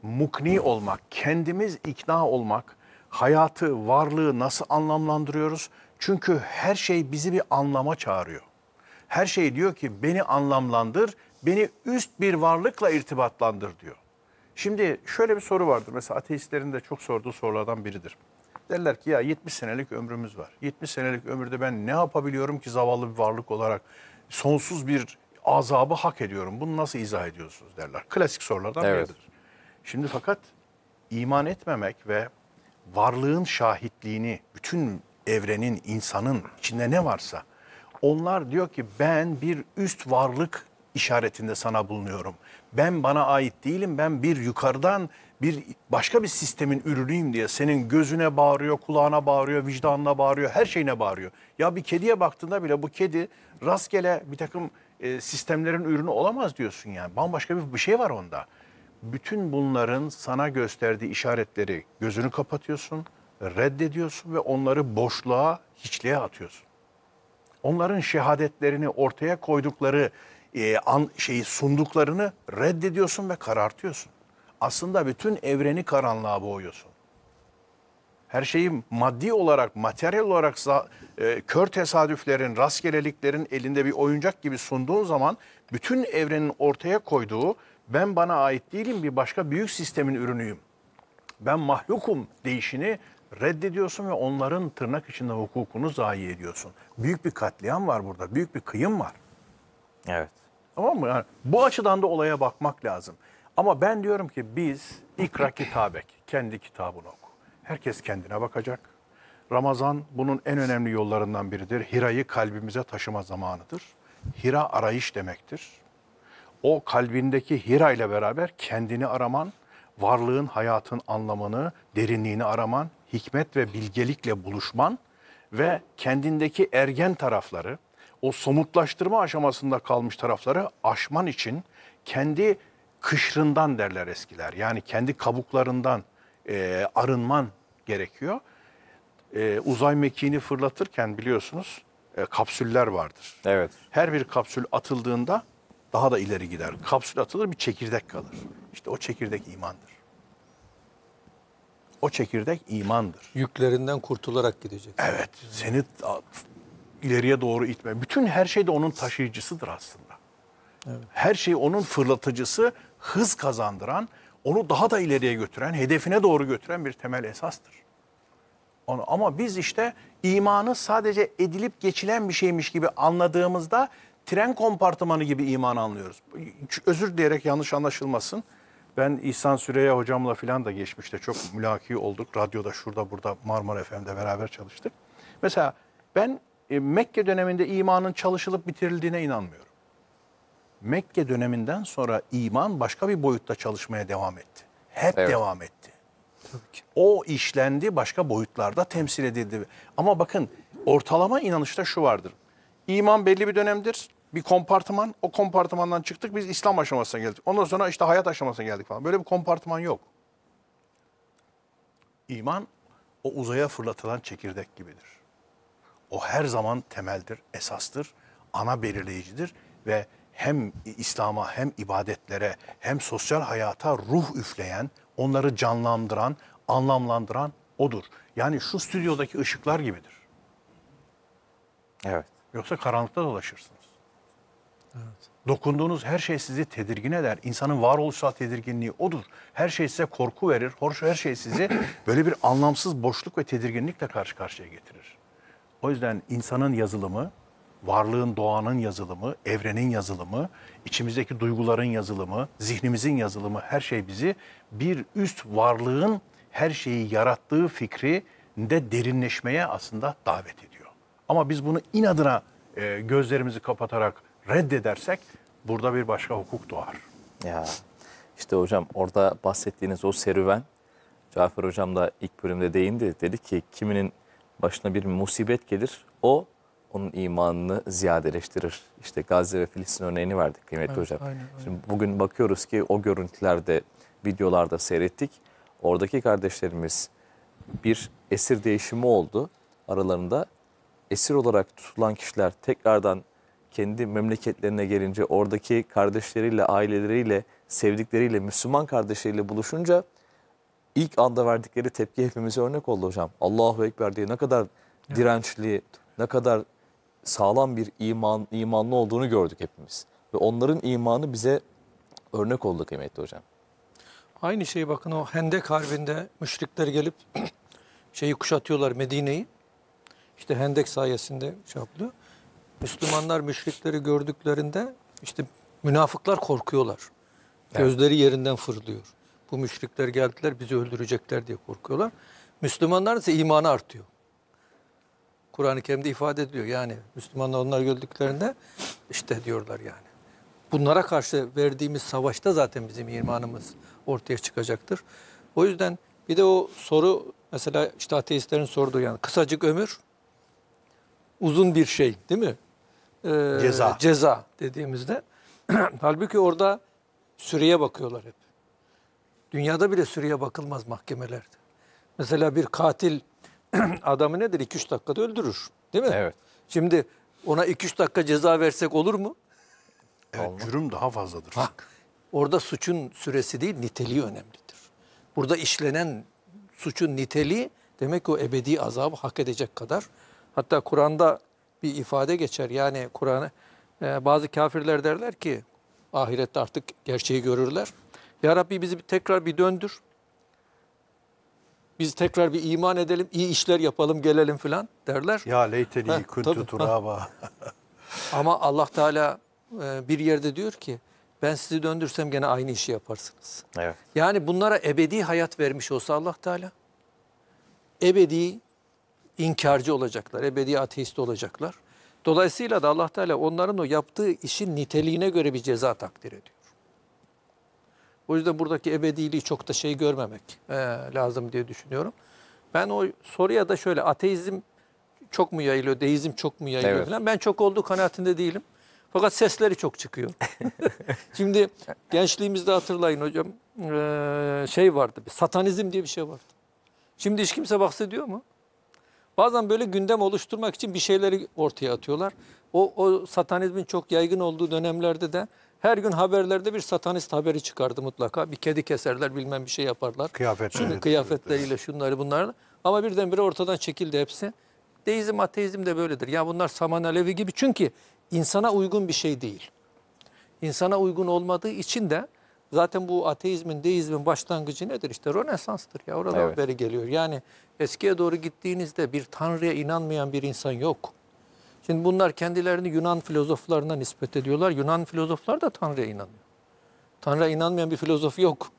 mukni olmak, kendimiz ikna olmak, hayatı, varlığı nasıl anlamlandırıyoruz? Çünkü her şey bizi bir anlama çağırıyor. Her şey diyor ki beni anlamlandır, beni üst bir varlıkla irtibatlandır diyor. Şimdi şöyle bir soru vardır. Mesela ateistlerin de çok sorduğu sorulardan biridir. Derler ki ya 70 senelik ömrümüz var. 70 senelik ömürde ben ne yapabiliyorum ki zavallı bir varlık olarak sonsuz bir azabı hak ediyorum. Bunu nasıl izah ediyorsunuz derler. Klasik sorulardan evet. biridir. Şimdi fakat iman etmemek ve varlığın şahitliğini, bütün evrenin, insanın içinde ne varsa onlar diyor ki ben bir üst varlık işaretinde sana bulunuyorum. Ben bana ait değilim. Ben bir yukarıdan bir başka bir sistemin ürünüyüm diye senin gözüne bağırıyor, kulağına bağırıyor, vicdanına bağırıyor, her şeyine bağırıyor. Ya bir kediye baktığında bile bu kedi rastgele bir takım e, sistemlerin ürünü olamaz diyorsun yani. Bambaşka bir, bir şey var onda. Bütün bunların sana gösterdiği işaretleri gözünü kapatıyorsun, reddediyorsun ve onları boşluğa, hiçliğe atıyorsun onların şehadetlerini ortaya koydukları e, an, şeyi sunduklarını reddediyorsun ve karartıyorsun. Aslında bütün evreni karanlığa boğuyorsun. Her şeyi maddi olarak, materyal olarak e, kör tesadüflerin, rastgeleliklerin elinde bir oyuncak gibi sunduğun zaman bütün evrenin ortaya koyduğu ben bana ait değilim bir başka büyük sistemin ürünüyüm. Ben mahlukum deyişini reddediyorsun ve onların tırnak içinde hukukunu zayi ediyorsun. Büyük bir katliam var burada, büyük bir kıyım var. Evet. Tamam mı? Yani bu açıdan da olaya bakmak lazım. Ama ben diyorum ki biz ikra kitabek, kendi kitabını oku. Herkes kendine bakacak. Ramazan bunun en önemli yollarından biridir. Hira'yı kalbimize taşıma zamanıdır. Hira arayış demektir. O kalbindeki Hira ile beraber kendini araman, varlığın, hayatın anlamını, derinliğini araman, hikmet ve bilgelikle buluşman ve kendindeki ergen tarafları, o somutlaştırma aşamasında kalmış tarafları aşman için kendi kışrından derler eskiler. Yani kendi kabuklarından e, arınman gerekiyor. E, uzay mekiğini fırlatırken biliyorsunuz e, kapsüller vardır. Evet. Her bir kapsül atıldığında daha da ileri gider. Kapsül atılır bir çekirdek kalır. İşte o çekirdek imandır. O çekirdek imandır. Yüklerinden kurtularak gidecek. Evet. Seni ileriye doğru itme. Bütün her şey de onun taşıyıcısıdır aslında. Evet. Her şey onun fırlatıcısı, hız kazandıran, onu daha da ileriye götüren, hedefine doğru götüren bir temel esastır. Onu, ama biz işte imanı sadece edilip geçilen bir şeymiş gibi anladığımızda tren kompartımanı gibi iman anlıyoruz. Özür dileyerek yanlış anlaşılmasın. Ben İhsan Süreyya hocamla filan da geçmişte çok mülaki olduk. Radyoda şurada burada Marmara FM'de beraber çalıştık. Mesela ben e, Mekke döneminde imanın çalışılıp bitirildiğine inanmıyorum. Mekke döneminden sonra iman başka bir boyutta çalışmaya devam etti. Hep evet. devam etti. Tabii ki. O işlendi başka boyutlarda temsil edildi. Ama bakın ortalama inanışta şu vardır. İman belli bir dönemdir bir kompartıman. O kompartımandan çıktık biz İslam aşamasına geldik. Ondan sonra işte hayat aşamasına geldik falan. Böyle bir kompartıman yok. İman o uzaya fırlatılan çekirdek gibidir. O her zaman temeldir, esastır, ana belirleyicidir ve hem İslam'a hem ibadetlere hem sosyal hayata ruh üfleyen, onları canlandıran, anlamlandıran odur. Yani şu stüdyodaki ışıklar gibidir. Evet. Yoksa karanlıkta dolaşırsın. Evet. Dokunduğunuz her şey sizi tedirgin eder. İnsanın varoluşsal tedirginliği odur. Her şey size korku verir. Hoş her şey sizi böyle bir anlamsız boşluk ve tedirginlikle karşı karşıya getirir. O yüzden insanın yazılımı, varlığın, doğanın yazılımı, evrenin yazılımı, içimizdeki duyguların yazılımı, zihnimizin yazılımı her şey bizi bir üst varlığın her şeyi yarattığı fikri de derinleşmeye aslında davet ediyor. Ama biz bunu inadına e, gözlerimizi kapatarak reddedersek burada bir başka hukuk doğar. Ya işte hocam orada bahsettiğiniz o serüven Cafer hocam da ilk bölümde değindi. Dedi ki kiminin başına bir musibet gelir o onun imanını ziyadeleştirir. İşte Gazze ve Filistin örneğini verdik kıymetli evet, hocam. Aynen, aynen. Şimdi bugün bakıyoruz ki o görüntülerde, videolarda seyrettik. Oradaki kardeşlerimiz bir esir değişimi oldu aralarında. Esir olarak tutulan kişiler tekrardan kendi memleketlerine gelince oradaki kardeşleriyle, aileleriyle, sevdikleriyle, Müslüman kardeşleriyle buluşunca ilk anda verdikleri tepki hepimize örnek oldu hocam. Allahu Ekber diye ne kadar dirençli, ne kadar sağlam bir iman imanlı olduğunu gördük hepimiz. Ve onların imanı bize örnek oldu kıymetli hocam. Aynı şey bakın o Hendek Harbi'nde müşrikler gelip şeyi kuşatıyorlar Medine'yi. İşte Hendek sayesinde şey yapılıyor. Müslümanlar müşrikleri gördüklerinde işte münafıklar korkuyorlar. Gözleri evet. yerinden fırlıyor. Bu müşrikler geldiler bizi öldürecekler diye korkuyorlar. Müslümanlar ise imanı artıyor. Kur'an-ı Kerim'de ifade ediyor. Yani Müslümanlar onlar gördüklerinde işte diyorlar yani. Bunlara karşı verdiğimiz savaşta zaten bizim imanımız ortaya çıkacaktır. O yüzden bir de o soru mesela işte ateistlerin sorduğu yani kısacık ömür uzun bir şey değil mi? e, ceza. ceza dediğimizde halbuki orada süreye bakıyorlar hep. Dünyada bile süreye bakılmaz mahkemelerde. Mesela bir katil adamı nedir? 2-3 dakikada öldürür. Değil mi? Evet. Şimdi ona 2-3 dakika ceza versek olur mu? Evet, cürüm daha fazladır. Bak, orada suçun süresi değil, niteliği önemlidir. Burada işlenen suçun niteliği demek ki o ebedi azabı hak edecek kadar. Hatta Kur'an'da bir ifade geçer. Yani Kur'an'ı e, bazı kafirler derler ki ahirette artık gerçeği görürler. Ya Rabbi bizi tekrar bir döndür. Biz tekrar bir iman edelim, iyi işler yapalım, gelelim filan derler. Ya leyteni kuntu turaba. Ama Allah Teala e, bir yerde diyor ki ben sizi döndürsem gene aynı işi yaparsınız. Evet. Yani bunlara ebedi hayat vermiş olsa Allah Teala ebedi inkarcı olacaklar, ebedi ateist olacaklar. Dolayısıyla da Allah Teala onların o yaptığı işin niteliğine göre bir ceza takdir ediyor. O yüzden buradaki ebediliği çok da şey görmemek e, lazım diye düşünüyorum. Ben o soruya da şöyle ateizm çok mu yayılıyor, deizm çok mu yayılıyor evet. falan. Ben çok olduğu kanaatinde değilim. Fakat sesleri çok çıkıyor. Şimdi gençliğimizde hatırlayın hocam e, şey vardı, bir satanizm diye bir şey vardı. Şimdi hiç kimse bahsediyor mu? Bazen böyle gündem oluşturmak için bir şeyleri ortaya atıyorlar. O, o satanizmin çok yaygın olduğu dönemlerde de her gün haberlerde bir satanist haberi çıkardı mutlaka. Bir kedi keserler bilmem bir şey yaparlar. Kıyafet, Şunu, kıyafetleriyle şunları bunları. Ama birdenbire ortadan çekildi hepsi. Deizm, ateizm de böyledir. Ya bunlar saman alevi gibi çünkü insana uygun bir şey değil. İnsana uygun olmadığı için de Zaten bu ateizmin, deizmin başlangıcı nedir? İşte Rönesans'tır ya. Orada evet. beri geliyor. Yani eskiye doğru gittiğinizde bir tanrıya inanmayan bir insan yok. Şimdi bunlar kendilerini Yunan filozoflarına nispet ediyorlar. Yunan filozoflar da tanrıya inanıyor. Tanrı'ya inanmayan bir filozof yok.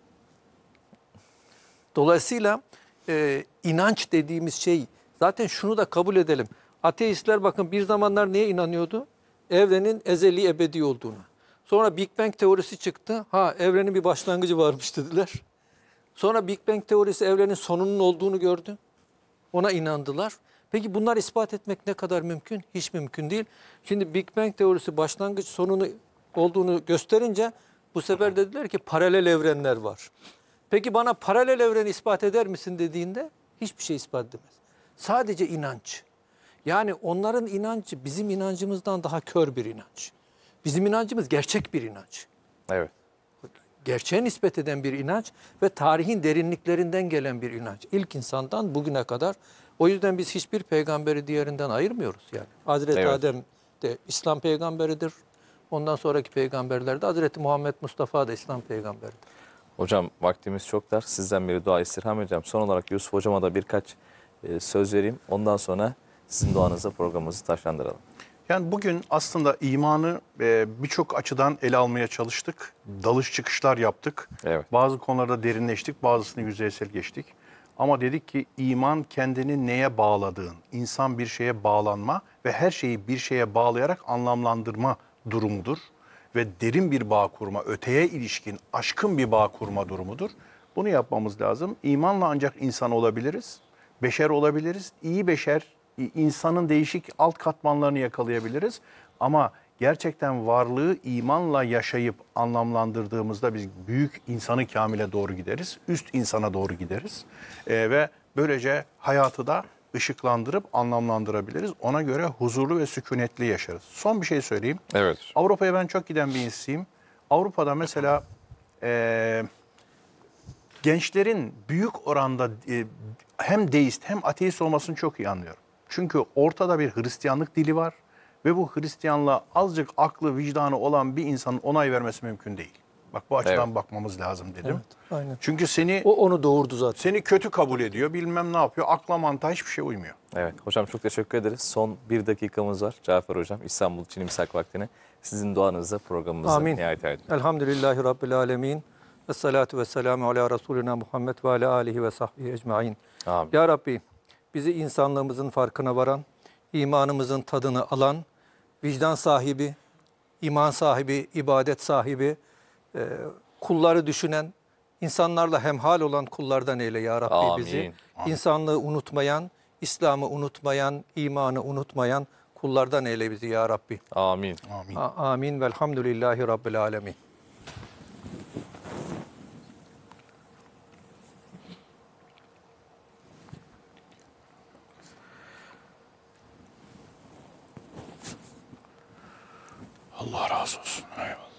Dolayısıyla e, inanç dediğimiz şey zaten şunu da kabul edelim. Ateistler bakın bir zamanlar neye inanıyordu? Evrenin ezeli ebedi olduğuna. Sonra Big Bang teorisi çıktı. Ha evrenin bir başlangıcı varmış dediler. Sonra Big Bang teorisi evrenin sonunun olduğunu gördü. Ona inandılar. Peki bunlar ispat etmek ne kadar mümkün? Hiç mümkün değil. Şimdi Big Bang teorisi başlangıç sonunu olduğunu gösterince bu sefer dediler ki paralel evrenler var. Peki bana paralel evreni ispat eder misin dediğinde hiçbir şey ispat edemez. Sadece inanç. Yani onların inancı bizim inancımızdan daha kör bir inanç. Bizim inancımız gerçek bir inanç. Evet. Gerçeğe nispet eden bir inanç ve tarihin derinliklerinden gelen bir inanç. İlk insandan bugüne kadar. O yüzden biz hiçbir peygamberi diğerinden ayırmıyoruz yani. Hazreti evet. Adem de İslam peygamberidir. Ondan sonraki peygamberler de Hazreti Muhammed Mustafa da İslam peygamberidir. Hocam vaktimiz çok dar. Sizden bir dua istirham edeceğim. Son olarak Yusuf hocama da birkaç e, söz vereyim. Ondan sonra sizin duanızla programımızı taşlandıralım. Yani bugün aslında imanı e, birçok açıdan ele almaya çalıştık. Dalış çıkışlar yaptık. Evet. Bazı konularda derinleştik, bazısını yüzeysel geçtik. Ama dedik ki iman kendini neye bağladığın, insan bir şeye bağlanma ve her şeyi bir şeye bağlayarak anlamlandırma durumudur. Ve derin bir bağ kurma, öteye ilişkin, aşkın bir bağ kurma durumudur. Bunu yapmamız lazım. İmanla ancak insan olabiliriz, beşer olabiliriz. iyi beşer insanın değişik alt katmanlarını yakalayabiliriz. Ama gerçekten varlığı imanla yaşayıp anlamlandırdığımızda biz büyük insanı kamile doğru gideriz. Üst insana doğru gideriz. E, ve böylece hayatı da ışıklandırıp anlamlandırabiliriz. Ona göre huzurlu ve sükunetli yaşarız. Son bir şey söyleyeyim. Evet. Avrupa'ya ben çok giden bir insanıyım. Avrupa'da mesela e, gençlerin büyük oranda e, hem deist hem ateist olmasını çok iyi anlıyorum. Çünkü ortada bir Hristiyanlık dili var ve bu Hristiyanlığa azıcık aklı vicdanı olan bir insanın onay vermesi mümkün değil. Bak bu açıdan evet. bakmamız lazım dedim. Evet, aynen. Çünkü seni o onu doğurdu zaten. Seni kötü kabul ediyor, bilmem ne yapıyor. Akla mantığa hiçbir şey uymuyor. Evet hocam çok teşekkür ederiz. Son bir dakikamız var Cafer hocam İstanbul için imsak Vakti'ne. Sizin duanızla programımızı Amin. nihayet erdik. Elhamdülillahi Rabbil Alemin. Esselatu vesselamu ala Resulina Muhammed ve ala alihi ve sahbihi ecmain. Amin. Ya Rabbi bizi insanlığımızın farkına varan, imanımızın tadını alan, vicdan sahibi, iman sahibi, ibadet sahibi, e, kulları düşünen, insanlarla hemhal olan kullardan eyle ya Rabbi Amin. bizi. İnsanlığı unutmayan, İslam'ı unutmayan, imanı unutmayan kullardan eyle bizi ya Rabbi. Amin. Amin. A- amin. Velhamdülillahi Rabbil Alemin. Allah razı olsun. Eyvallah.